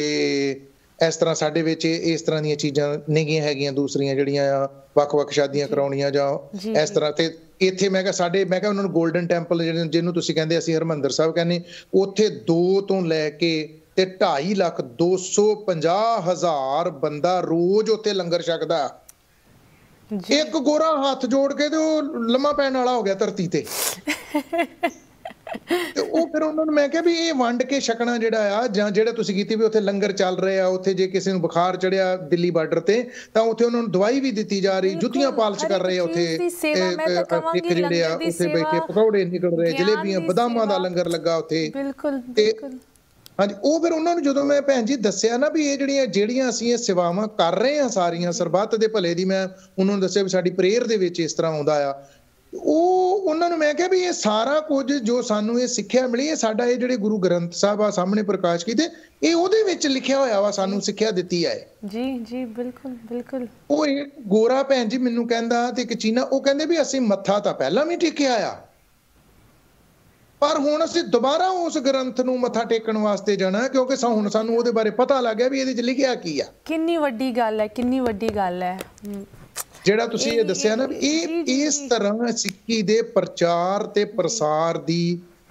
ਇਸ ਤਰ੍ਹਾਂ ਸਾਡੇ ਵਿੱਚ ਇਸ ਤਰ੍ਹਾਂ ਦੀਆਂ ਚੀਜ਼ਾਂ ਨਹੀਂ ਹੈਗੀਆਂ ਦੂਸਰੀਆਂ ਜਿਹੜੀਆਂ ਆ ਵੱਖ-ਵੱਖ ਸ਼ਾਦੀਆਂ ਕਰਾਉਣੀਆਂ ਜਾਂ ਇਸ ਤਰ੍ਹਾਂ ਤੇ ਇੱਥੇ ਮੈਂ ਕਿਹਾ ਸਾਡੇ ਮੈਂ ਕਿਹਾ ਉਹਨਾਂ ਨੂੰ 골ਡਨ ਟੈਂਪਲ ਜਿਹਨੂੰ ਤੁਸੀਂ ਕਹਿੰਦੇ ਅਸੀਂ ਹਰਮੰਦਰ ਸਾਹਿਬ ਕਹਿੰਦੇ ਉੱਥੇ 2 ਤੋਂ ਲੈ ਕੇ ਤੇ 2.5 ਲੱਖ 250 ਹਜ਼ਾਰ ਬੰਦਾ ਰੋਜ਼ ਉੱਥੇ ਲੰਗਰ ਛਕਦਾ ਇੱਕ ਗੋਰਾ ਹੱਥ ਜੋੜ ਕੇ ਤੇ ਉਹ ਲੰਮਾ ਪੈਣ ਵਾਲਾ ਹੋ ਗਿਆ ਧਰਤੀ ਤੇ ਤੇ ਉਹ ਫਿਰ ਉਹਨਾਂ ਨੂੰ ਮੈਂ ਕਿਹਾ ਵੀ ਇਹ ਵੰਡ ਕੇ ਛਕਣਾ ਜਿਹੜਾ ਆ ਜਾਂ ਜਿਹੜਾ ਤੁਸੀਂ ਕੀਤੀ ਵੀ ਉੱਥੇ ਲੰਗਰ ਚੱਲ ਰਹੇ ਆ ਉੱਥੇ ਜੇ ਕਿਸੇ ਨੂੰ ਬੁਖਾਰ ਚੜਿਆ ਦਿੱਲੀ ਬਾਰਡਰ ਤੇ ਤਾਂ ਉੱਥੇ ਉਹਨਾਂ ਨੂੰ ਦਵਾਈ ਵੀ ਦਿੱਤੀ ਜਾ ਰਹੀ ਜੁੱਤੀਆਂ ਪਾਲਿਸ਼ ਕਰ ਰਹੇ ਆ ਉੱਥੇ ਮੈਂ ਇੱਕ ਜਿਹੜੇ ਲੰਗਰ ਉੱਥੇ ਬੈਠੇ ਪਕੌੜੇ ਨਿਕਲ ਰਹੇ ਜਲੇਬੀਆਂ ਬਦਾਮਾਂ ਦਾ ਲੰਗਰ ਲੱਗਾ ਉੱਥੇ ਬਿਲਕੁਲ ਬਿਲਕੁਲ ਹਾਂਜੀ ਉਹ ਫਿਰ ਉਹਨਾਂ ਨੂੰ ਜਦੋਂ ਮੈਂ ਭੈਣ ਜੀ ਦੱਸਿਆ ਨਾ ਵੀ ਇਹ ਜਿਹੜੀਆਂ ਜਿਹੜੀਆਂ ਅਸੀਂ ਇਹ ਸੇਵਾਵਾਂ ਕਰ ਰਹੇ ਆ ਸਾਰੀਆਂ ਸਰਬੱਤ ਦੇ ਭਲੇ ਦੀ ਮੈਂ ਉਹਨਾਂ ਨੂੰ ਦੱਸਿਆ ਵੀ ਸਾਡੀ ਪ੍ਰੇਅਰ ਦੇ ਵਿੱਚ ਇਸ ਤਰ੍ਹਾਂ ਆਉਂਦਾ ਆ ਉਹ ਉਹਨਾਂ ਨੂੰ ਮੈਂ ਕਿਹਾ ਵੀ ਇਹ ਸਾਰਾ ਕੁਝ ਜੋ ਸਾਨੂੰ ਇਹ ਸਿੱਖਿਆ ਮਿਲੀ ਹੈ ਸਾਡਾ ਇਹ ਜਿਹੜੇ ਗੁਰੂ ਗ੍ਰੰਥ ਸਾਹਿਬ ਆ ਸਾਹਮਣੇ ਪ੍ਰਕਾਸ਼ ਕੀਤੇ ਇਹ ਉਹਦੇ ਵਿੱਚ ਲਿਖਿਆ ਹੋਇਆ ਵਾ ਸਾਨੂੰ ਸਿੱਖਿਆ ਦਿੱਤੀ ਹੈ ਜੀ ਜੀ ਬਿਲਕੁਲ ਬਿਲਕੁਲ ਉਹ ਗੋਰਾ ਭੈਣ ਜੀ ਮੈਨੂੰ ਕਹਿੰਦਾ ਤੇ ਚੀਨਾ ਉਹ ਕਹਿੰਦੇ ਵੀ ਅਸੀਂ ਮੱਥਾ ਤਾਂ ਪਹਿਲਾਂ ਵੀ ਟੇਕਿਆ ਆ ਪਰ ਹੁਣ ਅਸੀਂ ਦੁਬਾਰਾ ਉਸ ਗ੍ਰੰਥ ਨੂੰ ਮੱਥਾ ਟੇਕਣ ਵਾਸਤੇ ਜਾਣਾ ਕਿਉਂਕਿ ਹੁਣ ਸਾਨੂੰ ਉਹਦੇ ਬਾਰੇ ਪਤਾ ਲੱਗ ਗਿਆ ਵੀ ਇਹਦੇ 'ਚ ਲਿਖਿਆ ਕੀ ਆ ਕਿੰਨੀ ਵੱਡੀ ਗੱਲ ਹੈ ਕਿੰਨੀ ਵੱਡੀ ਗੱਲ ਹੈ ਜਿਹੜਾ ਤੁਸੀਂ ਇਹ ਦੱਸਿਆ ਨਾ ਇਹ ਇਸ ਤਰ੍ਹਾਂ ਸਿੱਕੀ ਦੇ ਪ੍ਰਚਾਰ ਤੇ ਪ੍ਰਸਾਰ ਦੀ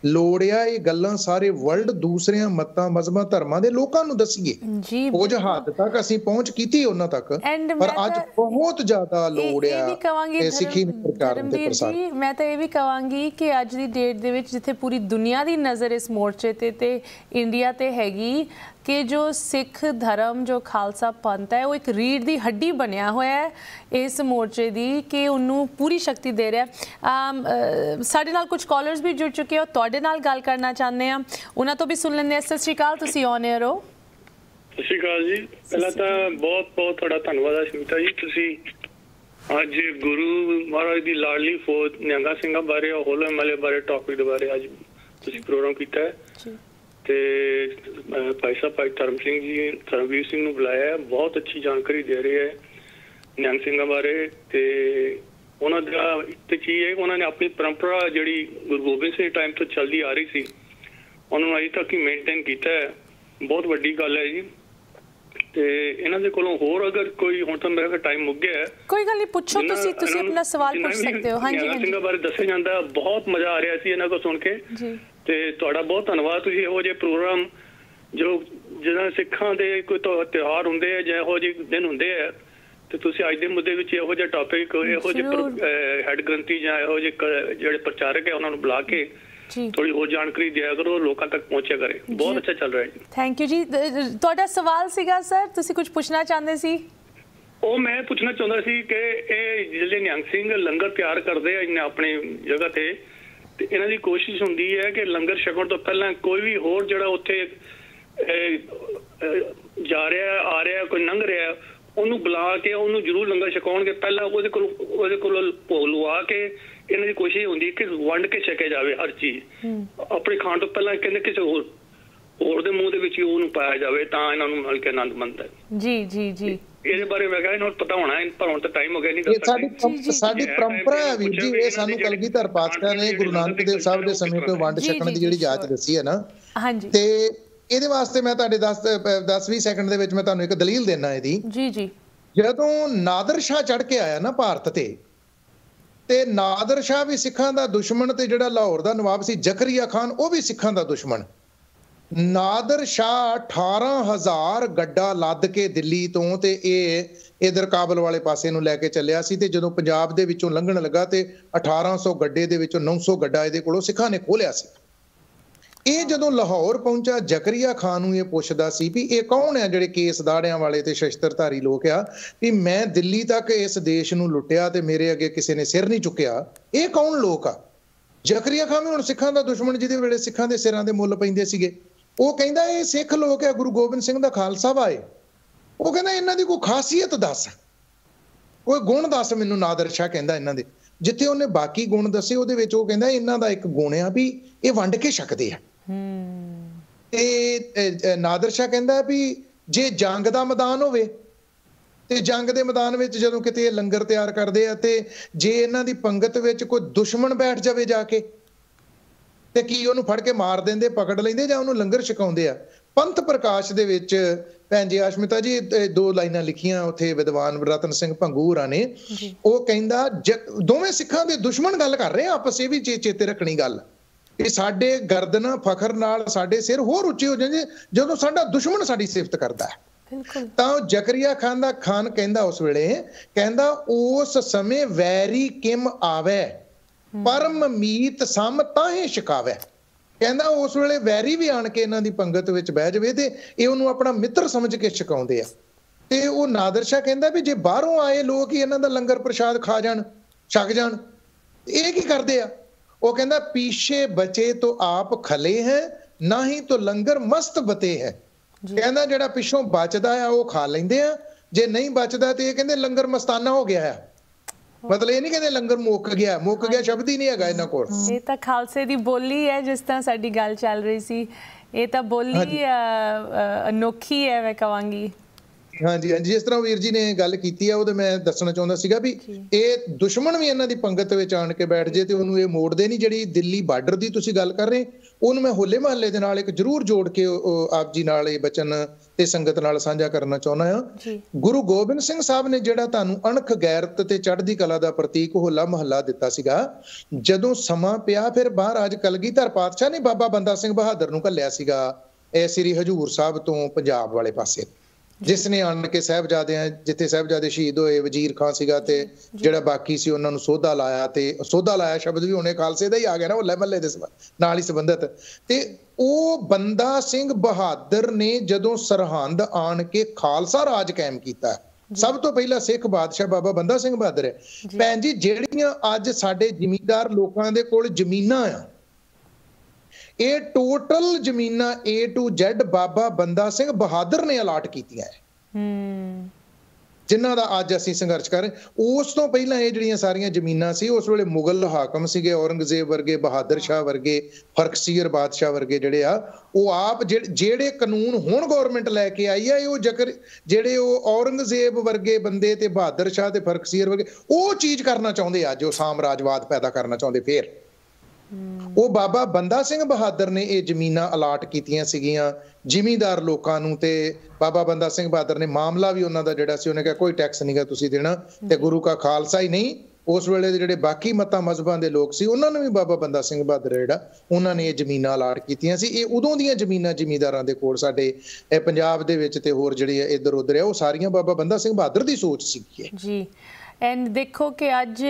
ਲੋੜ ਆ ਇਹ ਗੱਲਾਂ ਸਾਰੇ ਵਰਲਡ ਦੂਸਰਿਆਂ ਮਤਾਂ ਮਜ਼ਮਾਂ ਧਰਮਾਂ ਦੇ ਲੋਕਾਂ ਨੂੰ ਦਸੀਏ ਕੁਝ ਹੱਦ ਤੱਕ ਅਸੀਂ ਪਹੁੰਚ ਕੀਤੀ ਉਹਨਾਂ ਤੱਕ ਪਰ ਅੱਜ ਬਹੁਤ ਜ਼ਿਆਦਾ ਲੋੜ ਆ ਇਹ ਸਿੱਖੀ ਪ੍ਰਕਾਰ ਦੇ ਪ੍ਰਸਾਰ ਮੈਂ ਤਾਂ ਇਹ ਵੀ ਕਹਾਂਗੀ ਕਿ ਅੱਜ ਦੀ ਡੇਟ ਦੇ ਵਿੱਚ ਜਿੱਥੇ ਪੂਰੀ ਦੁਨੀਆ ਦੀ ਨਜ਼ਰ ਇਸ ਮੋਰਚੇ ਤੇ ਤੇ ਇੰਡੀਆ ਤੇ ਹੈਗੀ ਕਿ ਜੋ ਸਿੱਖ ਧਰਮ ਜੋ ਖਾਲਸਾ ਪੰਥ ਹੈ ਉਹ ਇੱਕ ਰੀੜ ਦੀ ਹੱਡੀ ਬਣਿਆ ਹੋਇਆ ਹੈ ਇਸ ਮੋਰਚੇ ਦੀ ਕਿ ਉਹਨੂੰ ਪੂਰੀ ਸ਼ਕਤੀ ਦੇ ਰਿਹਾ ਸਾਡੇ ਨਾਲ ਕੁਝ ਕਾਲਰਸ ਵੀ ਜੁੜ ਚੁੱਕੇ ਹੋ ਤੁਹਾਡੇ ਤੁਹਾਡੇ ਨਾਲ ਗੱਲ ਕਰਨਾ ਚਾਹੁੰਦੇ ਆ ਉਹਨਾਂ ਤੋਂ ਵੀ ਸੁਣ ਲੈਂਦੇ ਆ ਸਤਿ ਸ਼੍ਰੀ ਅਕਾਲ ਤੁਸੀਂ ਔਨ 에ਅਰ ਹੋ ਸਤਿ ਸ਼੍ਰੀ ਅਕਾਲ ਜੀ ਪਹਿਲਾਂ ਤਾਂ ਬਹੁਤ ਬਹੁਤ ਤੁਹਾਡਾ ਧੰਨਵਾਦ ਆ ਸ਼ਮਿਤਾ ਜੀ ਤੁਸੀਂ ਅੱਜ ਗੁਰੂ ਮਹਾਰਾਜ ਦੀ ਲਾਡਲੀ ਫੌਜ ਨਿਆਂਗਾ ਸਿੰਘਾਂ ਬਾਰੇ ਹੋਲ ਮਲੇ ਬਾਰੇ ਟੌਪਿਕ ਦੇ ਬਾਰੇ ਅੱਜ ਤੁਸੀਂ ਪ੍ਰੋਗਰਾਮ ਕੀਤਾ ਹੈ ਤੇ ਭਾਈ ਸਾਹਿਬ ਭਾਈ ਧਰਮ ਸਿੰਘ ਜੀ ਧਰਮਵੀਰ ਸਿੰਘ ਨੂੰ ਬੁਲਾਇਆ ਹੈ ਬਹੁਤ ਅੱਛੀ ਜਾਣਕਾਰੀ ਦੇ ਰਹੇ ਹੈ ਨਿਹੰਗ ਸਿੰਘਾਂ ਬਾਰੇ ਤੇ ਉਹਨਾਂ ਦਾ ਤੇ ਕੀ ਹੈ ਉਹਨਾਂ ਨੇ ਆਪਣੀ ਪਰੰਪਰਾ ਜਿਹੜੀ ਗੁਰੂ ਗੋਬਿੰਦ ਸਿੰਘ ਟਾਈਮ ਤੋਂ ਚੱਲਦੀ ਆ ਰਹੀ ਸੀ ਉਹਨਾਂ ਨੂੰ ਅਜੇ ਤੱਕ ਹੀ ਮੇਨਟੇਨ ਕੀਤਾ ਹੈ ਬਹੁਤ ਵੱਡੀ ਗੱਲ ਹੈ ਜੀ ਤੇ ਇਹਨਾਂ ਦੇ ਕੋਲੋਂ ਹੋਰ ਅਗਰ ਕੋਈ ਹੁਣ ਤਾਂ ਕੋਲ ਟਾਈਮ ਮੁੱਕ ਗਿਆ ਹੈ ਕੋਈ ਗੱਲ ਨਹੀਂ ਪੁੱਛੋ ਤੁਸੀਂ ਤੁਸੀਂ ਆਪਣਾ ਸਵਾਲ ਪੁੱਛ ਸਕਦੇ ਹੋ ਹਾਂਜੀ ਹਾਂਜੀ ਸਿੰਘਾਂ ਬਾਰੇ ਦੱਸਿਆ ਜਾਂਦਾ ਬਹੁਤ ਮਜ਼ਾ ਆ ਰਿਹਾ ਸੀ ਇਹਨਾਂ ਕੋ ਸੁਣ ਕੇ ਜੀ ਤੇ ਤੁਹਾਡਾ ਬਹੁਤ ਧੰਨਵਾਦ ਤੁਸੀਂ ਇਹੋ ਜਿਹੇ ਪ੍ਰੋਗਰਾਮ ਜੋ ਜਿਹੜਾ ਸਿੱਖਾਂ ਦੇ ਕੋਈ ਤਿਉਹਾਰ ਹੁੰਦੇ ਆ ਜਾਂ ਇਹੋ ਜਿਹੇ ਦਿਨ ਹੁੰਦੇ ਆ ਤੇ ਤੁਸੀਂ ਅੱਜ ਦੇ ਮੁੱਦੇ ਵਿੱਚ ਇਹੋ ਜਿਹਾ ਟਾਪਿਕ ਇਹੋ ਜਿਹੇ ਹੈਡ ਗ੍ਰੰਥੀ ਜਾਂ ਇਹੋ ਜਿਹੇ ਜਿਹੜੇ ਪ੍ਰਚਾਰਕ ਹੈ ਉਹਨਾਂ ਨੂੰ ਬੁਲਾ ਕੇ ਥੋੜੀ ਹੋਰ ਜਾਣਕਾਰੀ ਦਿਆ ਕਰੋ ਲੋਕਾਂ ਤੱਕ ਪਹੁੰਚਿਆ ਕਰੇ ਬਹੁਤ ਅੱਛਾ ਚੱਲ ਰਿਹਾ ਜੀ ਥੈਂਕ ਯੂ ਜੀ ਤੁਹਾਡਾ ਸਵਾਲ ਸੀਗਾ ਸਰ ਤੁਸੀਂ ਕੁਝ ਪੁੱਛਣਾ ਚਾਹੁੰਦੇ ਸੀ ਉਹ ਮੈਂ ਪੁੱਛਣਾ ਚਾਹੁੰਦਾ ਸੀ ਕਿ ਇਹ ਜਿਹੜੇ ਨਿਹੰਗ ਸਿੰਘ ਲੰਗਰ ਤਿਆਰ ਕਰਦੇ ਆ ਇਹਨਾਂ ਆਪਣੀ ਜਗ੍ਹਾ ਤੇ ਤੇ ਇਹਨਾਂ ਦੀ ਕੋਸ਼ਿਸ਼ ਹੁੰਦੀ ਹੈ ਕਿ ਲੰਗਰ ਛਕਣ ਤੋਂ ਪਹਿਲਾਂ ਕੋਈ ਵੀ ਹੋਰ ਜਿਹੜਾ ਉੱਥੇ ਜਾ ਰਿਹਾ ਆ ਰਿਹਾ ਕੋਈ ਨੰਗ ਰਿਹਾ ਉਹਨੂੰ ਬੁਲਾ ਕੇ ਉਹਨੂੰ ਜ਼ਰੂਰ ਲੰਗਰ ਛਕਾਉਣਗੇ ਪਹਿਲਾਂ ਉਹਦੇ ਕੋਲ ਉਹਦੇ ਕੋਲ ਲਵਾ ਕੇ ਇਹਨਾਂ ਦੀ ਕੋਸ਼ਿਸ਼ ਹੁੰਦੀ ਕਿ ਵੰਡ ਕੇ ਛਕਿਆ ਜਾਵੇ ਹਰ ਚੀਜ਼ ਆਪਣੇ ਖਾਣ ਤੋਂ ਪਹਿਲਾਂ ਕਹਿੰਦੇ ਕਿਸੇ ਹੋਰ ਹੋਰ ਦੇ ਮੂੰਹ ਦੇ ਵਿੱਚ ਉਹਨੂੰ ਪਾਇਆ ਜਾਵੇ ਤਾਂ ਇਹਨਾਂ ਨੂੰ ਮਿਲ ਕੇ ਆਨੰਦ ਮੰਨਦਾ ਜੀ ਜੀ ਜੀ ਇਹਦੇ ਬਾਰੇ ਮੈਂ ਕਹਿੰਦਾ ਇਹਨੂੰ ਪਤਾ ਹੋਣਾ ਪਰ ਹੁਣ ਤਾਂ ਟਾਈਮ ਹੋ ਗਿਆ ਨਹੀਂ ਦੱਸ ਸਾਡੀ ਸਾਡੀ ਪਰੰਪਰਾ ਹੈ ਵੀਰ ਜੀ ਇਹ ਸਾਨੂੰ ਕਲਗੀਧਰ ਪਾਤਸ਼ਾਹ ਨੇ ਗੁਰੂ ਨਾਨਕ ਦੇਵ ਸਾਹਿਬ ਦੇ ਸਮੇਂ ਤੋਂ ਵੰਡ ਛਕਣ ਦੀ ਜਿਹੜੀ ਜਾਚ ਦੱਸੀ ਹੈ ਨਾ ਹਾਂਜੀ ਤੇ ਇਹਦੇ ਵਾਸਤੇ ਮੈਂ ਤੁਹਾਡੇ 10 10 20 ਸੈਕਿੰਡ ਦੇ ਵਿੱਚ ਮੈਂ ਤੁਹਾਨੂੰ ਇੱਕ ਦਲੀਲ ਦੇਣਾ ਇਹਦੀ ਜੀ ਜੀ ਜਦੋਂ ਨਾਦਰ ਸ਼ਾਹ ਚੜ ਕੇ ਆਇਆ ਨਾ ਭਾਰਤ ਤੇ ਤੇ ਨਾਦਰ ਸ਼ਾਹ ਵੀ ਸਿੱਖਾਂ ਦਾ ਦੁਸ਼ਮਣ ਤੇ ਜਿਹੜਾ ਲਾਹੌਰ ਦਾ ਨਵਾਬ ਸੀ ਜ਼ਕਰੀਆ ਖਾਨ ਉਹ ਵੀ ਸਿੱਖਾਂ ਦਾ ਦੁਸ਼ਮਣ ਨਾਦਰ ਸ਼ਾਹ 18000 ਗੱਡਾ ਲੱਦ ਕੇ ਦਿੱਲੀ ਤੋਂ ਤੇ ਇਹ ਇਧਰ ਕਾਬਲ ਵਾਲੇ ਪਾਸੇ ਨੂੰ ਲੈ ਕੇ ਚੱਲਿਆ ਸੀ ਤੇ ਜਦੋਂ ਪੰਜਾਬ ਦੇ ਵਿੱਚੋਂ ਲੰਘਣ ਲੱਗਾ ਤੇ 1800 ਗੱਡੇ ਦੇ ਵਿੱਚੋਂ 900 ਗੱਡਾ ਇਹਦੇ ਕੋਲੋਂ ਸਿੱਖਾਂ ਨੇ ਖੋਲਿਆ ਸੀ ਇਹ ਜਦੋਂ ਲਾਹੌਰ ਪਹੁੰਚਾ ਜ਼ਕਰੀਆ ਖਾਨ ਨੂੰ ਇਹ ਪੁੱਛਦਾ ਸੀ ਵੀ ਇਹ ਕੌਣ ਹੈ ਜਿਹੜੇ ਕੇਸ ਦਾੜਿਆਂ ਵਾਲੇ ਤੇ ਸ਼ਸਤਰਧਾਰੀ ਲੋਕ ਆ ਵੀ ਮੈਂ ਦਿੱਲੀ ਤੱਕ ਇਸ ਦੇਸ਼ ਨੂੰ ਲੁੱਟਿਆ ਤੇ ਮੇਰੇ ਅੱਗੇ ਕਿਸੇ ਨੇ ਸਿਰ ਨਹੀਂ ਚੁੱਕਿਆ ਇਹ ਕੌਣ ਲੋਕ ਆ ਜ਼ਕਰੀਆ ਖਾਨ ਵੀ ਹੁਣ ਸਿੱਖਾਂ ਦਾ ਦੁਸ਼ਮਣ ਜਿਹਦੇ ਵੇਲੇ ਸਿੱਖਾਂ ਦੇ ਸਿਰਾਂ ਦੇ ਮੁੱਲ ਪੈਂਦੇ ਸੀਗੇ ਉਹ ਕਹਿੰਦਾ ਇਹ ਸਿੱਖ ਲੋਕ ਆ ਗੁਰੂ ਗੋਬਿੰਦ ਸਿੰਘ ਦਾ ਖਾਲਸਾ ਵਾਏ ਉਹ ਕਹਿੰਦਾ ਇਹਨਾਂ ਦੀ ਕੋਈ ਖਾਸੀਅਤ ਦੱਸ ਕੋਈ ਗੁਣ ਦੱਸ ਮੈਨੂੰ ਨਾਦਰ ਸ਼ਾਹ ਕਹਿੰਦਾ ਇਹਨਾਂ ਦੇ ਜਿੱਥੇ ਉਹਨੇ ਬਾਕੀ ਗੁਣ ਦੱਸੇ ਉਹਦੇ ਵਿੱਚ ਉਹ ਕਹਿੰਦਾ ਇਹਨਾਂ ਦਾ ਇੱਕ ਗੁਣ ਆ ਵੀ ਇਹ ਵੰਡ ਕੇ ਛਕਦੇ ਆ ਹੂੰ ਤੇ ਨਾਦਰ ਸ਼ਾ ਕਹਿੰਦਾ ਵੀ ਜੇ ਜੰਗ ਦਾ ਮੈਦਾਨ ਹੋਵੇ ਤੇ ਜੰਗ ਦੇ ਮੈਦਾਨ ਵਿੱਚ ਜਦੋਂ ਕਿਤੇ ਇਹ ਲੰਗਰ ਤਿਆਰ ਕਰਦੇ ਆ ਤੇ ਜੇ ਇਹਨਾਂ ਦੀ ਪੰਗਤ ਵਿੱਚ ਕੋਈ ਦੁਸ਼ਮਣ ਬੈਠ ਜਾਵੇ ਜਾ ਕੇ ਤੇ ਕੀ ਉਹਨੂੰ ਫੜ ਕੇ ਮਾਰ ਦਿੰਦੇ ਪਕੜ ਲੈਂਦੇ ਜਾਂ ਉਹਨੂੰ ਲੰਗਰ ਛਕਾਉਂਦੇ ਆ ਪੰਥ ਪ੍ਰਕਾਸ਼ ਦੇ ਵਿੱਚ ਭੈਣ ਜੀ ਆਸ਼ਮਿਤਾ ਜੀ ਦੋ ਲਾਈਨਾਂ ਲਿਖੀਆਂ ਉੱਥੇ ਵਿਦਵਾਨ ਰਤਨ ਸਿੰਘ ਭੰਗੂਰਾ ਨੇ ਉਹ ਕਹਿੰਦਾ ਦੋਵੇਂ ਸਿੱਖਾਂ ਦੇ ਦੁਸ਼ਮਣ ਗੱਲ ਕਰ ਰਹੇ ਆ ਆਪਸ ਵੀ ਚੇਤੇ ਰੱਖਣੀ ਗੱਲ ਇਹ ਸਾਡੇ ਗਰਦਨਾਂ ਫਖਰ ਨਾਲ ਸਾਡੇ ਸਿਰ ਹੋਰ ਉੱਚੇ ਹੋ ਜਾਂਦੇ ਜਦੋਂ ਸਾਡਾ ਦੁਸ਼ਮਣ ਸਾਡੀ ਸਿਫਤ ਕਰਦਾ ਹੈ ਤਾਂ ਜ਼ਕਰੀਆ ਖਾਨ ਦਾ ਖਾਨ ਕਹਿੰਦਾ ਉਸ ਵੇਲੇ ਕਹਿੰਦਾ ਉਸ ਸਮੇਂ ਵੈਰੀ ਕਿਮ ਆਵੇ ਪਰਮ ਮੀਤ ਸਮ ਤਾਹੇ ਸ਼ਿਕਾਵੇ ਕਹਿੰਦਾ ਉਸ ਵੇਲੇ ਵੈਰੀ ਵੀ ਆਣ ਕੇ ਇਹਨਾਂ ਦੀ ਪੰਗਤ ਵਿੱਚ ਬਹਿ ਜਾਵੇ ਤੇ ਇਹ ਉਹਨੂੰ ਆਪਣਾ ਮਿੱਤਰ ਸਮਝ ਕੇ ਛਕਾਉਂਦੇ ਆ ਤੇ ਉਹ ਨਾਦਰ ਸ਼ਾ ਕਹਿੰਦਾ ਵੀ ਜੇ ਬਾਹਰੋਂ ਆਏ ਲੋਕ ਹੀ ਇਹਨਾਂ ਦਾ ਲੰਗਰ ਪ੍ਰਸ਼ਾਦ ਖਾ ਜਾਣ ਛਕ ਜਾਣ ਇਹ ਕੀ ਕਰਦੇ ਆ ਉਹ ਕਹਿੰਦਾ ਪੀਛੇ ਬਚੇ ਤੋਂ ਆਪ ਖਲੇ ਹੈ ਨਾ ਹੀ ਤੋਂ ਲੰਗਰ ਮਸਤ ਬਤੇ ਹੈ ਕਹਿੰਦਾ ਜਿਹੜਾ ਪਿੱਛੋਂ ਬਚਦਾ ਆ ਉਹ ਖਾ ਲੈਂਦੇ ਆ ਜੇ ਨਹੀਂ ਬਚਦਾ ਤੇ ਇਹ ਕਹਿੰਦੇ ਲੰਗਰ ਮਸਤਾਨਾ ਹੋ ਗਿਆ ਆ ਮਤਲਬ ਇਹ ਨਹੀਂ ਕਹਿੰਦੇ ਲੰਗਰ ਮੁੱਕ ਗਿਆ ਮੁੱਕ ਗਿਆ ਸ਼ਬਦ ਹੀ ਨਹੀਂ ਹੈਗਾ ਇਹਨਾਂ ਕੋਲ ਇਹ ਤਾਂ ਖਾਲਸੇ ਦੀ ਬੋਲੀ ਹੈ ਜਿਸ ਤਰ੍ਹਾਂ ਸਾਡੀ ਗੱਲ ਚੱਲ ਰਹੀ ਸੀ ਇਹ ਤਾਂ ਬੋਲੀ ਅਨੋਖੀ ਹੈ ਮੈਂ ਕਹਾਂਗੀ ਹਾਂਜੀ ਹਾਂਜੀ ਜਿਸ ਤਰ੍ਹਾਂ ਵੀਰ ਜੀ ਨੇ ਗੱਲ ਕੀਤੀ ਆ ਉਹ ਤੇ ਮੈਂ ਦੱਸਣਾ ਚਾਹੁੰਦਾ ਸੀਗਾ ਵੀ ਇਹ ਦੁਸ਼ਮਣ ਵੀ ਇਹਨਾਂ ਦੀ ਪੰਗਤ ਵਿੱਚ ਆਣ ਕੇ ਬੈਠ ਜੇ ਤੇ ਉਹਨੂੰ ਇਹ ਮੋੜਦੇ ਨਹੀਂ ਜਿਹੜੀ ਦਿੱਲੀ ਬਾਰਡਰ ਦੀ ਤੁਸੀਂ ਗੱਲ ਕਰ ਰਹੇ ਉਹਨੂੰ ਮੈਂ ਹੋਲੇ ਮਹੱਲੇ ਦੇ ਨਾਲ ਇੱਕ ਜ਼ਰੂਰ ਜੋੜ ਕੇ ਆਪ ਜੀ ਨਾਲ ਇਹ ਬਚਨ ਤੇ ਸੰਗਤ ਨਾਲ ਸਾਂਝਾ ਕਰਨਾ ਚਾਹੁੰਦਾ ਹਾਂ ਗੁਰੂ ਗੋਬਿੰਦ ਸਿੰਘ ਸਾਹਿਬ ਨੇ ਜਿਹੜਾ ਤੁਹਾਨੂੰ ਅਣਖ ਗੈਰਤ ਤੇ ਚੜ੍ਹਦੀ ਕਲਾ ਦਾ ਪ੍ਰਤੀਕ ਹੋਲਾ ਮਹੱਲਾ ਦਿੱਤਾ ਸੀਗਾ ਜਦੋਂ ਸਮਾਂ ਪਿਆ ਫਿਰ ਬਾਹਰ ਅੱਜ ਕਲਗੀਧਰ ਪਾਤਸ਼ਾਹ ਨੇ ਬਾਬਾ ਬੰਦਾ ਸਿੰਘ ਬਹਾਦਰ ਨੂੰ ਕੱਲਿਆ ਸੀਗਾ ਐ ਸ੍ਰੀ ਹਜੂਰ ਸਾਹਿਬ ਤੋਂ ਪੰਜਾਬ ਵਾਲੇ ਪਾਸੇ ਜਿਸ ਨੇ ਅਣ ਕੇ ਆ ਜਿੱਥੇ ਸਹਿਬਜ਼ਾਦੇ ਸ਼ਹੀਦ ਹੋਏ ਵਜ਼ੀਰ ਖਾਨ ਸੀਗਾ ਤੇ ਜਿਹੜਾ ਬਾਕੀ ਸੀ ਉਹਨਾਂ ਨੂੰ ਸੋਧਾ ਲਾਇਆ ਤੇ ਸੋਧਾ ਲਾਇਆ ਸ਼ਬਦ ਵੀ ਉਹਨੇ ਖਾਲਸੇ ਦਾ ਹੀ ਆ ਗਿਆ ਨਾ ਉਹ ਮੱਲੇ ਦੇ ਨਾਲ ਹੀ ਸੰਬੰਧਤ ਤੇ ਉਹ ਬੰਦਾ ਸਿੰਘ ਬਹਾਦਰ ਨੇ ਜਦੋਂ ਸਰਹੰਦ ਆਣ ਕੇ ਖਾਲਸਾ ਰਾਜ ਕਾਇਮ ਕੀਤਾ ਸਭ ਤੋਂ ਪਹਿਲਾ ਸਿੱਖ ਬਾਦਸ਼ਾਹ ਬਾਬਾ ਬੰਦਾ ਸਿੰਘ ਬਹਾਦਰ ਹੈ ਭੈਣ ਜੀ ਜਿਹੜੀਆਂ ਅੱਜ ਸਾਡੇ ਜ਼ਿਮੀਂਦਾਰ ਲੋਕਾਂ ਦੇ ਕੋਲ ਜ਼ਮੀਨਾਂ ਆ ਇਹ ਟੋਟਲ ਜ਼ਮੀਨਾਂ A to Z ਬਾਬਾ ਬੰਦਾ ਸਿੰਘ ਬਹਾਦਰ ਨੇ ਅਲਾਟ ਕੀਤੀਆਂ ਹੈ ਹੂੰ ਜਿਨ੍ਹਾਂ ਦਾ ਅੱਜ ਅਸੀਂ ਸੰਘਰਸ਼ ਕਰ ਰਹੇ ਉਸ ਤੋਂ ਪਹਿਲਾਂ ਇਹ ਜਿਹੜੀਆਂ ਸਾਰੀਆਂ ਜ਼ਮੀਨਾਂ ਸੀ ਉਸ ਵੇਲੇ ਮੁਗਲ ਹਾਕਮ ਸੀਗੇ ਔਰੰਗਜ਼ੇਬ ਵਰਗੇ ਬਹਾਦਰ ਸ਼ਾਹ ਵਰਗੇ ਫਰਕਸੀਰ ਬਾਦਸ਼ਾਹ ਵਰਗੇ ਜਿਹੜੇ ਆ ਉਹ ਆਪ ਜਿਹੜੇ ਕਾਨੂੰਨ ਹੁਣ ਗਵਰਨਮੈਂਟ ਲੈ ਕੇ ਆਈ ਆ ਉਹ ਜਕਰ ਜਿਹੜੇ ਉਹ ਔਰੰਗਜ਼ੇਬ ਵਰਗੇ ਬੰਦੇ ਤੇ ਬਹਾਦਰ ਸ਼ਾਹ ਤੇ ਫਰਕਸੀਰ ਵਰਗੇ ਉਹ ਚੀਜ਼ ਕਰਨਾ ਚਾਹੁੰਦੇ ਆ ਜੋ ਸਾਮਰਾਜਵਾਦ ਪੈਦਾ ਕਰਨਾ ਚਾਹੁੰਦੇ ਫੇਰ ਉਹ ਬਾਬਾ ਬੰਦਾ ਸਿੰਘ ਬਹਾਦਰ ਨੇ ਇਹ ਜ਼ਮੀਨਾਂ ਅਲਾਟ ਕੀਤੀਆਂ ਸੀਗੀਆਂ ਜ਼ਿਮੀਂਦਾਰ ਲੋਕਾਂ ਨੂੰ ਤੇ ਬਾਬਾ ਬੰਦਾ ਸਿੰਘ ਬਹਾਦਰ ਨੇ ਮਾਮਲਾ ਵੀ ਉਹਨਾਂ ਦਾ ਜਿਹੜਾ ਸੀ ਉਹਨੇ ਕਿਹਾ ਕੋਈ ਟੈਕਸ ਨਹੀਂਗਾ ਤੁਸੀਂ ਦੇਣਾ ਤੇ ਗੁਰੂ ਕਾ ਖਾਲਸਾ ਹੀ ਨਹੀਂ ਉਸ ਵੇਲੇ ਦੇ ਜਿਹੜੇ ਬਾਕੀ ਮਤਾਂ ਮਜ਼ਬਾਂ ਦੇ ਲੋਕ ਸੀ ਉਹਨਾਂ ਨੂੰ ਵੀ ਬਾਬਾ ਬੰਦਾ ਸਿੰਘ ਬਹਾਦਰ ਜਿਹੜਾ ਉਹਨਾਂ ਨੇ ਇਹ ਜ਼ਮੀਨਾਂ ਅਲਾਟ ਕੀਤੀਆਂ ਸੀ ਇਹ ਉਦੋਂ ਦੀਆਂ ਜ਼ਮੀਨਾਂ ਜ਼ਿਮੀਂਦਾਰਾਂ ਦੇ ਕੋਲ ਸਾਡੇ ਇਹ ਪੰਜਾਬ ਦੇ ਵਿੱਚ ਤੇ ਹੋਰ ਜਿਹੜੀ ਇੱਧਰ ਉੱਧਰ ਆ ਉਹ ਸਾਰੀਆਂ ਬਾਬਾ ਬੰਦਾ ਸਿੰਘ ਬਹਾਦਰ ਦੀ ਸੋਚ ਸੀ ਜੀ ਐਂਡ ਦੇਖੋ ਕਿ ਅੱਜ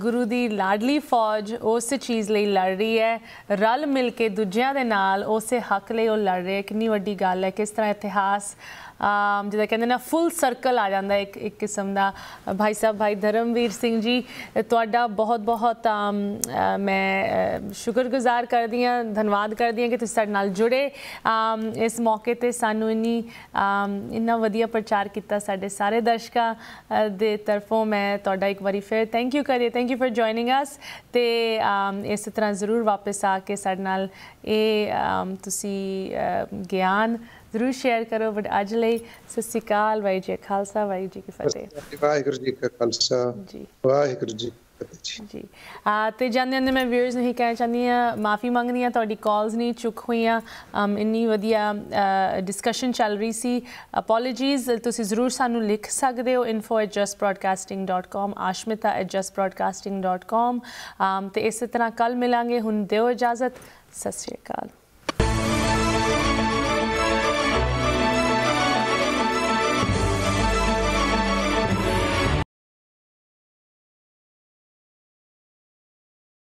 ਗੁਰੂ ਦੀ ਲਾਡਲੀ ਫੌਜ ਉਸ ਚੀਜ਼ ਲਈ ਲੜ ਰਹੀ ਹੈ ਰਲ ਮਿਲ ਕੇ ਦੂਜਿਆਂ ਦੇ ਨਾਲ ਉਸੇ ਹੱਕ ਲਈ ਉਹ ਲੜ ਰਹੇ ਕਿੰਨੀ ਵੱਡੀ ਗੱਲ ਹੈ ਕਿਸ ਤਰ੍ਹਾਂ ਇਤਿਹਾਸ ਜਿਹਦਾ ਕਹਿੰਦੇ ਨਾ ਫੁੱਲ ਸਰਕਲ ਆ ਜਾਂਦਾ ਇੱਕ ਇੱਕ ਕਿਸਮ ਦਾ ਭਾਈ ਸਾਹਿਬ ਭਾਈ ਧਰਮਵੀਰ ਸਿੰਘ ਜੀ ਤੁਹਾਡਾ ਬਹੁਤ ਬਹੁਤ ਮੈਂ ਸ਼ੁਕਰਗੁਜ਼ਾਰ ਕਰਦੀ ਹਾਂ ਧੰਨਵਾਦ ਕਰਦੀ ਹਾਂ ਕਿ ਤੁਸੀਂ ਸਾਡੇ ਨਾਲ ਜੁੜੇ ਇਸ ਮੌਕੇ ਤੇ ਸਾਨੂੰ ਇੰਨੀ ਇੰਨਾ ਵਧੀਆ ਪ੍ਰਚਾਰ ਕੀਤਾ ਸਾਡੇ ਸਾਰੇ ਦਰਸ਼ਕਾਂ ਦੇ ਤਰਫੋਂ ਮੈਂ ਤੁਹਾਡਾ ਇੱਕ ਵਾਰੀ ਫਿਰ ਥੈਂਕ ਯੂ ਕਰੀ thank you for joining us ਤੇ ਇਸ ਤਰ੍ਹਾਂ ਜ਼ਰੂਰ ਵਾਪਸ ਆ ਕੇ ਸਾਡੇ ਨਾਲ ਇਹ ਤੁਸੀਂ ਗਿਆਨ ਜ਼ਰੂਰ ਸ਼ੇਅਰ ਕਰੋ ਬਟ ਅੱਜ ਲਈ ਸਤਿ ਸ੍ਰੀ ਅਕਾਲ ਵਾਹਿਗੁਰੂ ਜੀ ਖਾਲਸਾ ਵਾਹਿਗੁਰੂ ਜੀ ਕੀ ਫਤਿਹ ਵਾਹਿਗੁਰੂ ਜੀ ਕਾ ਖਾਲਸਾ ਵਾਹਿਗੁਰੂ ਜੀ ਜੀ ਤੇ ਜਾਨਦੇ ਨੇ ਮੈਂ ਵੀਅਰਸ ਨਹੀਂ ਹੀ ਕਹਿਣਾ ਆ ਮਾਫੀ ਮੰਗਨੀ ਆ ਤੁਹਾਡੀ ਕਾਲਸ ਨਹੀਂ ਚੁੱਕ ਹੋਈਆਂ ਇੰਨੀ ਵਧੀਆ ਡਿਸਕਸ਼ਨ ਚੱਲ ਰਹੀ ਸੀ ਅਪੋਲੋਜੀਜ਼ ਤੁਸੀਂ ਜ਼ਰੂਰ ਸਾਨੂੰ ਲਿਖ ਸਕਦੇ ਹੋ info@justbroadcasting.com ashmita@justbroadcasting.com ਤੇ ਇਸੇ ਤਰ੍ਹਾਂ ਕੱਲ ਮਿਲਾਂਗੇ ਹੁਣ ਦਿਓ ਇਜਾਜ਼ਤ ਸਤਿ ਸ਼੍ਰੀ ਅਕਾਲ